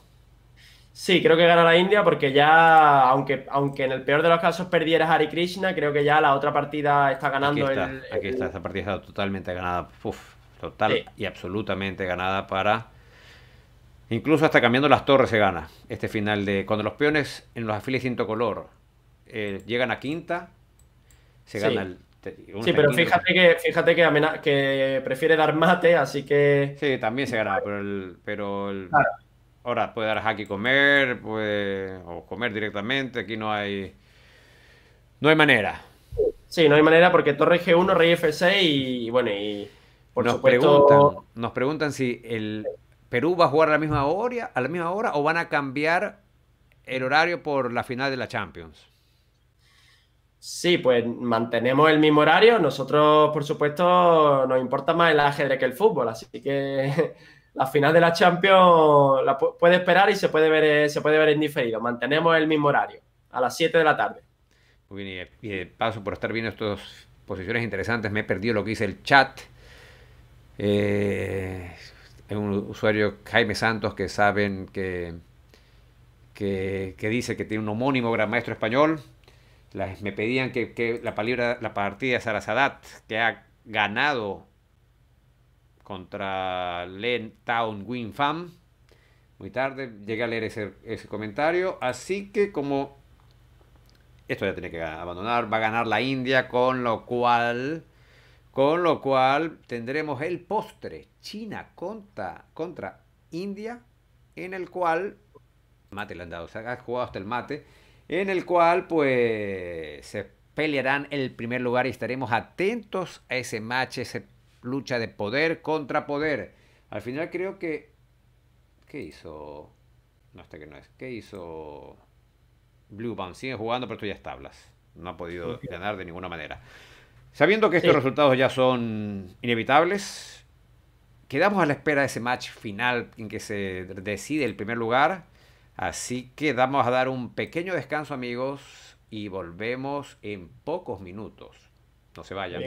Sí, creo que gana la India porque ya, aunque, aunque en el peor de los casos perdiera hari Krishna, creo que ya la otra partida está ganando. Aquí está, esta partida está totalmente ganada. total y absolutamente ganada para. Incluso hasta cambiando las torres se gana este final de. Cuando los peones en los afiles cinto color eh, llegan a quinta, se gana el sí, pero fíjate que, fíjate que, que prefiere dar mate, así que. Sí, también se gana, pero el, pero el, Ahora puede dar hack y comer, o comer directamente. Aquí no hay. No hay manera. Sí, no hay manera porque torre G1, rey F6 y, bueno, y nos supuesto... Preguntan, nos preguntan si el Perú va a jugar a la misma hora, a la misma hora o van a cambiar el horario por la final de la Champions. Sí, pues mantenemos el mismo horario. Nosotros, por supuesto, nos importa más el ajedrez que el fútbol, así que la final de la Champions la puede esperar y se puede ver, eh, se puede ver en diferido. Mantenemos el mismo horario, a las 7 de la tarde. Muy bien, y eh, eh, paso por estar viendo estas posiciones interesantes, me he perdido lo que dice el chat. Es un usuario, Jaime Santos, que saben que, que, dice que tiene un homónimo gran maestro español. me pedían que, la, palabra, la partida de Sarasadat, que ha ganado contra Len Town Win Muy tarde llegué a leer ese, comentario. Así que como esto ya tiene que abandonar, va a ganar la India, con lo cual, con lo cual tendremos el postre China contra, contra India, en el cual mate le han dado, o ha jugado hasta el mate, en el cual pues se pelearán el primer lugar y estaremos atentos a ese match, ese lucha de poder contra poder. Al final creo que... ¿Qué hizo? No, este que no es. ¿Qué hizo Blue Band? Sigue jugando, pero tú ya es tablas. No ha podido ganar de ninguna manera. Sabiendo que estos resultados ya son inevitables, quedamos a la espera de ese match final en que se decide el primer lugar. Así que vamos a dar un pequeño descanso, amigos, y volvemos en pocos minutos. No se vayan.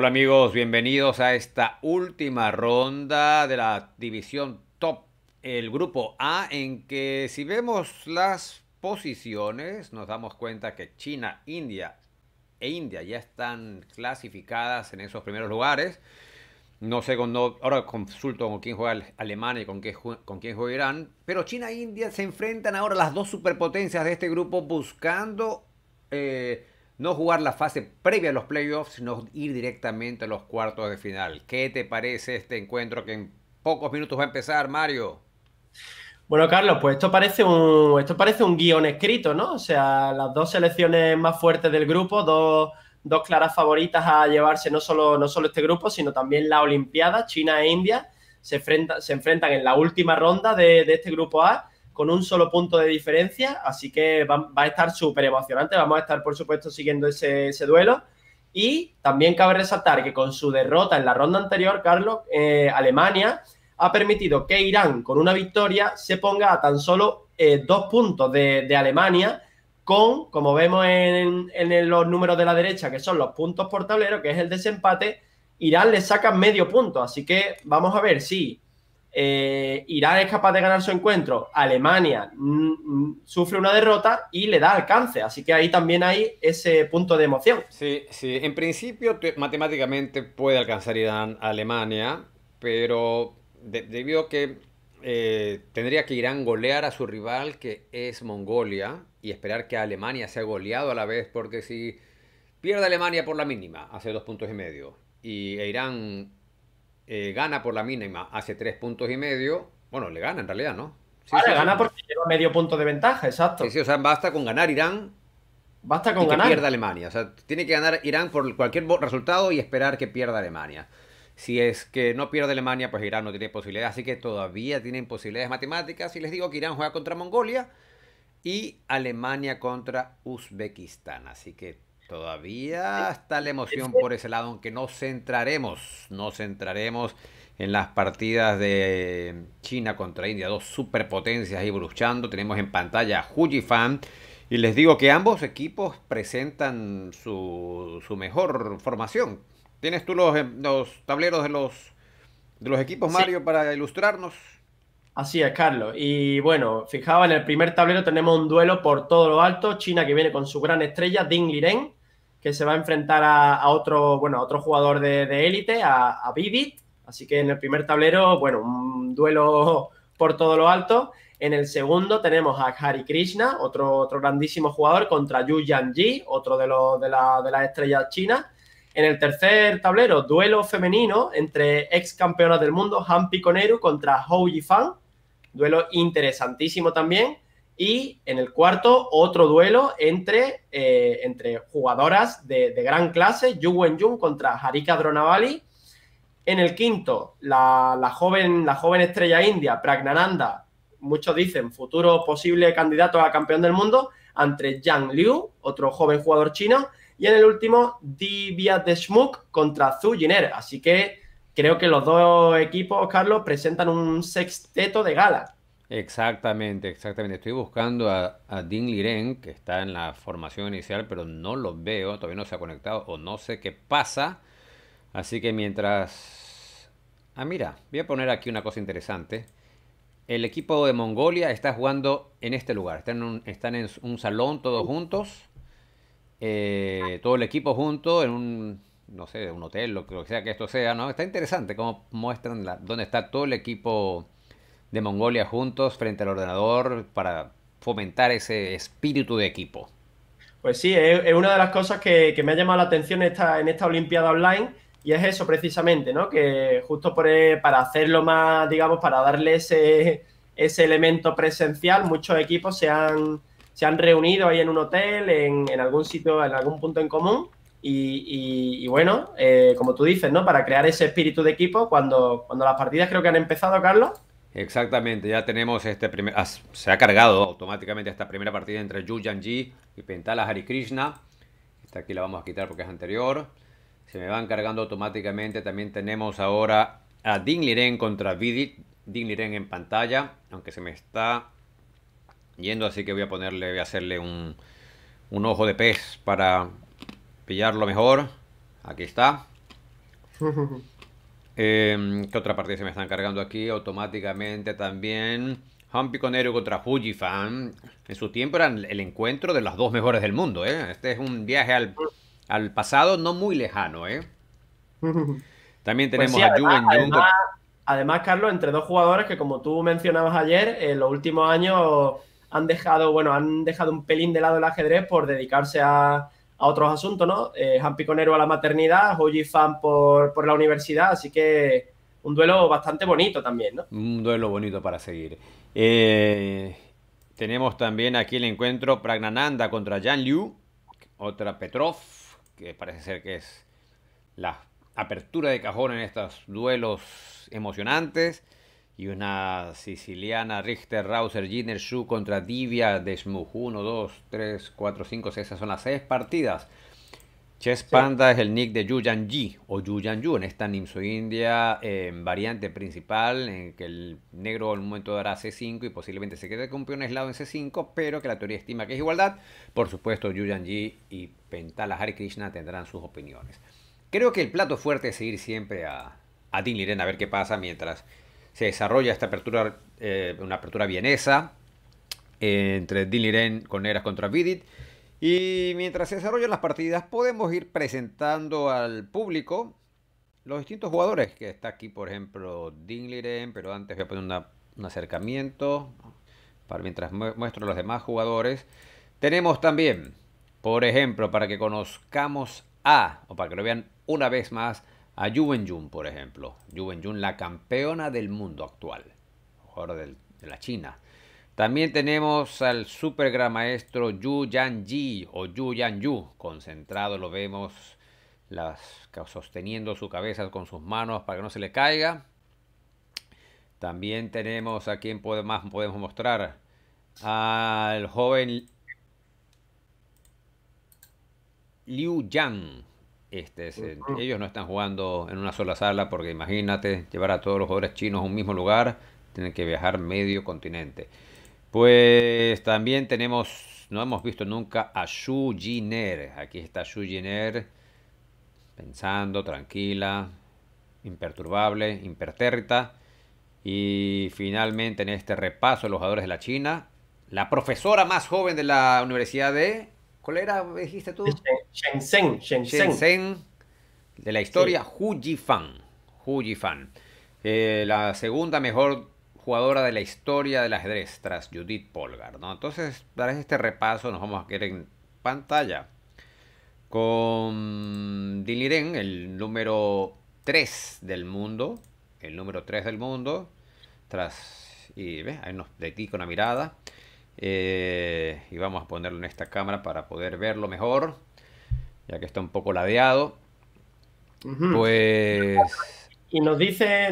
Hola amigos, bienvenidos a esta última ronda de la división top, el grupo A, en que si vemos las posiciones nos damos cuenta que China, India e India ya están clasificadas en esos primeros lugares. No sé, ahora consulto con quién juega Alemania y con, con quién juega Irán. Pero China e India se enfrentan ahora las dos superpotencias de este grupo buscando... Eh, no jugar la fase previa a los playoffs, sino ir directamente a los cuartos de final. ¿Qué te parece este encuentro que en pocos minutos va a empezar, Mario? Bueno, Carlos, pues esto parece un esto parece un guión escrito, ¿no? O sea, las dos selecciones más fuertes del grupo, dos, claras favoritas a llevarse no solo, no este grupo, sino también la Olimpiada, China e India, se, se enfrentan en la última ronda de este grupo A con un solo punto de diferencia, así que va, a estar súper emocionante, vamos a estar por supuesto siguiendo ese, duelo. Y también cabe resaltar que con su derrota en la ronda anterior, Carlos, eh, Alemania ha permitido que Irán, con una victoria, se ponga a tan solo eh, dos puntos de, Alemania, con, como vemos en, en, los números de la derecha, que son los puntos por tablero, que es el desempate, Irán le saca medio punto. Así que vamos a ver si eh, Irán es capaz de ganar su encuentro, Alemania mm, mm, sufre una derrota y le da alcance, así que ahí también hay ese punto de emoción. Sí, sí, en principio matemáticamente puede alcanzar Irán a Alemania, pero debido a que eh, tendría que Irán golear a su rival que es Mongolia y esperar que Alemania sea goleado a la vez, porque si pierde Alemania por la mínima, hace dos puntos y medio, y Irán eh, gana por la mínima, hace tres puntos y medio. Bueno, le gana en realidad, ¿no? Sí, gana porque lleva medio punto de ventaja, exacto. Sí, sí, o sea, basta con ganar Irán. Basta con y ganar. Que pierda Alemania. O sea, tiene que ganar Irán por cualquier resultado y esperar que pierda Alemania. Si es que no pierde Alemania, pues Irán no tiene posibilidades. Así que todavía tienen posibilidades matemáticas. Y les digo que Irán juega contra Mongolia y Alemania contra Uzbekistán. Así que Todavía está la emoción por ese lado, aunque no centraremos, nos centraremos en las partidas de China contra India, dos superpotencias ahí bruchando. Tenemos en pantalla a Fan. Y les digo que ambos equipos presentan su, mejor formación. ¿Tienes tú em, los, tableros de los, de los equipos, Mario, para ilustrarnos? Así es, Carlos. Y bueno, fijaba en el primer tablero tenemos un duelo por todo lo alto. China que viene con su gran estrella, Ding Liren, que se va a enfrentar a, otro, bueno, a otro jugador de élite, a, a Así que en el primer tablero, bueno, un duelo por todo lo alto. En el segundo tenemos a Hari Krishna, otro, otro grandísimo jugador, contra Yu Yanji, otro de, los, de, la, las estrellas chinas. En el tercer tablero, duelo femenino entre ex campeonas del mundo, Han Piconeru contra Hou Yifan. Duelo interesantísimo también. Y en el cuarto, otro duelo entre, eh, entre jugadoras de, gran clase, Yu Wenjun contra Harika Dronavali. En el quinto, la, joven, la joven estrella india, Pragnananda, muchos dicen futuro posible candidato a campeón del mundo, entre Yang Liu, otro joven jugador chino. Y en el último, Divya Deshmukh contra Zhu Jiner. Así que creo que los dos equipos, Carlos, presentan un sexteto de gala. Exactamente, exactamente. Estoy buscando a, a Liren, que está en la formación inicial, pero no lo veo, todavía no se ha conectado o no sé qué pasa. Así que mientras... Ah, mira, voy a poner aquí una cosa interesante. El equipo de Mongolia está jugando en este lugar. Están en un, salón todos juntos. Eh, todo el equipo junto en un, no sé, un hotel, lo que sea que esto sea, ¿no? Está interesante cómo muestran dónde está todo el equipo de Mongolia juntos frente al ordenador para fomentar ese espíritu de equipo. Pues sí, es, una de las cosas que, me ha llamado la atención esta, en esta Olimpiada Online y es eso precisamente, ¿no? Que justo eh, para hacerlo más, digamos, para darle ese, ese elemento presencial, muchos equipos se han, se han reunido ahí en un hotel, en, algún sitio, en algún punto en común y, bueno, eh, como tú dices, ¿no? Para crear ese espíritu de equipo, cuando, cuando las partidas creo que han empezado, Carlos. Exactamente, ya tenemos este primer. se ha cargado automáticamente esta primera partida entre yu Ji y Pentala Hari Krishna. Esta aquí la vamos a quitar porque es anterior. Se me van cargando automáticamente. También tenemos ahora a Ding Liren contra Vidit. Ding Liren en pantalla, aunque se me está yendo, así que voy a ponerle, voy a hacerle un, un ojo de pez para pillarlo mejor. Aquí está. Em, ¿Qué otra partida se me están cargando aquí? Automáticamente también. Humpy Conero contra Fujifan. En su tiempo eran el encuentro de las dos mejores del mundo. ¿eh? Este es un viaje al, pasado no muy lejano. ¿eh? También pues tenemos a además, Además, Carlos, entre dos jugadores que, como tú mencionabas ayer, en los últimos años han dejado, bueno, han dejado un pelín de lado el ajedrez por dedicarse a, a otros asuntos, ¿no? Eh, piconero a la maternidad, Hoji Fan por, por la universidad, así que un duelo bastante bonito también, ¿no? Un duelo bonito para seguir. Eh, tenemos también aquí el encuentro Pragnananda contra Jan Liu, otra Petrov, que parece ser que es la apertura de cajón en estos duelos emocionantes y una siciliana, Richter, Rauser, Giner, Shu contra Divia de 1, 2, 3, 4, 5, 6. Esas son las 6 partidas. Chess Panda es el nick de Yuyan yi o Yuyan Yu en esta Nimso India en eh, variante principal en que el negro en un momento dará C5 y posiblemente se quede con peón aislado en C5, pero que la teoría estima que es igualdad. Por supuesto, Yuyan yi y Pentala Hare Krishna tendrán sus opiniones. Creo que el plato fuerte es seguir siempre a, a Liren a ver qué pasa mientras se desarrolla esta apertura, eh, una apertura vienesa eh, entre Liren con Eras contra Vidit. Y mientras se desarrollan las partidas, podemos ir presentando al público los distintos jugadores que está aquí, por ejemplo, Dingliren, pero antes voy a poner un acercamiento para mientras muestro los demás jugadores. Tenemos también, por ejemplo, para que conozcamos a, o para que lo vean una vez más, a Yu Wenjun, por ejemplo. Yu Wenjun, la campeona del mundo actual, ahora de la China. También tenemos al super gran maestro Yu Yan o Yu Yan concentrado, lo vemos sosteniendo su cabeza con sus manos para que no se le caiga. También tenemos a quien más podemos mostrar al joven Liu Yang, este, ellos no están jugando en una sola sala porque imagínate llevar a todos los jugadores chinos a un mismo lugar, tienen que viajar medio continente. Pues también tenemos, no hemos visto nunca a Xu Jiner. Aquí está Xu Jiner pensando, tranquila, imperturbable, impertérrita. Y finalmente en este repaso de los jugadores de la China, la profesora más joven de la Universidad de... ¿Cuál era, dijiste tú? Shenzhen, de la historia, sí. Hu Jifan. fan eh, la segunda mejor jugadora de la historia del ajedrez tras Judith Polgar. ¿no? Entonces, para este repaso nos vamos a quedar en pantalla con Diliren, el número 3 del mundo. El número 3 del mundo. Tras. Y ve ahí nos dedica con la mirada. Eh, y vamos a ponerlo en esta cámara para poder verlo mejor ya que está un poco ladeado. Pues. Y nos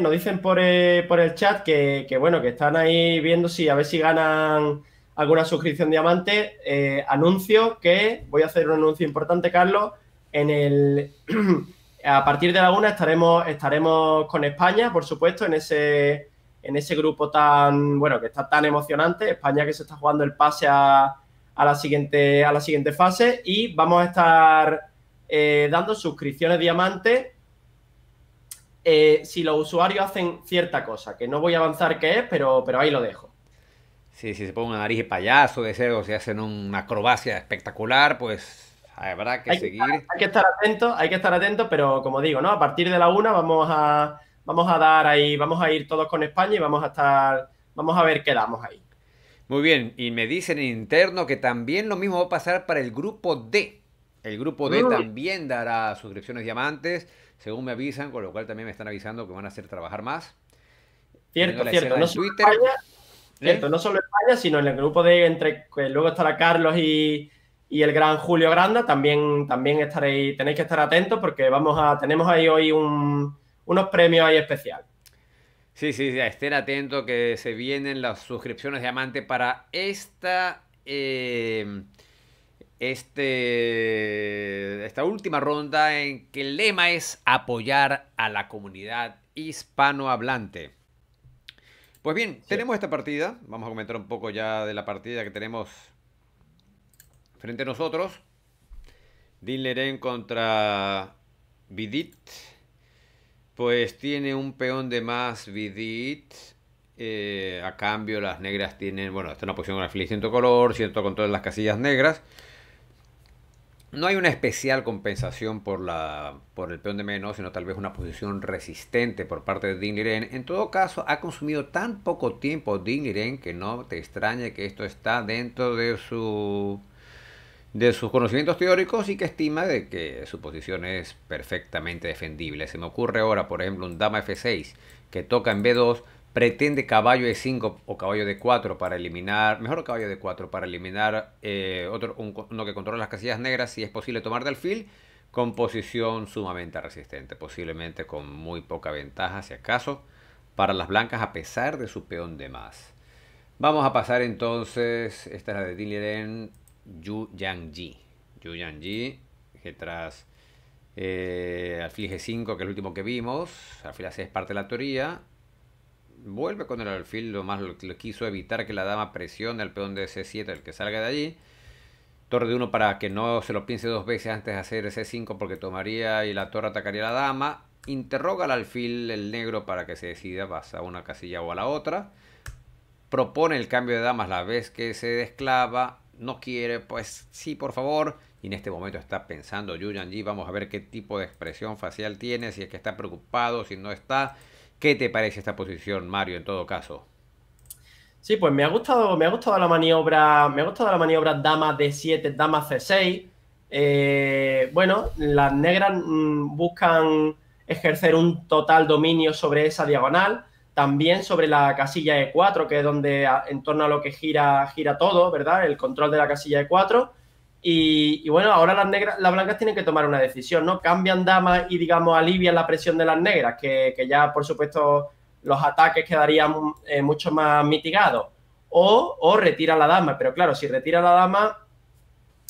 nos dicen por, el chat que, bueno, que están ahí viendo si a ver si ganan alguna suscripción diamante. Eh, anuncio que voy a hacer un anuncio importante, Carlos. En el a partir de la una estaremos, estaremos con España, por supuesto, en ese, en ese grupo tan bueno que está tan emocionante. España que se está jugando el pase a a la siguiente, a la siguiente fase y vamos a estar eh, dando suscripciones diamante eh, si los usuarios hacen cierta cosa, que no voy a avanzar qué es, pero, pero ahí lo dejo. Sí, si se pone una nariz de payaso de o si hacen una acrobacia espectacular, pues habrá que seguir. hay que estar atento, hay que estar atento, pero como digo, ¿no? A partir de la una vamos a, vamos a dar ahí, vamos a ir todos con España y vamos a estar, vamos a ver qué damos ahí. Muy bien, y me dicen en interno que también lo mismo va a pasar para el grupo D. El grupo D también dará suscripciones diamantes, según me avisan, con lo cual también me están avisando que van a hacer trabajar más. Cierto, ¿Eh? cierto. No solo, España, cierto no solo España, sino en el grupo D, entre que eh, luego estará Carlos y, el gran Julio Granda, también, también estaréis, tenéis que estar atentos porque vamos a, tenemos ahí hoy unos premios ahí especiales. Sí, sí, ya, estén atentos que se vienen las suscripciones de Amante para esta, em, este, esta última ronda en que el lema es apoyar a la comunidad hispanohablante. Pues bien, tenemos esta partida. Vamos a comentar un poco ya de la partida que tenemos frente a nosotros. Dinleren contra Vidit. Pues tiene un peón de más Vidit. Eh, a cambio, las negras tienen. Bueno, está en una posición con alfil color, cierto con todas las casillas negras. No hay una especial compensación por, la, por el peón de menos, sino tal vez una posición resistente por parte de Ding Liren. En todo caso, ha consumido tan poco tiempo Ding Liren que no te extrañe que esto está dentro de su de sus conocimientos teóricos y que estima de que su posición es perfectamente defendible. Se me ocurre ahora, por ejemplo, un dama F6 que toca en B2, pretende caballo de 5 o caballo de 4 para eliminar, mejor caballo de 4 para eliminar eh, otro, uno que controla las casillas negras, si es posible tomar de con posición sumamente resistente, posiblemente con muy poca ventaja, si acaso, para las blancas a pesar de su peón de más. Vamos a pasar entonces, esta es la de Den. Yu Yang-ji. Yu Yang-ji, que tras eh, alfil G5, que es el último que vimos, alfil a es parte de la teoría, vuelve con el alfil, lo más lo, quiso evitar que la dama presione al peón de C7, el que salga de allí. Torre de 1 para que no se lo piense dos veces antes de hacer C5 porque tomaría y la torre atacaría a la dama. Interroga al alfil, el negro, para que se decida, vas a una casilla o a la otra. Propone el cambio de damas la vez que se desclava no quiere, pues sí, por favor. Y en este momento está pensando Yuyan G. vamos a ver qué tipo de expresión facial tiene, si es que está preocupado, si no está. ¿Qué te parece esta posición, Mario, en todo caso? Sí, pues me ha gustado, me ha gustado la maniobra, me ha gustado la maniobra dama D7, dama C6. Eh, bueno, las negras mm, buscan ejercer un total dominio sobre esa diagonal. También sobre la casilla E4, que es donde en torno a lo que gira, gira todo, ¿verdad? El control de la casilla E4. Y, bueno, ahora las negras, las blancas tienen que tomar una decisión, ¿no? Cambian damas y, digamos, alivian la presión de las negras, que, ya, por supuesto, los ataques quedarían eh, mucho más mitigados. O, o retira la dama, pero claro, si retira la dama,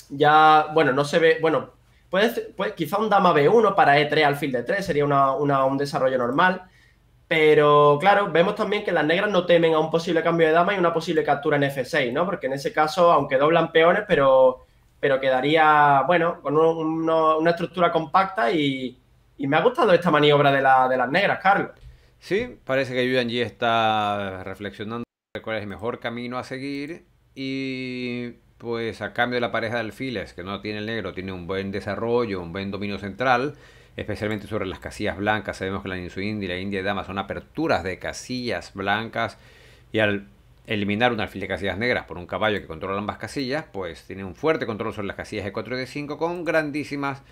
ya, bueno, no se ve, bueno, puede quizá un dama B1 para E3 alfil de 3 sería una, una, un desarrollo normal. Pero claro, vemos también que las negras no temen a un posible cambio de dama y una posible captura en F6, ¿no? Porque en ese caso, aunque doblan peones, pero, quedaría, bueno, con una estructura compacta y, y, me ha gustado esta maniobra de, las negras, Carlos. Sí, parece que Julian G está reflexionando sobre cuál es el mejor camino a seguir y pues a cambio de la pareja de alfiles, que no tiene el negro, tiene un buen desarrollo, un buen dominio central especialmente sobre las casillas blancas. Sabemos que la India y la india de dama son aperturas de casillas blancas y al eliminar un alfil de casillas negras por un caballo que controla ambas casillas, pues tiene un fuerte control sobre las casillas de 4 y de 5 con grandísimas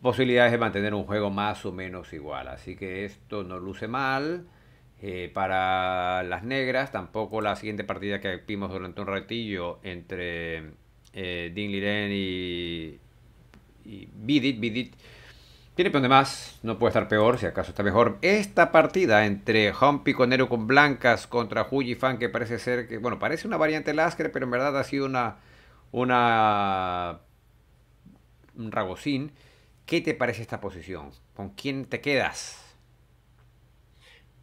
posibilidades de mantener un juego más o menos igual. Así que esto no luce mal. Eh, para las negras, tampoco la siguiente partida que vimos durante un ratillo entre eh, Ding Liren y, y Bidit tiene peón de más, no puede estar peor, si acaso está mejor. Esta partida entre con Piconero con blancas contra Huyi Fan, que parece ser que, bueno, parece una variante Lasker, pero en verdad ha sido una. una. un ragocín. ¿Qué te parece esta posición? ¿Con quién te quedas?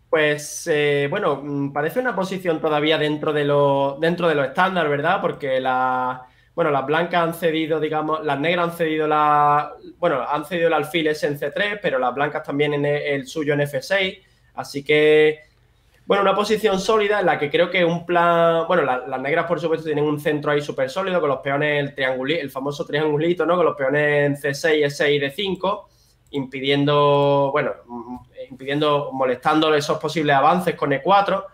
Pues eh, bueno, mm, parece una posición todavía dentro de lo, dentro de lo estándar, ¿verdad? Porque la bueno, las blancas han cedido, digamos, las negras han cedido la, bueno, han cedido el alfil ese en C3, pero las blancas también en el, suyo en F6, así que, bueno, una posición sólida en la que creo que un plan, bueno, las negras por supuesto tienen un centro ahí súper sólido con los peones, el triangulito, el famoso triangulito, ¿no? Con los peones en C6, E6 y D5, impidiendo, bueno, mm, impidiendo, molestando esos posibles avances con E4,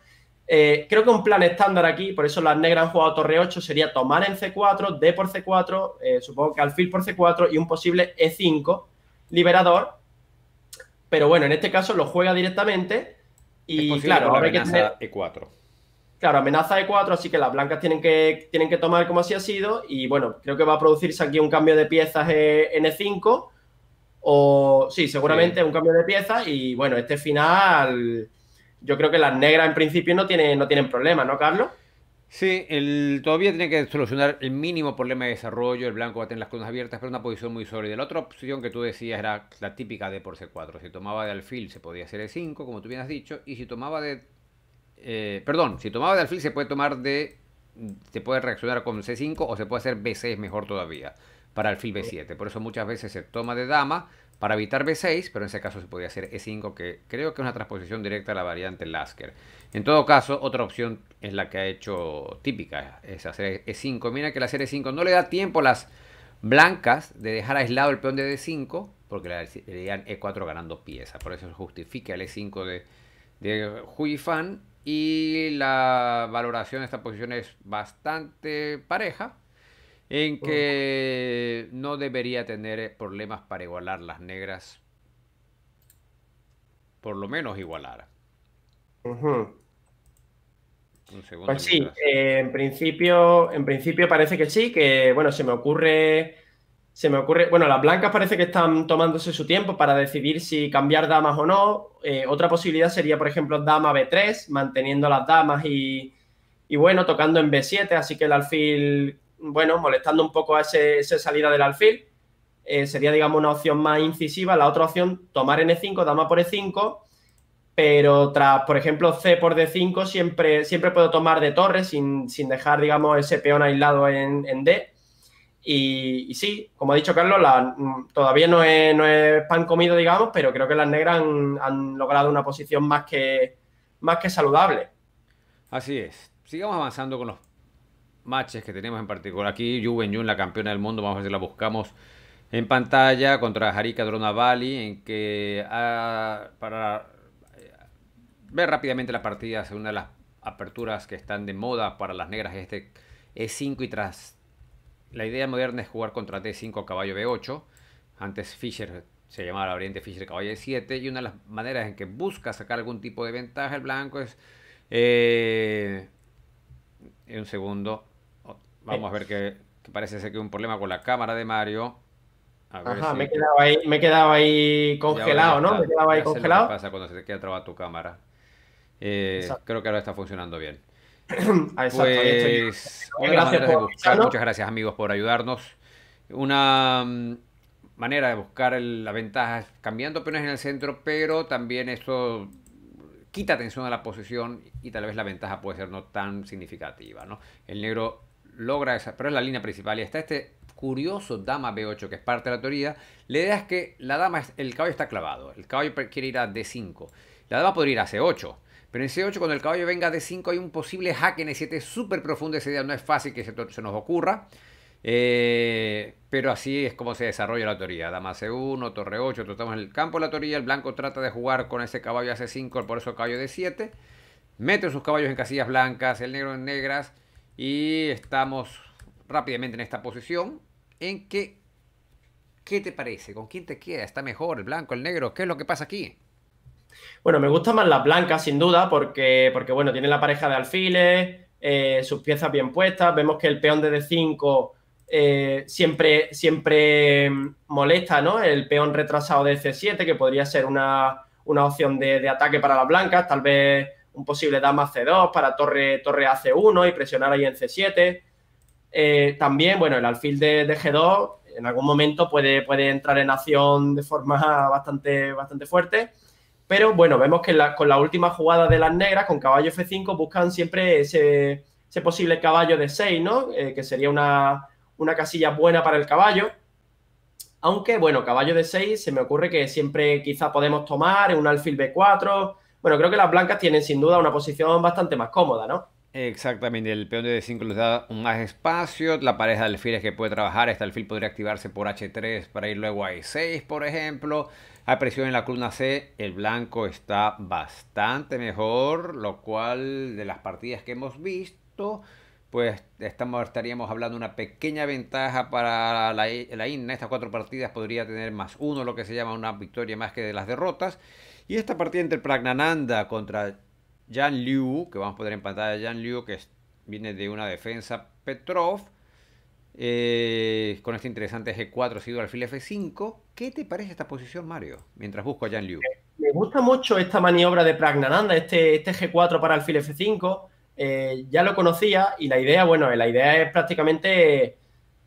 eh, creo que un plan estándar aquí, por eso las negras han jugado torre 8, sería tomar en C4, D por C4, eh, supongo que alfil por C4 y un posible E5 liberador. Pero bueno, en este caso lo juega directamente y claro, ahora hay que tener... E4. Claro, amenaza E4, así que las blancas tienen que, tienen que tomar como así ha sido y bueno, creo que va a producirse aquí un cambio de piezas eh, en E5 o sí, seguramente un cambio de piezas y bueno, este final yo creo que las negras en principio no tienen, no tienen problema, ¿no, Carlos? Sí, el, todavía tiene que solucionar el mínimo problema de desarrollo. El blanco va a tener las cosas abiertas, pero una posición muy sólida. La otra opción que tú decías era la típica de por C4. Si tomaba de alfil, se podía hacer E5, como tú bien has dicho. Y si tomaba de. Eh, perdón, si tomaba de alfil, se puede tomar de. Se puede reaccionar con C5 o se puede hacer B6 mejor todavía para alfil B7. Por eso muchas veces se toma de dama, para evitar B6, pero en ese caso se podría hacer E5, que creo que es una transposición directa a la variante Lasker. En todo caso, otra opción es la que ha hecho típica, es hacer E5. Mira que la hacer E5 no le da tiempo a las blancas de dejar aislado el peón de D5, porque le darían E4 ganando pieza. Por eso justifica el E5 de, de Fan. Y la valoración de esta posición es bastante pareja en que no debería tener eh, problemas para igualar las negras. Por lo menos igualar. Un segundo. Pues sí, eh, en principio, en principio parece que sí, que bueno, se me ocurre. Se me ocurre, bueno, las blancas parece que están tomándose su tiempo para decidir si cambiar damas o no. Eh, otra posibilidad sería, por ejemplo, dama B3, manteniendo las damas y, y bueno, tocando en B7, así que el alfil bueno, molestando un poco a ese, esa salida del alfil. Eh, sería, digamos, una opción más incisiva. La otra opción, tomar N5, dama por E5, pero tras, por ejemplo, C por D5 siempre, siempre puedo tomar de torre sin, dejar, digamos, ese peón aislado en, D. Y, sí, como ha dicho Carlos, mm, todavía no es, pan comido, digamos, pero creo que las negras han, han logrado una posición más que, más que saludable. Así es. Sigamos avanzando con los matches que tenemos en particular aquí. Juven Jun, la campeona del mundo, vamos a ver si la buscamos en pantalla contra Jarika Valley. en que ah, para eh, ver rápidamente las partidas, una de las aperturas que están de moda para las negras este E5 y tras la idea moderna es jugar contra D5 caballo B8. Antes Fischer se llamaba la oriente Fischer caballo E7 y una de las maneras en que busca sacar algún tipo de ventaja el blanco es eh, en un segundo Vamos a ver que, parece ser que hay un problema con la cámara de Mario. Ajá, me, he quedado ahí, congelado, ¿no? Me quedaba ahí congelado. ¿Qué pasa cuando se te queda trabada tu cámara? Eh, creo que ahora está funcionando bien. Ah, pues, muchas gracias amigos por ayudarnos. Una mm, manera de buscar la ventaja es cambiando peones en el centro, pero también esto quita atención a la posición y tal vez la ventaja puede ser no tan significativa. ¿no? El negro logra esa, pero es la línea principal. Y está este curioso dama B8, que es parte de la teoría. La idea es que la dama, el caballo está clavado. El caballo quiere ir a D5. La dama podría ir a C8. Pero en C8, cuando el caballo venga a D5, hay un posible hack en E7 súper profundo. Esa idea no es fácil que se, nos ocurra. Eh, pero así es como se desarrolla la teoría. Dama C1, torre 8, estamos en el campo de la teoría. El blanco trata de jugar con ese caballo a C5, por eso caballo D7. Mete sus caballos en casillas blancas, el negro en negras y estamos rápidamente en esta posición en que, ¿qué te parece? ¿Con quién te queda? ¿Está mejor el blanco, el negro? ¿Qué es lo que pasa aquí? Bueno, me gusta más las blancas, sin duda, porque, porque bueno, tiene la pareja de alfiles, eh, sus piezas bien puestas, vemos que el peón de D5 eh, siempre, siempre mm, molesta, ¿no? El peón retrasado de C7, que podría ser una, una opción de, de, ataque para las blancas, tal vez un posible dama C2 para torre, torre a 1 y presionar ahí en C7. Eh, también, bueno, el alfil de, G2 en algún momento puede, puede entrar en acción de forma bastante, bastante fuerte. Pero bueno, vemos que con la última jugada de las negras, con caballo F5, buscan siempre ese, posible caballo de 6, ¿no? Eh, que sería una, casilla buena para el caballo. Aunque, bueno, caballo de 6 se me ocurre que siempre quizá podemos tomar un alfil B4, bueno, creo que las blancas tienen sin duda una posición bastante más cómoda, ¿no? Exactamente, el peón de d 5 les da más espacio, la pareja de alfiles que puede trabajar, este alfil podría activarse por H3 para ir luego a E6, por ejemplo. Hay presión en la columna C, el blanco está bastante mejor, lo cual de las partidas que hemos visto, pues estamos, estaríamos hablando de una pequeña ventaja para la, la IN. Estas cuatro partidas podría tener más uno, lo que se llama una victoria más que de las derrotas. Y esta partida entre Pragnananda contra Jan Liu, que vamos a poder empatar a Jan Liu, que viene de una defensa Petrov, eh, con este interesante G4 seguido alfil F5. ¿Qué te parece esta posición, Mario? Mientras busco a Jan Liu. Me gusta mucho esta maniobra de Pragnananda, este, este G4 para alfil F5. Eh, ya lo conocía y la idea, bueno, la idea es prácticamente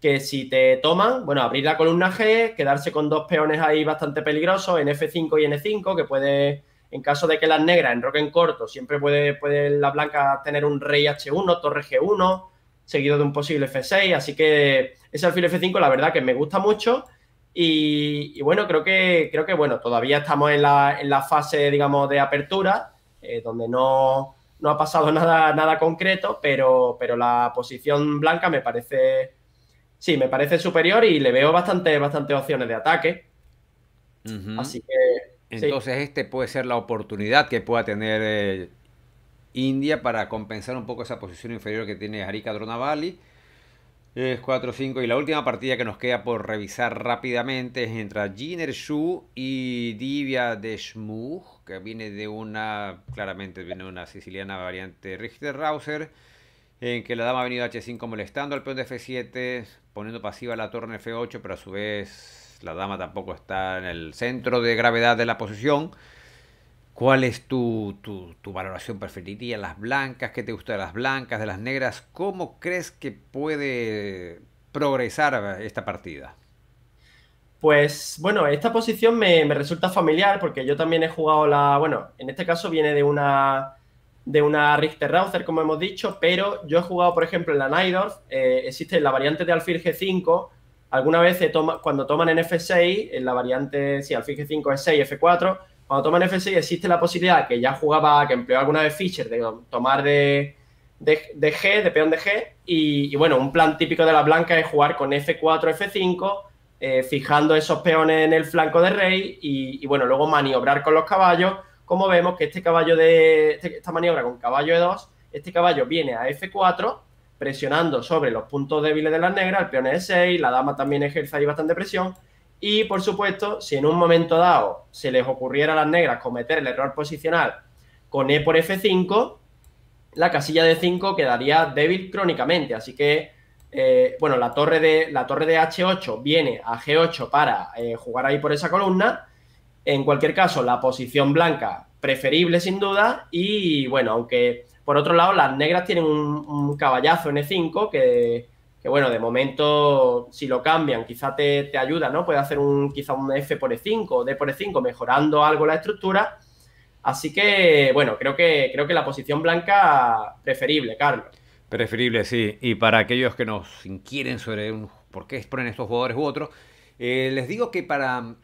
que si te toman, bueno, abrir la columna G, quedarse con dos peones ahí bastante peligrosos en F5 y N5, que puede, en caso de que las negras enroquen corto, siempre puede, puede la blanca tener un rey H1, torre G1, seguido de un posible F6, así que ese alfil F5 la verdad que me gusta mucho y, bueno, creo que, creo que bueno, todavía estamos en la, en la fase, digamos, de apertura, eh, donde no, ha pasado nada, nada concreto, pero, pero la posición blanca me parece sí, me parece superior y le veo bastante, bastante opciones de ataque. Así que. Entonces, este puede ser la oportunidad que pueda tener eh, India para compensar un poco esa posición inferior que tiene Harika Dronavali. Es 4-5 y la última partida que nos queda por revisar rápidamente es entre Jiner Shu y Divya Deshmukh, que viene de una, claramente viene de una siciliana variante Richter-Rauser en que la dama ha venido h5 molestando al peón de f7, poniendo pasiva la torre f8, pero a su vez la dama tampoco está en el centro de gravedad de la posición. ¿Cuál es tu, tu, valoración preferiría? ¿Las blancas? ¿Qué te gusta de las blancas, de las negras? ¿Cómo crees que puede progresar esta partida? Pues bueno, esta posición me resulta familiar porque yo también he jugado la. Bueno, en este caso viene de una de una Richter Rouser, como hemos dicho, pero yo he jugado, por ejemplo, en la Nidorf, eh, existe la variante de Alfir G5, alguna vez toma, cuando toman en F6, en la variante, sí, Alfir G5 es 6, F4, cuando toman F6 existe la posibilidad que ya jugaba, que empleó alguna vez Fischer, de tomar de, G, de peón de G, y, bueno, un plan típico de la blanca es jugar con F4, F5, eh, fijando esos peones en el flanco de rey y, y bueno, luego maniobrar con los caballos como vemos que este caballo de este, esta maniobra con caballo E2, este caballo viene a F4 presionando sobre los puntos débiles de las negras, el peón E6, la dama también ejerce ahí bastante presión y por supuesto, si en un momento dado se les ocurriera a las negras cometer el error posicional con E por F5, la casilla de 5 quedaría débil crónicamente, así que eh, bueno, la torre, de, la torre de H8 viene a G8 para eh, jugar ahí por esa columna en cualquier caso, la posición blanca preferible sin duda y bueno, aunque por otro lado las negras tienen un, caballazo en E5 que, bueno, de momento si lo cambian quizá te, ayuda, ¿no? Puede hacer un quizá un F por E5 o D por E5 mejorando algo la estructura. Así que bueno, creo que, creo que la posición blanca preferible, Carlos. Preferible, sí. Y para aquellos que nos inquieren sobre por qué exponen estos jugadores u otros, eh, les digo que para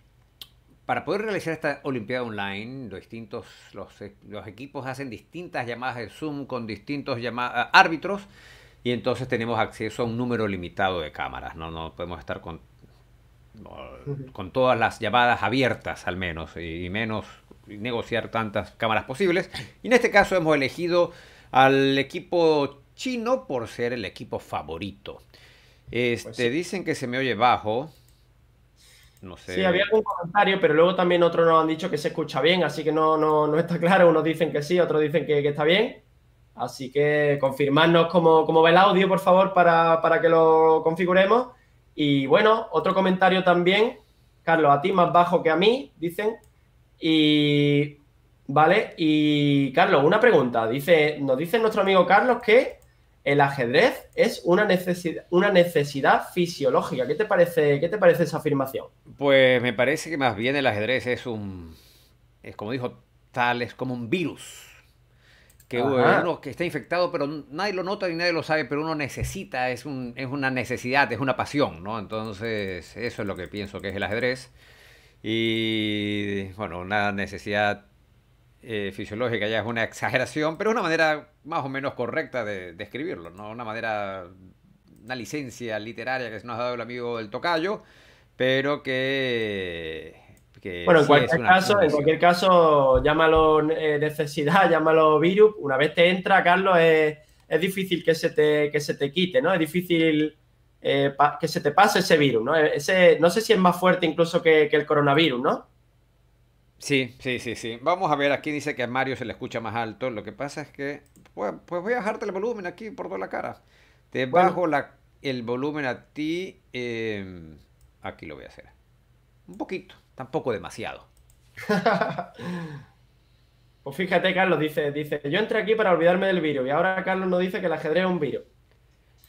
para poder realizar esta Olimpiada Online, los, distintos, los, e, equipos hacen distintas llamadas de Zoom con distintos árbitros y entonces tenemos acceso a un número limitado de cámaras. No, no podemos estar con, con todas las llamadas abiertas al menos y, menos negociar tantas cámaras posibles. Y en este caso hemos elegido al equipo chino por ser el equipo favorito. Pues este, Dicen que se me oye bajo sé. Sí, había algún comentario, pero luego también otros nos han dicho que se escucha bien, así que no, no, está claro. Unos dicen que sí, otros dicen que, está bien. Así que confirmarnos cómo, cómo, va el audio, por favor, para, para, que lo configuremos. Y bueno, otro comentario también, Carlos, a ti más bajo que a mí, dicen. Y vale, y Carlos, una pregunta. Dice, nos dice nuestro amigo Carlos que el ajedrez es una necesidad, fisiológica. ¿Qué te, parece, ¿Qué te parece esa afirmación? Pues me parece que más bien el ajedrez es un, es como dijo Tal, es como un virus. Que uno que está infectado, pero nadie lo nota ni nadie lo sabe, pero uno necesita, es, es una necesidad, es una pasión, ¿no? Entonces, eso es lo que pienso que es el ajedrez. Y bueno, una necesidad eh, fisiológica ya es una exageración, pero es una manera más o menos correcta de, de escribirlo, ¿no? Una manera, una licencia literaria que se nos ha dado el amigo El tocayo, pero que... bueno, en cualquier, caso, en cualquier caso, llámalo eh, necesidad, llámalo virus, una vez te entra, Carlos, es, difícil que se, te, que se te quite, ¿no? Es difícil... Eh, que se te pase ese virus, ¿no? E, ese, no sé si es más fuerte incluso que el coronavirus, ¿no? Sí, sí, sí, sí. Vamos a ver, aquí dice que a Mario se le escucha más alto. Lo que pasa es que, pues, pues voy a bajarte el volumen aquí por toda la cara. Te bajo el volumen a ti. Em, aquí lo voy a hacer. Un poquito, tampoco demasiado. pues fíjate, Carlos, dice, dice, yo entré aquí para olvidarme del virus y ahora Carlos nos dice que el ajedrez es un virus.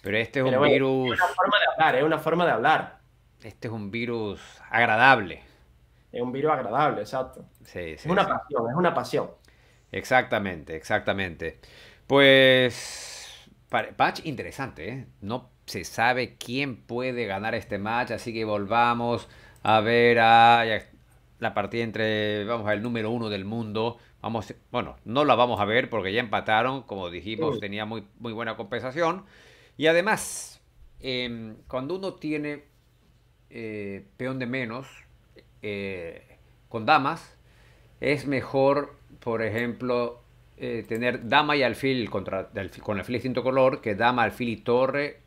Pero este es un virus... Es una forma de hablar, es una forma de hablar. Este es un virus agradable es un virus agradable, exacto. es una pasión, es una pasión. Exactamente, exactamente. Pues, patch interesante, ¿eh? No se sabe quién puede ganar este match, así que volvamos a ver a la partida entre, vamos a ver, el número uno del mundo. Vamos, bueno, no la vamos a ver porque ya empataron, como dijimos, tenía muy, muy buena compensación. Y además, em, cuando uno tiene eh, peón de menos, eh, con damas, es mejor, por ejemplo, eh, tener dama y alfil contra, con alfil distinto color que dama, alfil y torre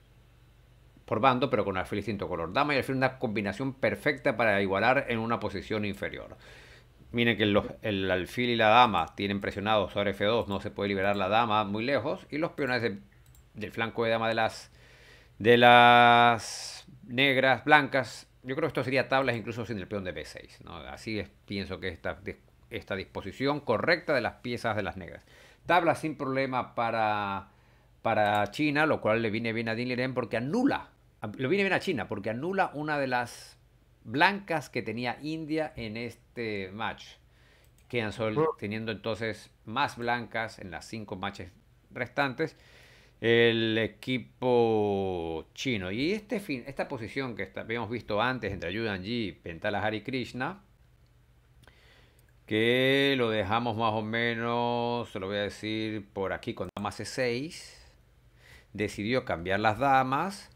por bando, pero con alfil distinto color. Dama y alfil una combinación perfecta para igualar en una posición inferior. Miren que el alfil y la dama tienen presionados sobre F2, no se puede liberar la dama muy lejos. Y los peones del flanco de dama de las, de las negras, blancas, yo creo que esto sería tablas incluso sin el peón de B6. Así pienso que esta, esta disposición correcta de las piezas de las negras. Tablas sin problema para, China, lo cual le viene bien a Din Liren porque anula. Lo viene bien a China porque anula una de las blancas que tenía India en este match. Quedan solo mm. teniendo entonces más blancas en las cinco matches restantes el equipo chino. Y este fin, esta posición que habíamos visto antes entre Yudan Ji, Pentala Krishna, que lo dejamos más o menos, se lo voy a decir por aquí con damas C6, decidió cambiar las damas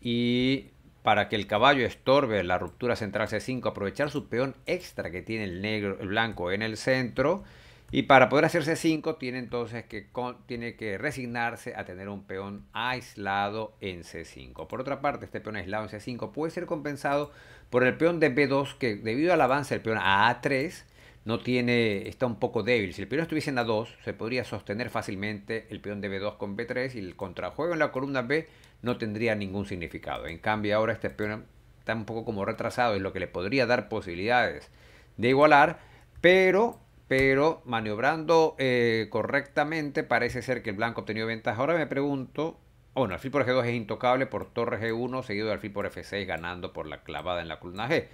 y para que el caballo estorbe la ruptura central C5, aprovechar su peón extra que tiene el negro, el blanco en el centro y para poder hacerse 5, tiene entonces que, tiene que resignarse a tener un peón aislado en C5. Por otra parte, este peón aislado en C5 puede ser compensado por el peón de B2, que debido al avance del peón a A3, no tiene, está un poco débil. Si el peón estuviese en A2, se podría sostener fácilmente el peón de B2 con B3 y el contrajuego en la columna B no tendría ningún significado. En cambio, ahora este peón está un poco como retrasado, es lo que le podría dar posibilidades de igualar, pero pero maniobrando eh, correctamente parece ser que el blanco ha obtenido ventaja. Ahora me pregunto, bueno, alfil por G2 es intocable por torre G1, seguido de alfil por F6 ganando por la clavada en la columna G.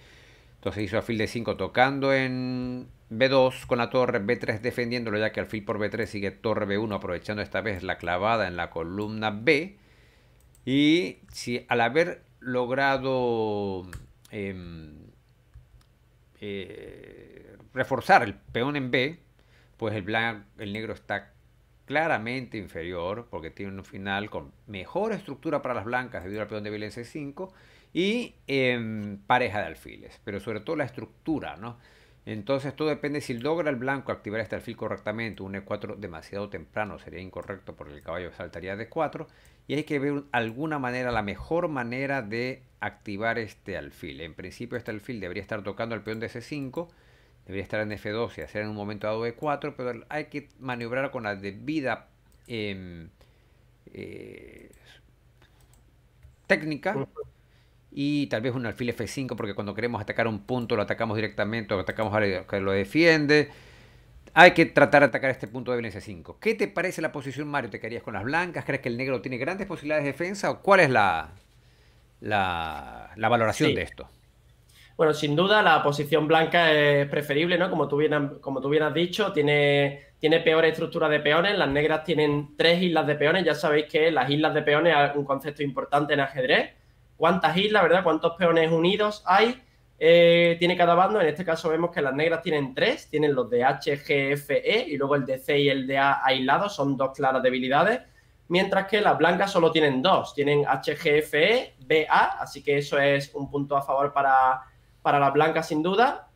Entonces hizo alfil de 5 tocando en B2 con la torre, B3 defendiéndolo ya que alfil por B3 sigue torre B1 aprovechando esta vez la clavada en la columna B. Y si al haber logrado... Em, eh, reforzar el peón en B, pues el, blanco, el negro está claramente inferior porque tiene un final con mejor estructura para las blancas debido al peón de B en C5 y em, pareja de alfiles, pero sobre todo la estructura, ¿no? Entonces todo depende si logra el blanco activar este alfil correctamente, un E4 demasiado temprano sería incorrecto porque el caballo saltaría de 4 y hay que ver alguna manera, la mejor manera de activar este alfil. En principio este alfil debería estar tocando el peón de C5 debería estar en F2 y hacer en un momento dado E4, pero hay que maniobrar con la debida em, eh, técnica y tal vez un alfil F5 porque cuando queremos atacar un punto lo atacamos directamente o atacamos al que lo defiende. Hay que tratar de atacar este punto de en 5 ¿Qué te parece la posición, Mario? ¿Te quedarías con las blancas? ¿Crees que el negro tiene grandes posibilidades de defensa? ¿O cuál es la, la, valoración de esto? Bueno, sin duda la posición blanca es preferible, ¿no? Como tú bien, como dicho, tiene, tiene peor estructura de peones, las negras tienen tres islas de peones, ya sabéis que las islas de peones es un concepto importante en ajedrez. ¿Cuántas islas, verdad? ¿Cuántos peones unidos hay? Eh, tiene cada bando, en este caso vemos que las negras tienen tres, tienen los de H, G, F, E y luego el de C y el de A aislados, son dos claras debilidades, mientras que las blancas solo tienen dos, tienen H, G, F, E, B, A, así que eso es un punto a favor para para las blancas sin duda.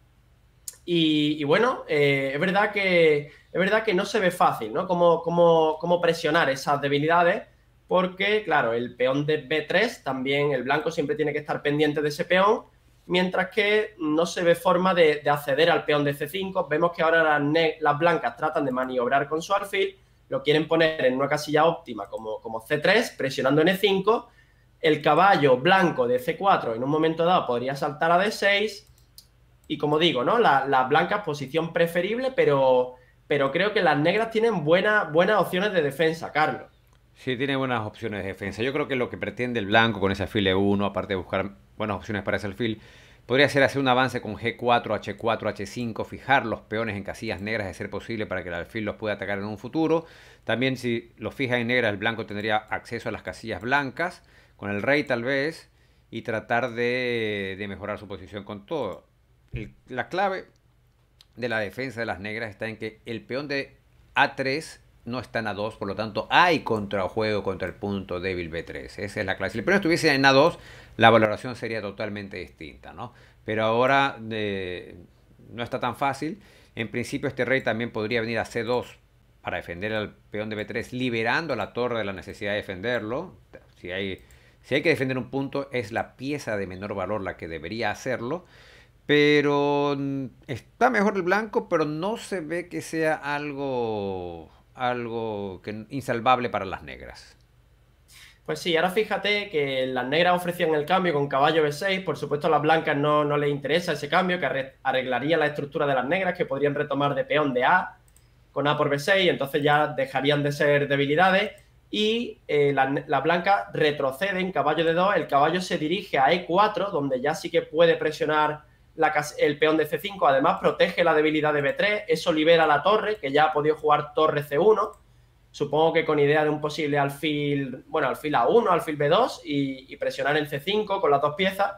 Y, bueno, eh, es, verdad que, es verdad que no se ve fácil, ¿no? Cómo, presionar esas debilidades, porque claro, el peón de B3 también, el blanco siempre tiene que estar pendiente de ese peón, mientras que no se ve forma de, acceder al peón de C5. Vemos que ahora las, blancas tratan de maniobrar con su alfil, lo quieren poner en una casilla óptima como, como C3, presionando en E5, el caballo blanco de C4 en un momento dado podría saltar a D6. Y como digo, ¿no? Las la blancas posición preferible, pero, pero creo que las negras tienen buenas opciones de defensa, Carlos. Sí, tiene buenas opciones de defensa. Yo creo que lo que pretende el blanco con ese alfil E1, aparte de buscar buenas opciones para ese alfil, podría ser hacer un avance con G4, H4, H5, fijar los peones en casillas negras de ser posible para que el alfil los pueda atacar en un futuro. También si los fija en negras, el blanco tendría acceso a las casillas blancas con el rey tal vez, y tratar de, mejorar su posición con todo. la clave de la defensa de las negras está en que el peón de A3 no está en A2, por lo tanto hay contrajuego contra el punto débil B3. Esa es la clave. Si el peón estuviese en A2, la valoración sería totalmente distinta, ¿no? Pero ahora eh, no está tan fácil. En principio este rey también podría venir a C2 para defender al peón de B3, liberando a la torre de la necesidad de defenderlo. Si hay si hay que defender un punto, es la pieza de menor valor la que debería hacerlo. Pero mm, está mejor el blanco, pero no se ve que sea algo, algo insalvable para las negras. Pues sí, ahora fíjate que las negras ofrecían el cambio con caballo B6, por supuesto a las blancas no, no les interesa ese cambio, que arreglaría la estructura de las negras, que podrían retomar de peón de A con A por B6, entonces ya dejarían de ser debilidades y eh, la, blanca retrocede en caballo de 2, el caballo se dirige a E4, donde ya sí que puede presionar el peón de C5, además protege la debilidad de B3, eso libera la torre, que ya ha podido jugar torre C1, supongo que con idea de un posible alfil, bueno, alfil A1, alfil B2 y, presionar en C5 con las dos piezas.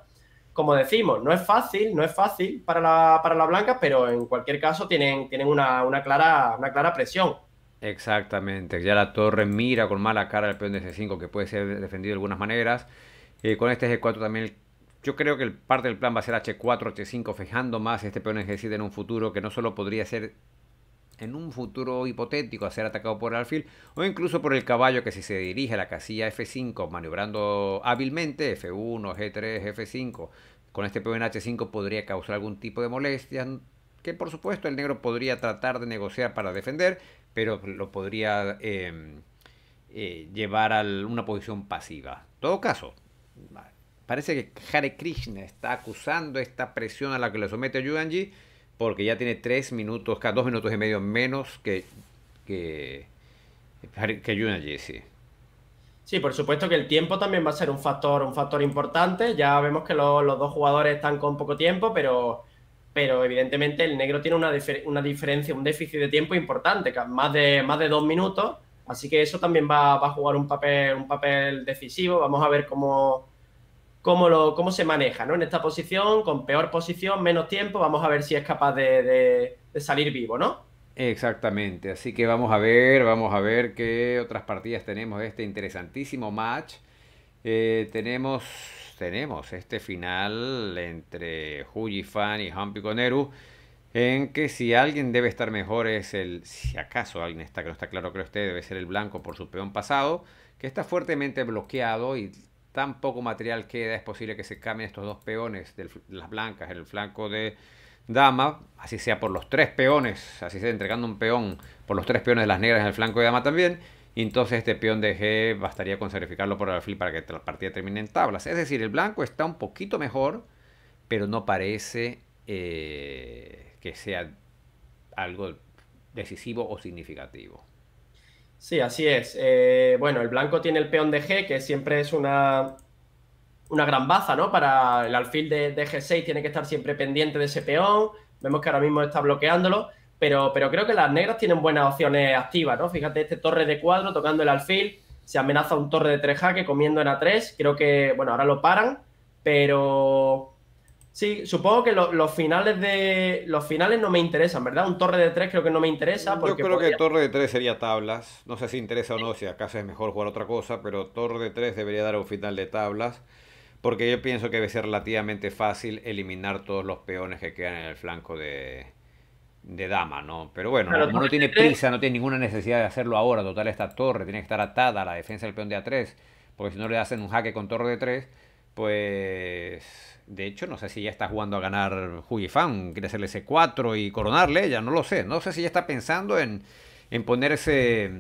Como decimos, no es fácil, no es fácil para la, para la blanca, pero en cualquier caso tienen, tienen una, clara, una clara presión. Exactamente, ya la torre mira con mala cara el peón de C5 que puede ser defendido de algunas maneras. Eh, con este G4 también yo creo que parte del plan va a ser H4, H5, fijando más este peón en G7 en un futuro que no solo podría ser en un futuro hipotético a ser atacado por el alfil o incluso por el caballo que si se dirige a la casilla F5 maniobrando hábilmente F1, G3, F5 con este peón H5 podría causar algún tipo de molestia que por supuesto el negro podría tratar de negociar para defender, pero lo podría em, eh, llevar a una posición pasiva. En todo caso, parece que Hare Krishna está acusando esta presión a la que le somete Yudanji porque ya tiene tres minutos, cada dos minutos y medio menos que, que, sí. por supuesto que el tiempo también va a ser un factor, un factor importante. Ya vemos que los dos jugadores están con poco tiempo, pero pero evidentemente el negro tiene una, diferencia, un déficit de tiempo importante, más de, más de dos minutos, así que eso también va, a jugar un papel, un papel decisivo, vamos a ver cómo, cómo, lo, cómo se maneja ¿no? en esta posición, con peor posición, menos tiempo, vamos a ver si es capaz de, salir vivo, ¿no? Exactamente, así que vamos a ver, vamos a ver qué otras partidas tenemos este interesantísimo match. Eh, tenemos tenemos este final entre Huji Fan y Humpy Coneru, en que si alguien debe estar mejor es el, si acaso alguien está que no está claro que usted, debe ser el blanco por su peón pasado, que está fuertemente bloqueado y tan poco material queda, es posible que se cambien estos dos peones de las blancas en el flanco de dama, así sea por los tres peones, así sea entregando un peón por los tres peones de las negras en el flanco de dama también y entonces este peón de G bastaría con sacrificarlo por el alfil para que la partida termine en tablas. Es decir, el blanco está un poquito mejor, pero no parece eh, que sea algo decisivo o significativo. Sí, así es. Eh, bueno, el blanco tiene el peón de G, que siempre es una, una gran baza, ¿no? Para el alfil de, de, G6 tiene que estar siempre pendiente de ese peón. Vemos que ahora mismo está bloqueándolo. Pero, creo que las negras tienen buenas opciones activas, ¿no? Fíjate, este torre de cuadro tocando el alfil, se amenaza un torre de 3 jaque comiendo en A3. Creo que, bueno, ahora lo paran, pero. Sí, supongo que los finales de. Los finales no me interesan, ¿verdad? Un torre de tres creo que no me interesa. Yo creo que torre de tres sería tablas. No sé si interesa o no, si acaso es mejor jugar otra cosa, pero torre de tres debería dar un final de tablas. Porque yo pienso que debe ser relativamente fácil eliminar todos los peones que quedan en el flanco de, de dama, ¿no? Pero bueno, no tiene prisa, no tiene ninguna necesidad de hacerlo ahora, total esta torre tiene que estar atada a la defensa del peón de A3, porque si no le hacen un jaque con torre de 3, pues de hecho no sé si ya está jugando a ganar Fan, quiere hacerle C4 y coronarle, ya no lo sé, no sé si ya está pensando en, ponerse,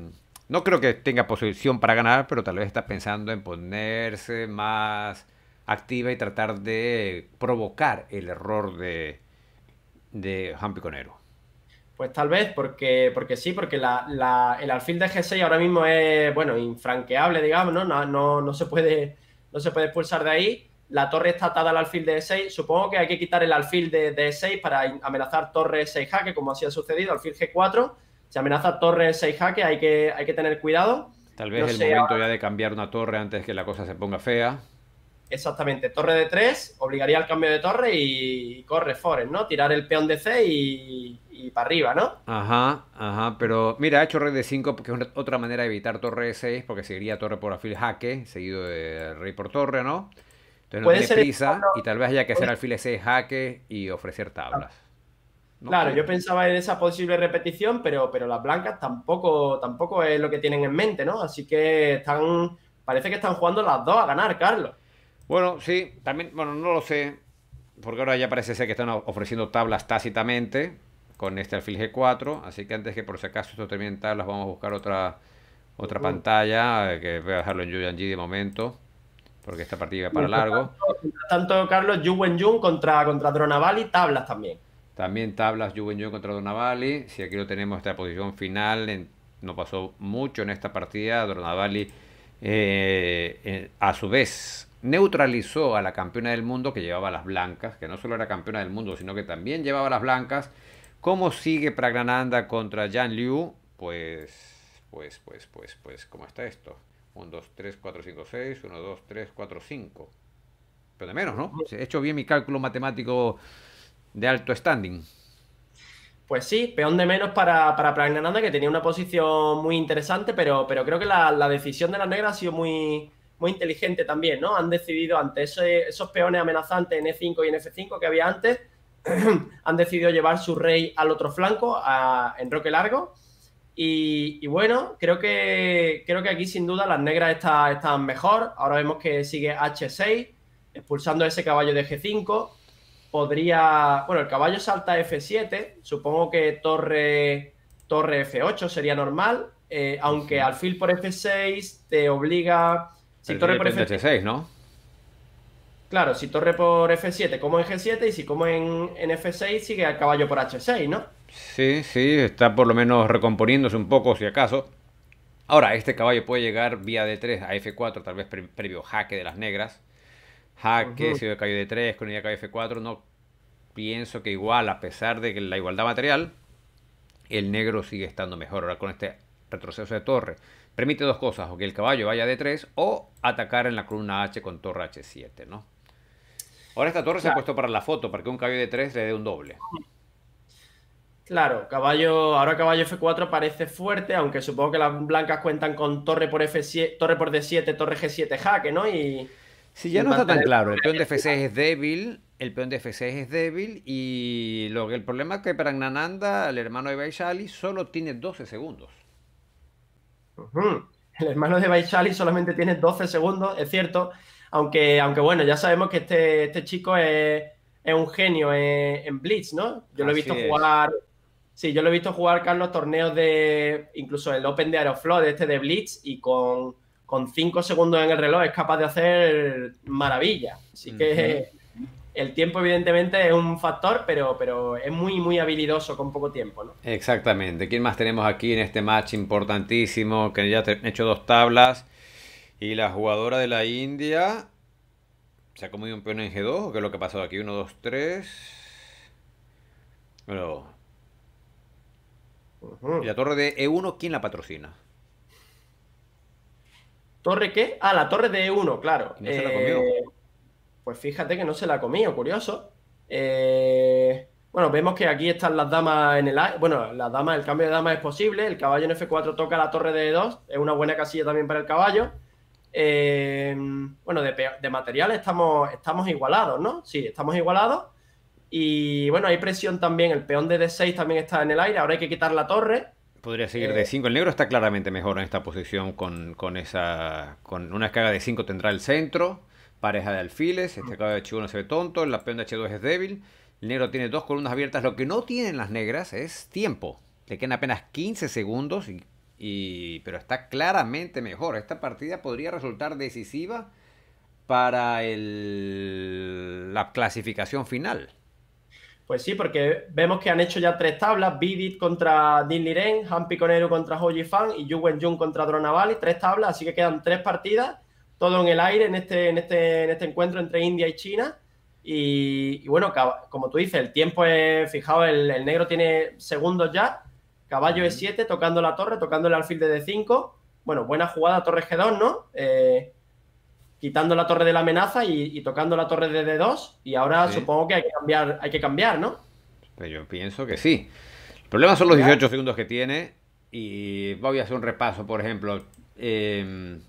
no creo que tenga posición para ganar, pero tal vez está pensando en ponerse más activa y tratar de provocar el error de, de Juan Piconero. Pues tal vez, porque, porque sí, porque la, el alfil de G6 ahora mismo es, bueno, infranqueable, digamos, ¿no? No, no, no se puede, no se puede expulsar de ahí. La torre está atada al alfil de E6. Supongo que hay que quitar el alfil de, E6 para amenazar torre 6 jaque, como así ha sucedido, alfil G4. Se amenaza torre 6 jaque, hay que, hay que tener cuidado. Tal vez el momento ya de cambiar una torre antes que la cosa se ponga fea. Exactamente, torre de 3 obligaría al cambio de torre y corre Forest, ¿no? Tirar el peón de C y, y para arriba, ¿no? Ajá, ajá, pero mira, ha hecho rey de 5 porque es otra manera de evitar torre de 6 porque seguiría torre por alfil jaque, seguido de rey por torre, ¿no? Entonces no tiene ser prisa y tal vez haya que hacer alfil 6 jaque y ofrecer tablas. claro, yo pensaba en esa posible repetición, pero, pero las blancas tampoco, tampoco es lo que tienen en mente, ¿no? Así que están, parece que están jugando las dos a ganar, Carlos. Bueno, sí, también, bueno, no lo sé, porque ahora ya parece ser que están ofreciendo tablas tácitamente, con este alfil G4. Así que antes que por si acaso esto termine en tablas, vamos a buscar otra, otra uh. pantalla, eh, que voy a dejarlo en Yuyanji de momento, porque esta partida va para largo. Tanto, Carlos, Wen contra, contra Dronavali, tablas también. También tablas Wen contra Dronavali. Si aquí lo tenemos, esta posición final, no pasó mucho en esta partida. Dronavali, eh, eh, a su vez, neutralizó a la campeona del mundo que llevaba las blancas, que no solo era campeona del mundo, sino que también llevaba las blancas ¿Cómo sigue Pragnananda contra Jan Liu? Pues, pues, pues, pues, pues, ¿cómo está esto? 1, 2, 3, 4, 5, 6, 1, 2, 3, 4, 5. Pero de menos, ¿no? He hecho bien mi cálculo matemático de alto standing. Pues sí, peón de menos para, para Pragnananda, que tenía una posición muy interesante, pero, pero creo que la, la decisión de la negra ha sido muy, muy inteligente también, ¿no? Han decidido ante esos peones amenazantes en E5 y en F5 que había antes, han decidido llevar su rey al otro flanco, a, en Roque Largo. Y, bueno, creo que, creo que aquí sin duda las negras están mejor. Ahora vemos que sigue H6, expulsando ese caballo de G5. Podría, bueno, el caballo salta F7, supongo que torre, torre F8 sería normal, eh, Aunque aunque alfil por F6 te obliga... Si torre por F6, ¿no? Claro, si torre por F7 como en G7 y si como en, F6 sigue al caballo por H6, ¿no? Sí, sí, está por lo menos recomponiéndose un poco si acaso. Ahora, este caballo puede llegar vía D3 a F4, tal vez previo jaque de las negras. Jaque, si -huh. si de D3 con ella cae F4, no pienso que igual, a pesar de que la igualdad material, el negro sigue estando mejor. Ahora con este retroceso de torre, permite dos cosas, o que el caballo vaya a D3 o atacar en la columna H con torre H7, ¿no? Ahora esta torre se ha puesto para la foto, para que un caballo de 3 le dé un doble. Claro, caballo, ahora caballo F4 parece fuerte, aunque supongo que las blancas cuentan con torre por F7, torre por D7, torre G7 jaque, ¿no? Y. sí, ya no está tan claro, el peón de F6 es débil, el peón de F6 es débil y lo, el problema es que para Pragnananda, el hermano de Vaishali, solo tiene 12 segundos. El hermano de Vaishali solamente tiene 12 segundos, es cierto. Aunque, aunque bueno, ya sabemos que este, este chico es, un genio en, Blitz, ¿no? Yo lo he visto jugar. Sí, yo lo he visto jugar, Carlos, torneos de. incluso el Open de Aeroflot, este de Blitz, y con, con cinco segundos en el reloj es capaz de hacer maravilla. Así que el tiempo, evidentemente, es un factor, pero, pero es muy, muy habilidoso con poco tiempo, ¿no? Exactamente. ¿Quién más tenemos aquí en este match importantísimo? Que ya he hecho dos tablas. Y la jugadora de la India se ha comido un peón en G2, ¿Qué es lo que ha pasado aquí, 1, 2, 3. ¿Y la torre de E1 quién la patrocina? ¿Torre qué? Ah, la torre de E1, claro. no se la eh, Pues fíjate que no se la ha comido, curioso. Eh... Bueno, vemos que aquí están las damas en el Bueno, las damas, el cambio de damas es posible. El caballo en F4 toca la torre de E2. Es una buena casilla también para el caballo. Em, bueno, de, material estamos, igualados, ¿no? Sí, estamos igualados. Y bueno, hay presión también. El peón de D6 también está en el aire. Ahora hay que quitar la torre. Podría seguir eh, de 5. El negro está claramente mejor en esta posición con, esa. Con una escaga de 5 tendrá el centro. Pareja de alfiles. Este caballo de H1 se ve tonto. La peón de H2 es débil. El negro tiene dos columnas abiertas. Lo que no tienen las negras es tiempo. Le quedan apenas 15 segundos y pero está claramente mejor. Esta partida podría resultar decisiva para la clasificación final. Pues sí, porque vemos que han hecho ya tres tablas: Bidit contra Din Ren, Han Piconero contra Hoji Fan y Yu Wen Jun contra Dronavali. Tres tablas, así que quedan tres partidas, todo en el aire en este, en este, en este encuentro entre India y China. Y, bueno, como tú dices, el tiempo es fijado, el negro tiene segundos ya. Caballo E7 tocando la torre, tocando el alfil de D5. Bueno, buena jugada torre G2, ¿no? Eh, quitando la torre de la amenaza y, tocando la torre de D2. Y ahora supongo que hay que cambiar, hay que cambiar ¿no? yo pienso que sí. El problema son los 18 segundos que tiene. Y voy a hacer un repaso, por ejemplo. Em,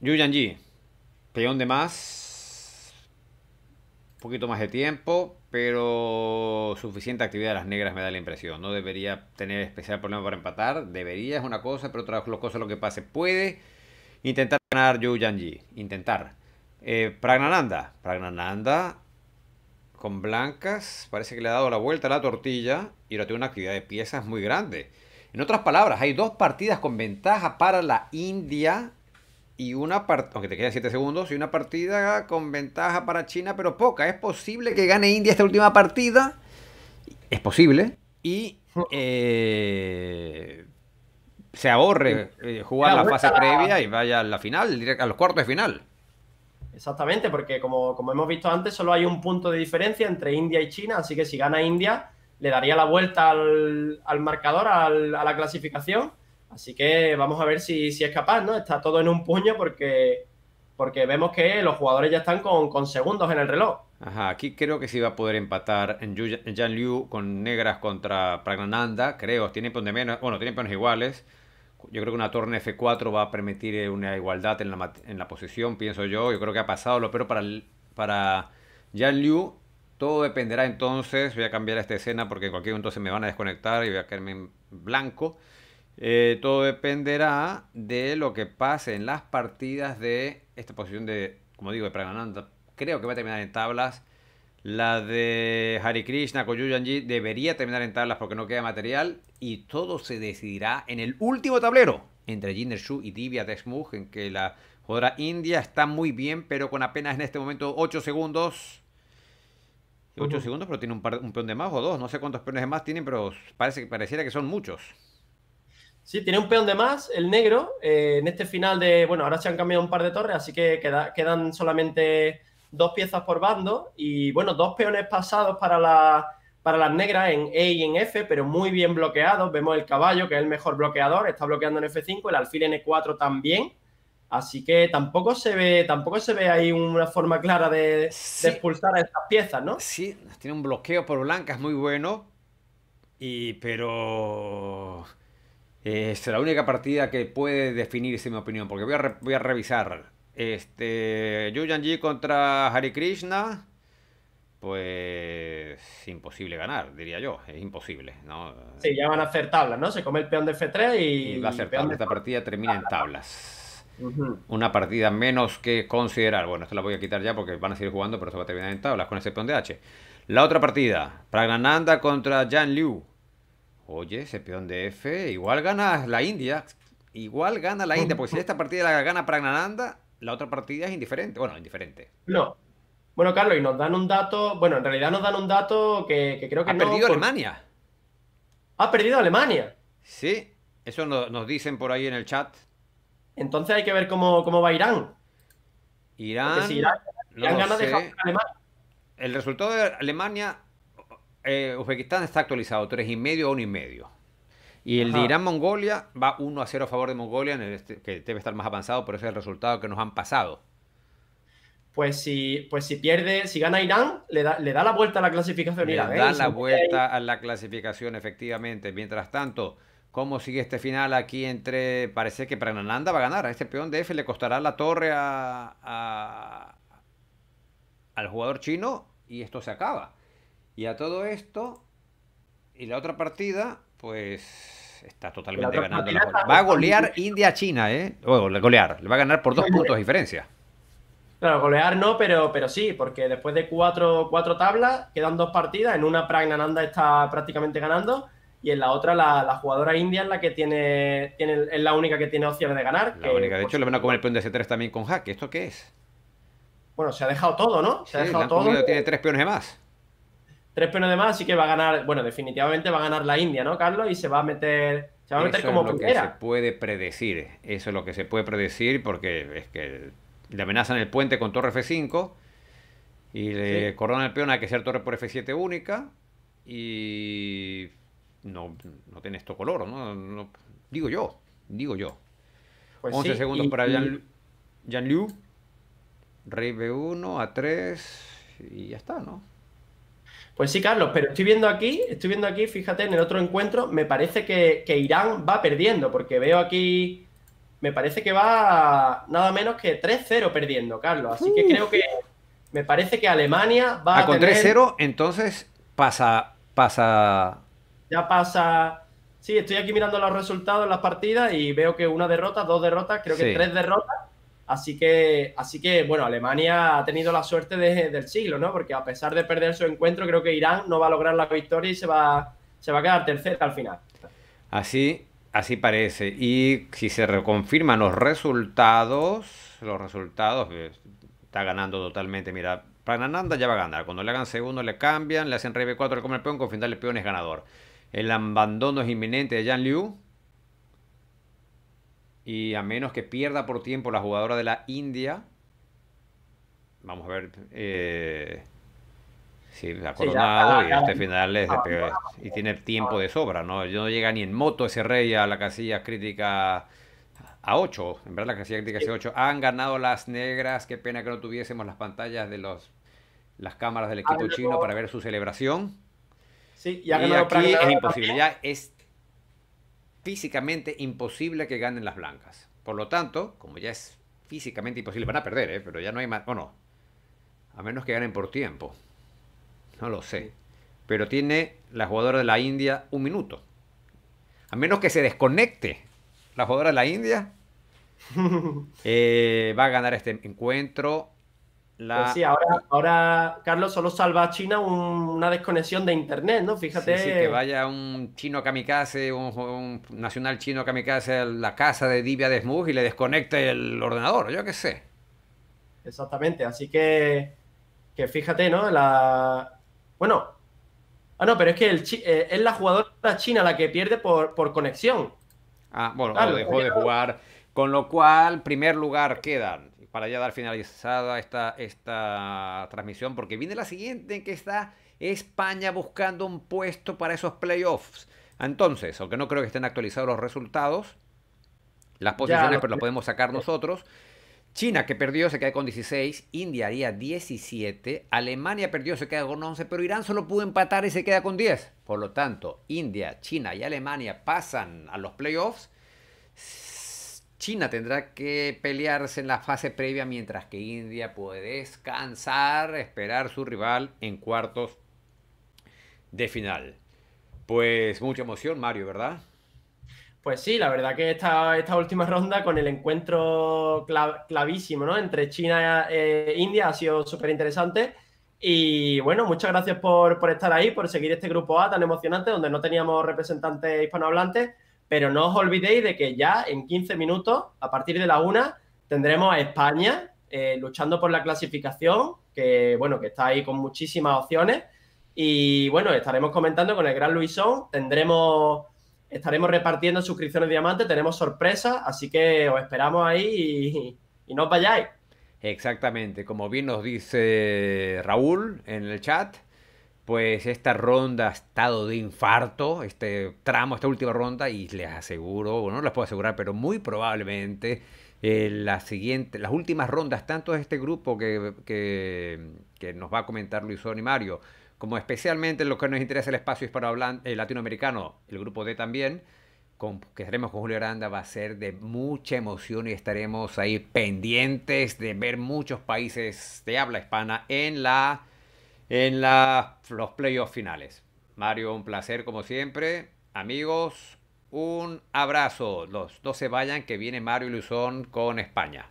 Yu Yang peón de más. Un poquito más de tiempo pero suficiente actividad de las negras me da la impresión. No debería tener especial problema para empatar. Debería es una cosa, pero otra cosa lo que pase. Puede intentar ganar Yu Yanji. Intentar. Eh, Pragnananda. Pragnananda con blancas. Parece que le ha dado la vuelta a la tortilla y ahora tiene una actividad de piezas muy grande. En otras palabras, hay dos partidas con ventaja para la India y una partida, aunque te quedan 7 segundos, y una partida con ventaja para China, pero poca. Es posible que gane India esta última partida. Es posible. Y eh, se ahorre eh, jugar la, fase previa y vaya a la final, a los cuartos de final. Exactamente, porque como, hemos visto antes, solo hay un punto de diferencia entre India y China, así que si gana India, le daría la vuelta al, marcador, a la clasificación Así que vamos a ver si, es capaz, ¿no? Está todo en un puño porque, porque vemos que los jugadores ya están con, segundos en el reloj. Ajá, aquí creo que sí va a poder empatar en Jan Liu con negras contra Pragnananda, creo. Tiene de menos, bueno, tiene peones iguales. Yo creo que una torre F4 va a permitir eh, una igualdad en la, en la posición, pienso yo. Yo creo que ha pasado lo pero para, para Jan Liu. Todo dependerá entonces. Voy a cambiar esta escena porque en cualquier momento se me van a desconectar y voy a quedarme en blanco. Eh, todo dependerá de lo que pase en las partidas de esta posición de, como digo, de Pragananda. Creo que va a terminar en tablas. La de Harikrishna Krishna Koyuyanji debería terminar en tablas porque no queda material. Y todo se decidirá en el último tablero entre Jinder Shu y Divya Deshmukh, en que la jugadora india está muy bien, pero con apenas en este momento 8 segundos. 8 segundos, pero tiene un, peón de más o dos. No sé cuántos peones de más tienen, pero parece, pareciera que son muchos. Sí, tiene un peón de más, el negro. Eh, en este final de. Bueno, ahora se han cambiado un par de torres, así que quedan solamente dos piezas por bando. Y bueno, dos peones pasados para, la, para las negras en E y en F, pero muy bien bloqueados. Vemos el caballo, que es el mejor bloqueador, está bloqueando en F5, el alfil en E4 también. Así que tampoco se ve, tampoco se ve ahí una forma clara de, expulsar a estas piezas, ¿no? Sí, tiene un bloqueo por blancas muy bueno. Y pero eh, es la única partida que puede definirse, en mi opinión, porque voy a, revisar. voy a revisar. Este, contra Hare Krishna, pues imposible ganar, diría yo, es imposible. ¿no? Sí, ya van a hacer tablas, ¿no? Se come el peón de F3 y... va a ser esta partida termina en tablas. Una partida menos que considerar. Bueno, esta la voy a quitar ya porque van a seguir jugando, pero se va a terminar en tablas con ese peón de H. La otra partida, Pragnananda contra Jan Liu. Oye, ese peón de F, igual gana la India. Igual gana la India, porque si esta partida la gana Pragnananda, la otra partida es indiferente. Bueno, indiferente. No. Bueno, Carlos, y nos dan un dato. Bueno, en realidad nos dan un dato que, creo que. Ha perdido Alemania. Ha perdido Alemania. Sí, eso nos dicen por ahí en el chat. Entonces hay que ver cómo, cómo va Irán. Irán. El resultado de Alemania eh, Uzbekistán está actualizado, 3,5 a 1,5. Y el de Irán-Mongolia va 1 a 0 a favor de Mongolia, en este, que debe estar más avanzado, por ese es el resultado que nos han pasado. Pues si, pues si pierde, si gana Irán, le da, le da la vuelta a la clasificación Irán. Le ¿eh? da la vuelta a la clasificación, efectivamente. Mientras tanto, ¿cómo sigue este final aquí entre... Parece que Pranalanda va a ganar. A este peón de F le costará la torre a, al jugador chino y esto se acaba. Y a todo esto, y la otra partida, pues está totalmente ganando. Va a golear India China, ¿eh? O golear, le va a ganar por dos puntos de diferencia. Claro, golear no, pero, pero sí, porque después de cuatro, cuatro tablas, quedan dos partidas. En una Pragnananda está prácticamente ganando y en la otra la, jugadora india es la que tiene, tiene es la única que tiene opciones de ganar. La única. De pues, hecho, le van a comer el peón de C3 también con hack. ¿Esto qué es? Bueno, se ha dejado todo, ¿no? Se ha dejado todo. Tiene tres peones de más tres peones de más, así que va a ganar, bueno, definitivamente va a ganar la India, ¿no, Carlos? Y se va a meter, se va a meter eso como es lo que se puede predecir, eso es lo que se puede predecir porque es que le amenazan el puente con torre F5 y le corona el peón a que sea torre por F7 única y no, no tiene esto color, ¿no? digo yo, digo yo. 11 pues segundos para Jan, Jan Liu, rey B1, A3 y ya está, ¿no? Pues sí, Carlos, pero estoy viendo aquí, estoy viendo aquí, fíjate, en el otro encuentro, me parece que, Irán va perdiendo, porque veo aquí, me parece que va nada menos que 3-0 perdiendo, Carlos. Así que creo que, me parece que Alemania va ah, Con 3-0, entonces pasa, pasa... Ya pasa... Sí, estoy aquí mirando los resultados, las partidas, y veo que una derrota, dos derrotas, creo que tres derrotas. Así que, así que, bueno, Alemania ha tenido la suerte del siglo, ¿no? Porque a pesar de perder su encuentro, creo que Irán no va a lograr la victoria y se va, se va a quedar tercera al final. Así, así parece. Y si se reconfirman los resultados, los resultados, está ganando totalmente. Mira, para nada ya va a ganar. Cuando le hagan segundo, le cambian, le hacen rey B4, le el peón, con final el peón es ganador. El abandono es inminente de Jan Liu, y a menos que pierda por tiempo la jugadora de la India, vamos a ver eh, si coronado y este final es de Y tiene tiempo de sobra, ¿no? Yo no llega ni en moto ese rey a la casilla crítica a 8, en verdad la casilla crítica es 8. Han ganado las negras, qué pena que no tuviésemos las pantallas de los las cámaras del ah, equipo chino para ver su celebración. Sí, y, aquí es imposible, ya es físicamente imposible que ganen las blancas. Por lo tanto, como ya es físicamente imposible, van a perder, ¿eh? pero ya no hay más. Bueno, a menos que ganen por tiempo. No lo sé. Pero tiene la jugadora de la India un minuto. A menos que se desconecte la jugadora de la India, eh, va a ganar este encuentro pues sí, ahora, ahora, Carlos solo salva a China una desconexión de internet, ¿no? Fíjate. Sí, que vaya un chino kamikaze, un, nacional chino kamikaze a la casa de Divya Desmug y le desconecte el ordenador, yo qué sé. Exactamente, así que, que fíjate, ¿no? La... Bueno, ah, no, pero es que el eh, es la jugadora china la que pierde por, por conexión. Ah, bueno, dejó de jugar. Con lo cual, primer lugar quedan para ya dar finalizada esta, esta transmisión, porque viene la siguiente en que está España buscando un puesto para esos playoffs. Entonces, aunque no creo que estén actualizados los resultados, las posiciones pero pues, las podemos sacar nosotros. China, que perdió, se queda con 16. India haría 17. Alemania perdió, se queda con 11. Pero Irán solo pudo empatar y se queda con 10. Por lo tanto, India, China y Alemania pasan a los playoffs China tendrá que pelearse en la fase previa mientras que India puede descansar, esperar su rival en cuartos de final. Pues mucha emoción, Mario, ¿verdad? Pues sí, la verdad que esta, esta última ronda con el encuentro clavísimo ¿no? entre China e India ha sido súper interesante. Y bueno, muchas gracias por, por estar ahí, por seguir este grupo A tan emocionante donde no teníamos representantes hispanohablantes pero no os olvidéis de que ya en 15 minutos, a partir de la una, tendremos a España eh, luchando por la clasificación, que bueno, que está ahí con muchísimas opciones. Y bueno, estaremos comentando con el gran Luisón, tendremos, estaremos repartiendo suscripciones diamantes. tenemos sorpresas, así que os esperamos ahí y, y no os vayáis. Exactamente, como bien nos dice Raúl en el chat, pues esta ronda ha estado de infarto, este tramo, esta última ronda, y les aseguro, o no les puedo asegurar, pero muy probablemente eh, la siguiente, las últimas rondas, tanto de este grupo que, que, nos va a comentar Luisón y Mario, como especialmente lo que nos interesa el espacio hispanohablante, eh, latinoamericano, el grupo D también, con, que estaremos con Julio Aranda, va a ser de mucha emoción y estaremos ahí pendientes de ver muchos países de habla hispana en la en la, los playoffs finales. Mario, un placer como siempre. Amigos, un abrazo. Los dos se vayan que viene Mario Luzón con España.